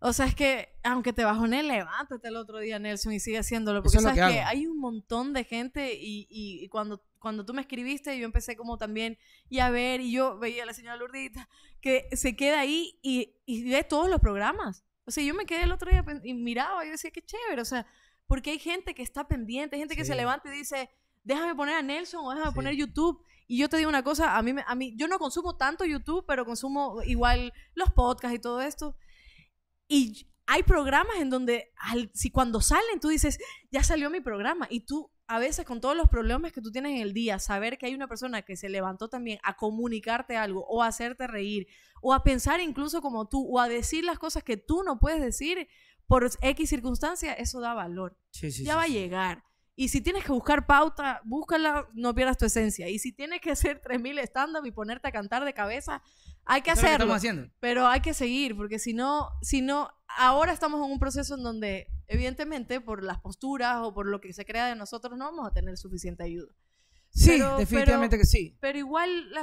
Speaker 2: O sea, es que aunque te bajones, levántate el otro día, Nelson, y sigue haciéndolo. Porque sabes que, hay un montón de gente y, y, cuando cuando tú me escribiste, yo empecé como también, y a ver, y yo veía a la señora Lurdita que se queda ahí y, y ve todos los programas. O sea, yo me quedé el otro día y miraba y decía, qué chévere, o sea, porque hay gente que está pendiente, hay gente que se levanta y dice, déjame poner a Nelson o déjame poner YouTube. Y yo te digo una cosa, a mí, a mí, yo no consumo tanto YouTube, pero consumo igual los podcasts y todo esto. Y hay programas en donde, si cuando salen, tú dices, ya salió mi programa. Y tú, a veces, con todos los problemas que tú tienes en el día, saber que hay una persona que se levantó también a comunicarte algo, o a hacerte reír, o a pensar incluso como tú, o a decir las cosas que tú no puedes decir, por X circunstancia, eso da valor. ya va a llegar. Y si tienes que buscar pauta, búscala, no pierdas tu esencia. Y si tienes que hacer 3.000 stand-up y ponerte a cantar de cabeza, hay que hacerlo. Estamos haciendo? Pero hay que seguir, porque si no, si no, ahora estamos en un proceso en donde, evidentemente, por las posturas o por lo que se crea de nosotros, no vamos a tener suficiente ayuda. Sí, definitivamente que sí. Pero igual la,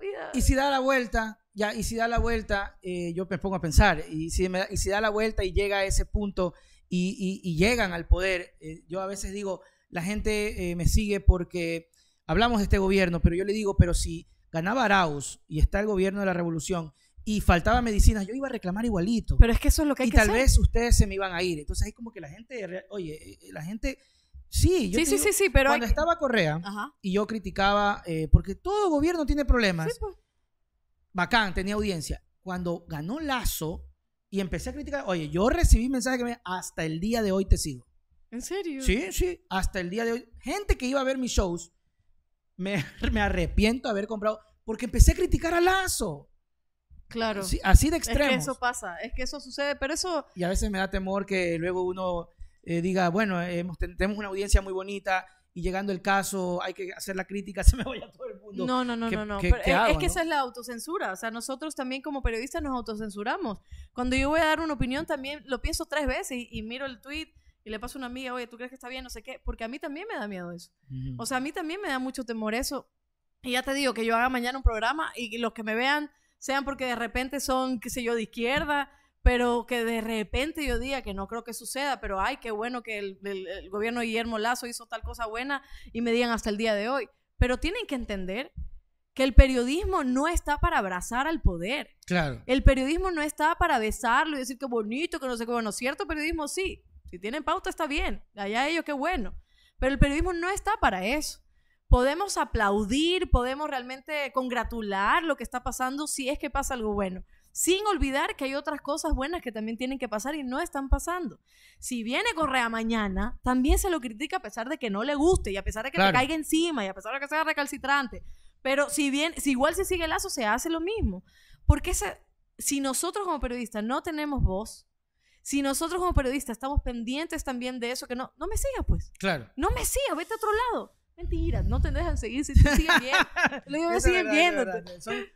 Speaker 2: vida... Y
Speaker 1: si da la vuelta, ya, y si da la vuelta, eh, yo me pongo a pensar, y si, y si da la vuelta y llega a ese punto y, llegan al poder, eh, yo a veces digo, la gente eh, me sigue porque hablamos de este gobierno, pero yo le digo, pero si ganaba Arauz y está el gobierno de la revolución y faltaba medicinas, yo iba a reclamar igualito. Pero es que eso es lo que hay y Y tal vez ustedes se me iban a ir. Entonces es como que la gente, oye, la gente Sí, yo sí, sí, sí, pero cuando estaba Correa y yo criticaba, eh, porque todo gobierno tiene problemas. Pues. Bacán, tenía audiencia. Cuando ganó Lazo y empecé a criticar, oye, yo recibí mensajes que me hasta el día de hoy te sigo.
Speaker 2: ¿En serio? Sí,
Speaker 1: sí, hasta el día de hoy. Gente que iba a ver mis shows, me, arrepiento de haber comprado, porque empecé
Speaker 2: a criticar a Lazo.
Speaker 1: Claro. así de extremo. Es que eso
Speaker 2: pasa, es que eso sucede, pero eso...
Speaker 1: Y a veces me da temor que luego uno eh, diga, bueno, eh, tenemos una audiencia muy bonita y llegando el caso hay que hacer la crítica, se me vaya todo el mundo. No, no, no, no, no. es, que esa
Speaker 2: es la autocensura. O sea, nosotros también como periodistas nos autocensuramos. Cuando yo voy a dar una opinión también lo pienso tres veces y, miro el tweet y le paso a una amiga, oye, ¿tú crees que está bien? No sé qué. Porque a mí también me da miedo eso. O sea, a mí también me da mucho temor eso. Y ya te digo que yo haga mañana un programa y los que me vean sean porque de repente son, qué sé yo, de izquierda pero que de repente yo diga que no creo que suceda, pero ay, qué bueno que el, gobierno de Guillermo Lazo hizo tal cosa buena y me digan hasta el día de hoy. Pero tienen que entender que el periodismo no está para abrazar al poder. Claro. El periodismo no está para besarlo y decir que bonito, que no sé qué bueno. Cierto periodismo sí. Si tienen pauta está bien. Allá ellos qué bueno. Pero el periodismo no está para eso podemos aplaudir, podemos realmente congratular lo que está pasando si es que pasa algo bueno sin olvidar que hay otras cosas buenas que también tienen que pasar y no están pasando. Si viene Correa mañana, también se lo critica a pesar de que no le guste y a pesar de que le caiga encima y a pesar de que sea recalcitrante. Pero si bien, si igual se sigue el lazo, se hace lo mismo. Porque si nosotros como periodistas no tenemos voz, si nosotros como periodistas estamos pendientes también de eso, que no, no me siga pues. Claro. No me siga, vete a otro lado. Mentira, no te dejan seguir si te siguen viendo.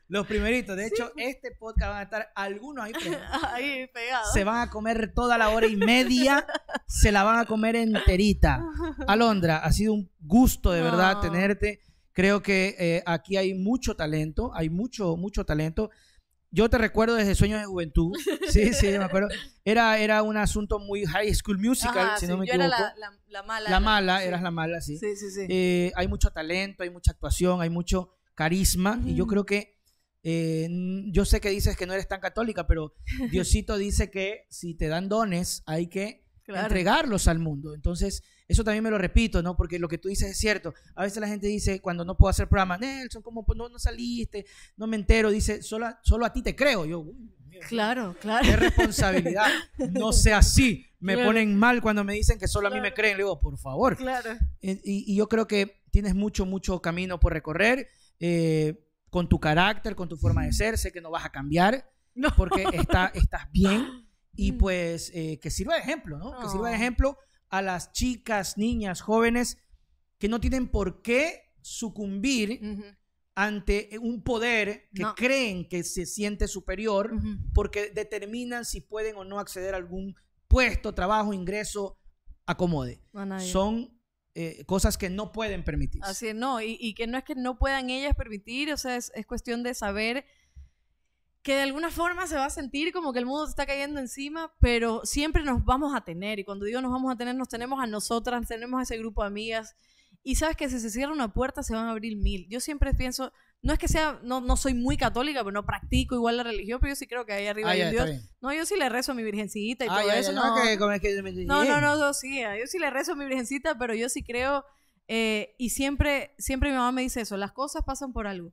Speaker 1: los primeritos. De hecho, este podcast van a estar algunos ahí pegados. Se van a comer toda la hora y media. se la van a comer enterita. Alondra, ha sido un gusto de verdad tenerte. Creo que eh, aquí hay mucho talento. Hay mucho, mucho talento. Yo te recuerdo desde Sueños de Juventud. Sí, sí, me acuerdo. Era, era un asunto muy High School Musical, si no me yo Era
Speaker 2: la, mala. La mala, eras la
Speaker 1: mala, sí. Sí, sí, sí. Eh, hay mucho talento, hay mucha actuación, hay mucho carisma. Y yo creo que. Eh, yo sé que dices que no eres tan católica, pero Diosito dice que si te dan dones, hay que entregarlos al mundo. Entonces, eso también me lo repito, ¿no? Porque lo que tú dices es cierto. A veces la gente dice, cuando no puedo hacer programa, Nelson, ¿cómo no, no saliste? No me entero. Dice, solo a, solo a ti te creo. Yo, claro, claro. Qué responsabilidad. No sea así. Me ponen mal cuando me dicen que solo a mí me creen. Le digo, por favor. Claro. Y, yo creo que tienes mucho, mucho camino por recorrer. Eh, con tu carácter, con tu forma de ser, sé que no vas a cambiar no. porque está, estás bien y pues eh, que sirva de ejemplo, ¿no? Que sirva de oh. ejemplo a las chicas, niñas, jóvenes que no tienen por qué sucumbir ante eh, un poder que creen que se siente superior porque determinan si pueden o no acceder a algún puesto, trabajo, ingreso, acomode.
Speaker 2: Son
Speaker 1: eh, cosas que no pueden permitir. Así
Speaker 2: es, no, y, que no es que no puedan ellas permitir, o sea, es, es cuestión de saber que de alguna forma se va a sentir como que el mundo está cayendo encima, pero siempre nos vamos a tener. Y cuando digo nos vamos a tener, nos tenemos a nosotras, tenemos a ese grupo de amigas. Y sabes que si se cierra una puerta, se van a abrir mil. Yo siempre pienso, no es que sea, no, soy muy católica, pero no practico igual la religión, pero yo sí creo que ahí arriba hay ah, un Dios. No, yo sí le rezo a mi virgencita y ah, eso. no,
Speaker 1: no,
Speaker 2: no, sí, yo sí le rezo a mi virgencita, pero yo sí creo, eh, y siempre, siempre mi mamá me dice eso, las cosas pasan por algo.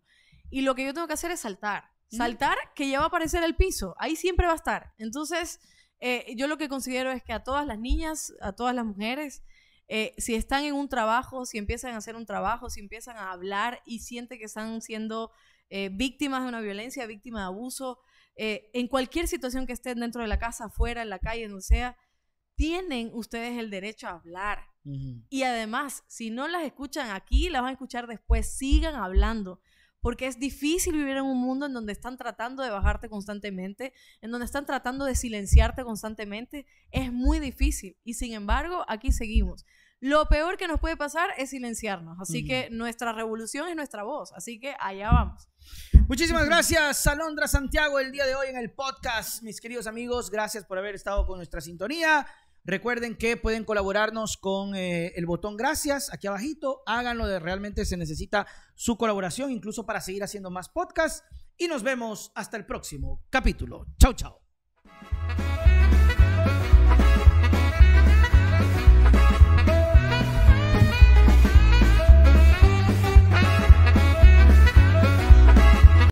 Speaker 2: Y lo que yo tengo que hacer es saltar. Saltar, que ya va a aparecer el piso. Ahí siempre va a estar. Entonces, eh, yo lo que considero es que a todas las niñas, a todas las mujeres, eh, si están en un trabajo, si empiezan a hacer un trabajo, si empiezan a hablar y sienten que están siendo eh, víctimas de una violencia, víctimas de abuso, en cualquier situación que estén dentro de la casa, afuera, en la calle, donde sea, tienen ustedes el derecho a hablar. Y además, si no las escuchan aquí, las van a escuchar después. Sigan hablando porque es difícil vivir en un mundo en donde están tratando de bajarte constantemente, en donde están tratando de silenciarte constantemente. Es muy difícil y sin embargo aquí seguimos. Lo peor que nos puede pasar es silenciarnos, así que nuestra revolución es nuestra voz, así que allá vamos.
Speaker 1: Muchísimas gracias, Alondra Santiago, el día de hoy en el podcast, mis queridos amigos, gracias por haber estado con nuestra sintonía. Recuerden que pueden colaborarnos con eh, el botón gracias aquí abajito. Háganlo, de, realmente se necesita su colaboración, incluso para seguir haciendo más podcasts. Y nos vemos hasta el próximo capítulo. Chau, chau.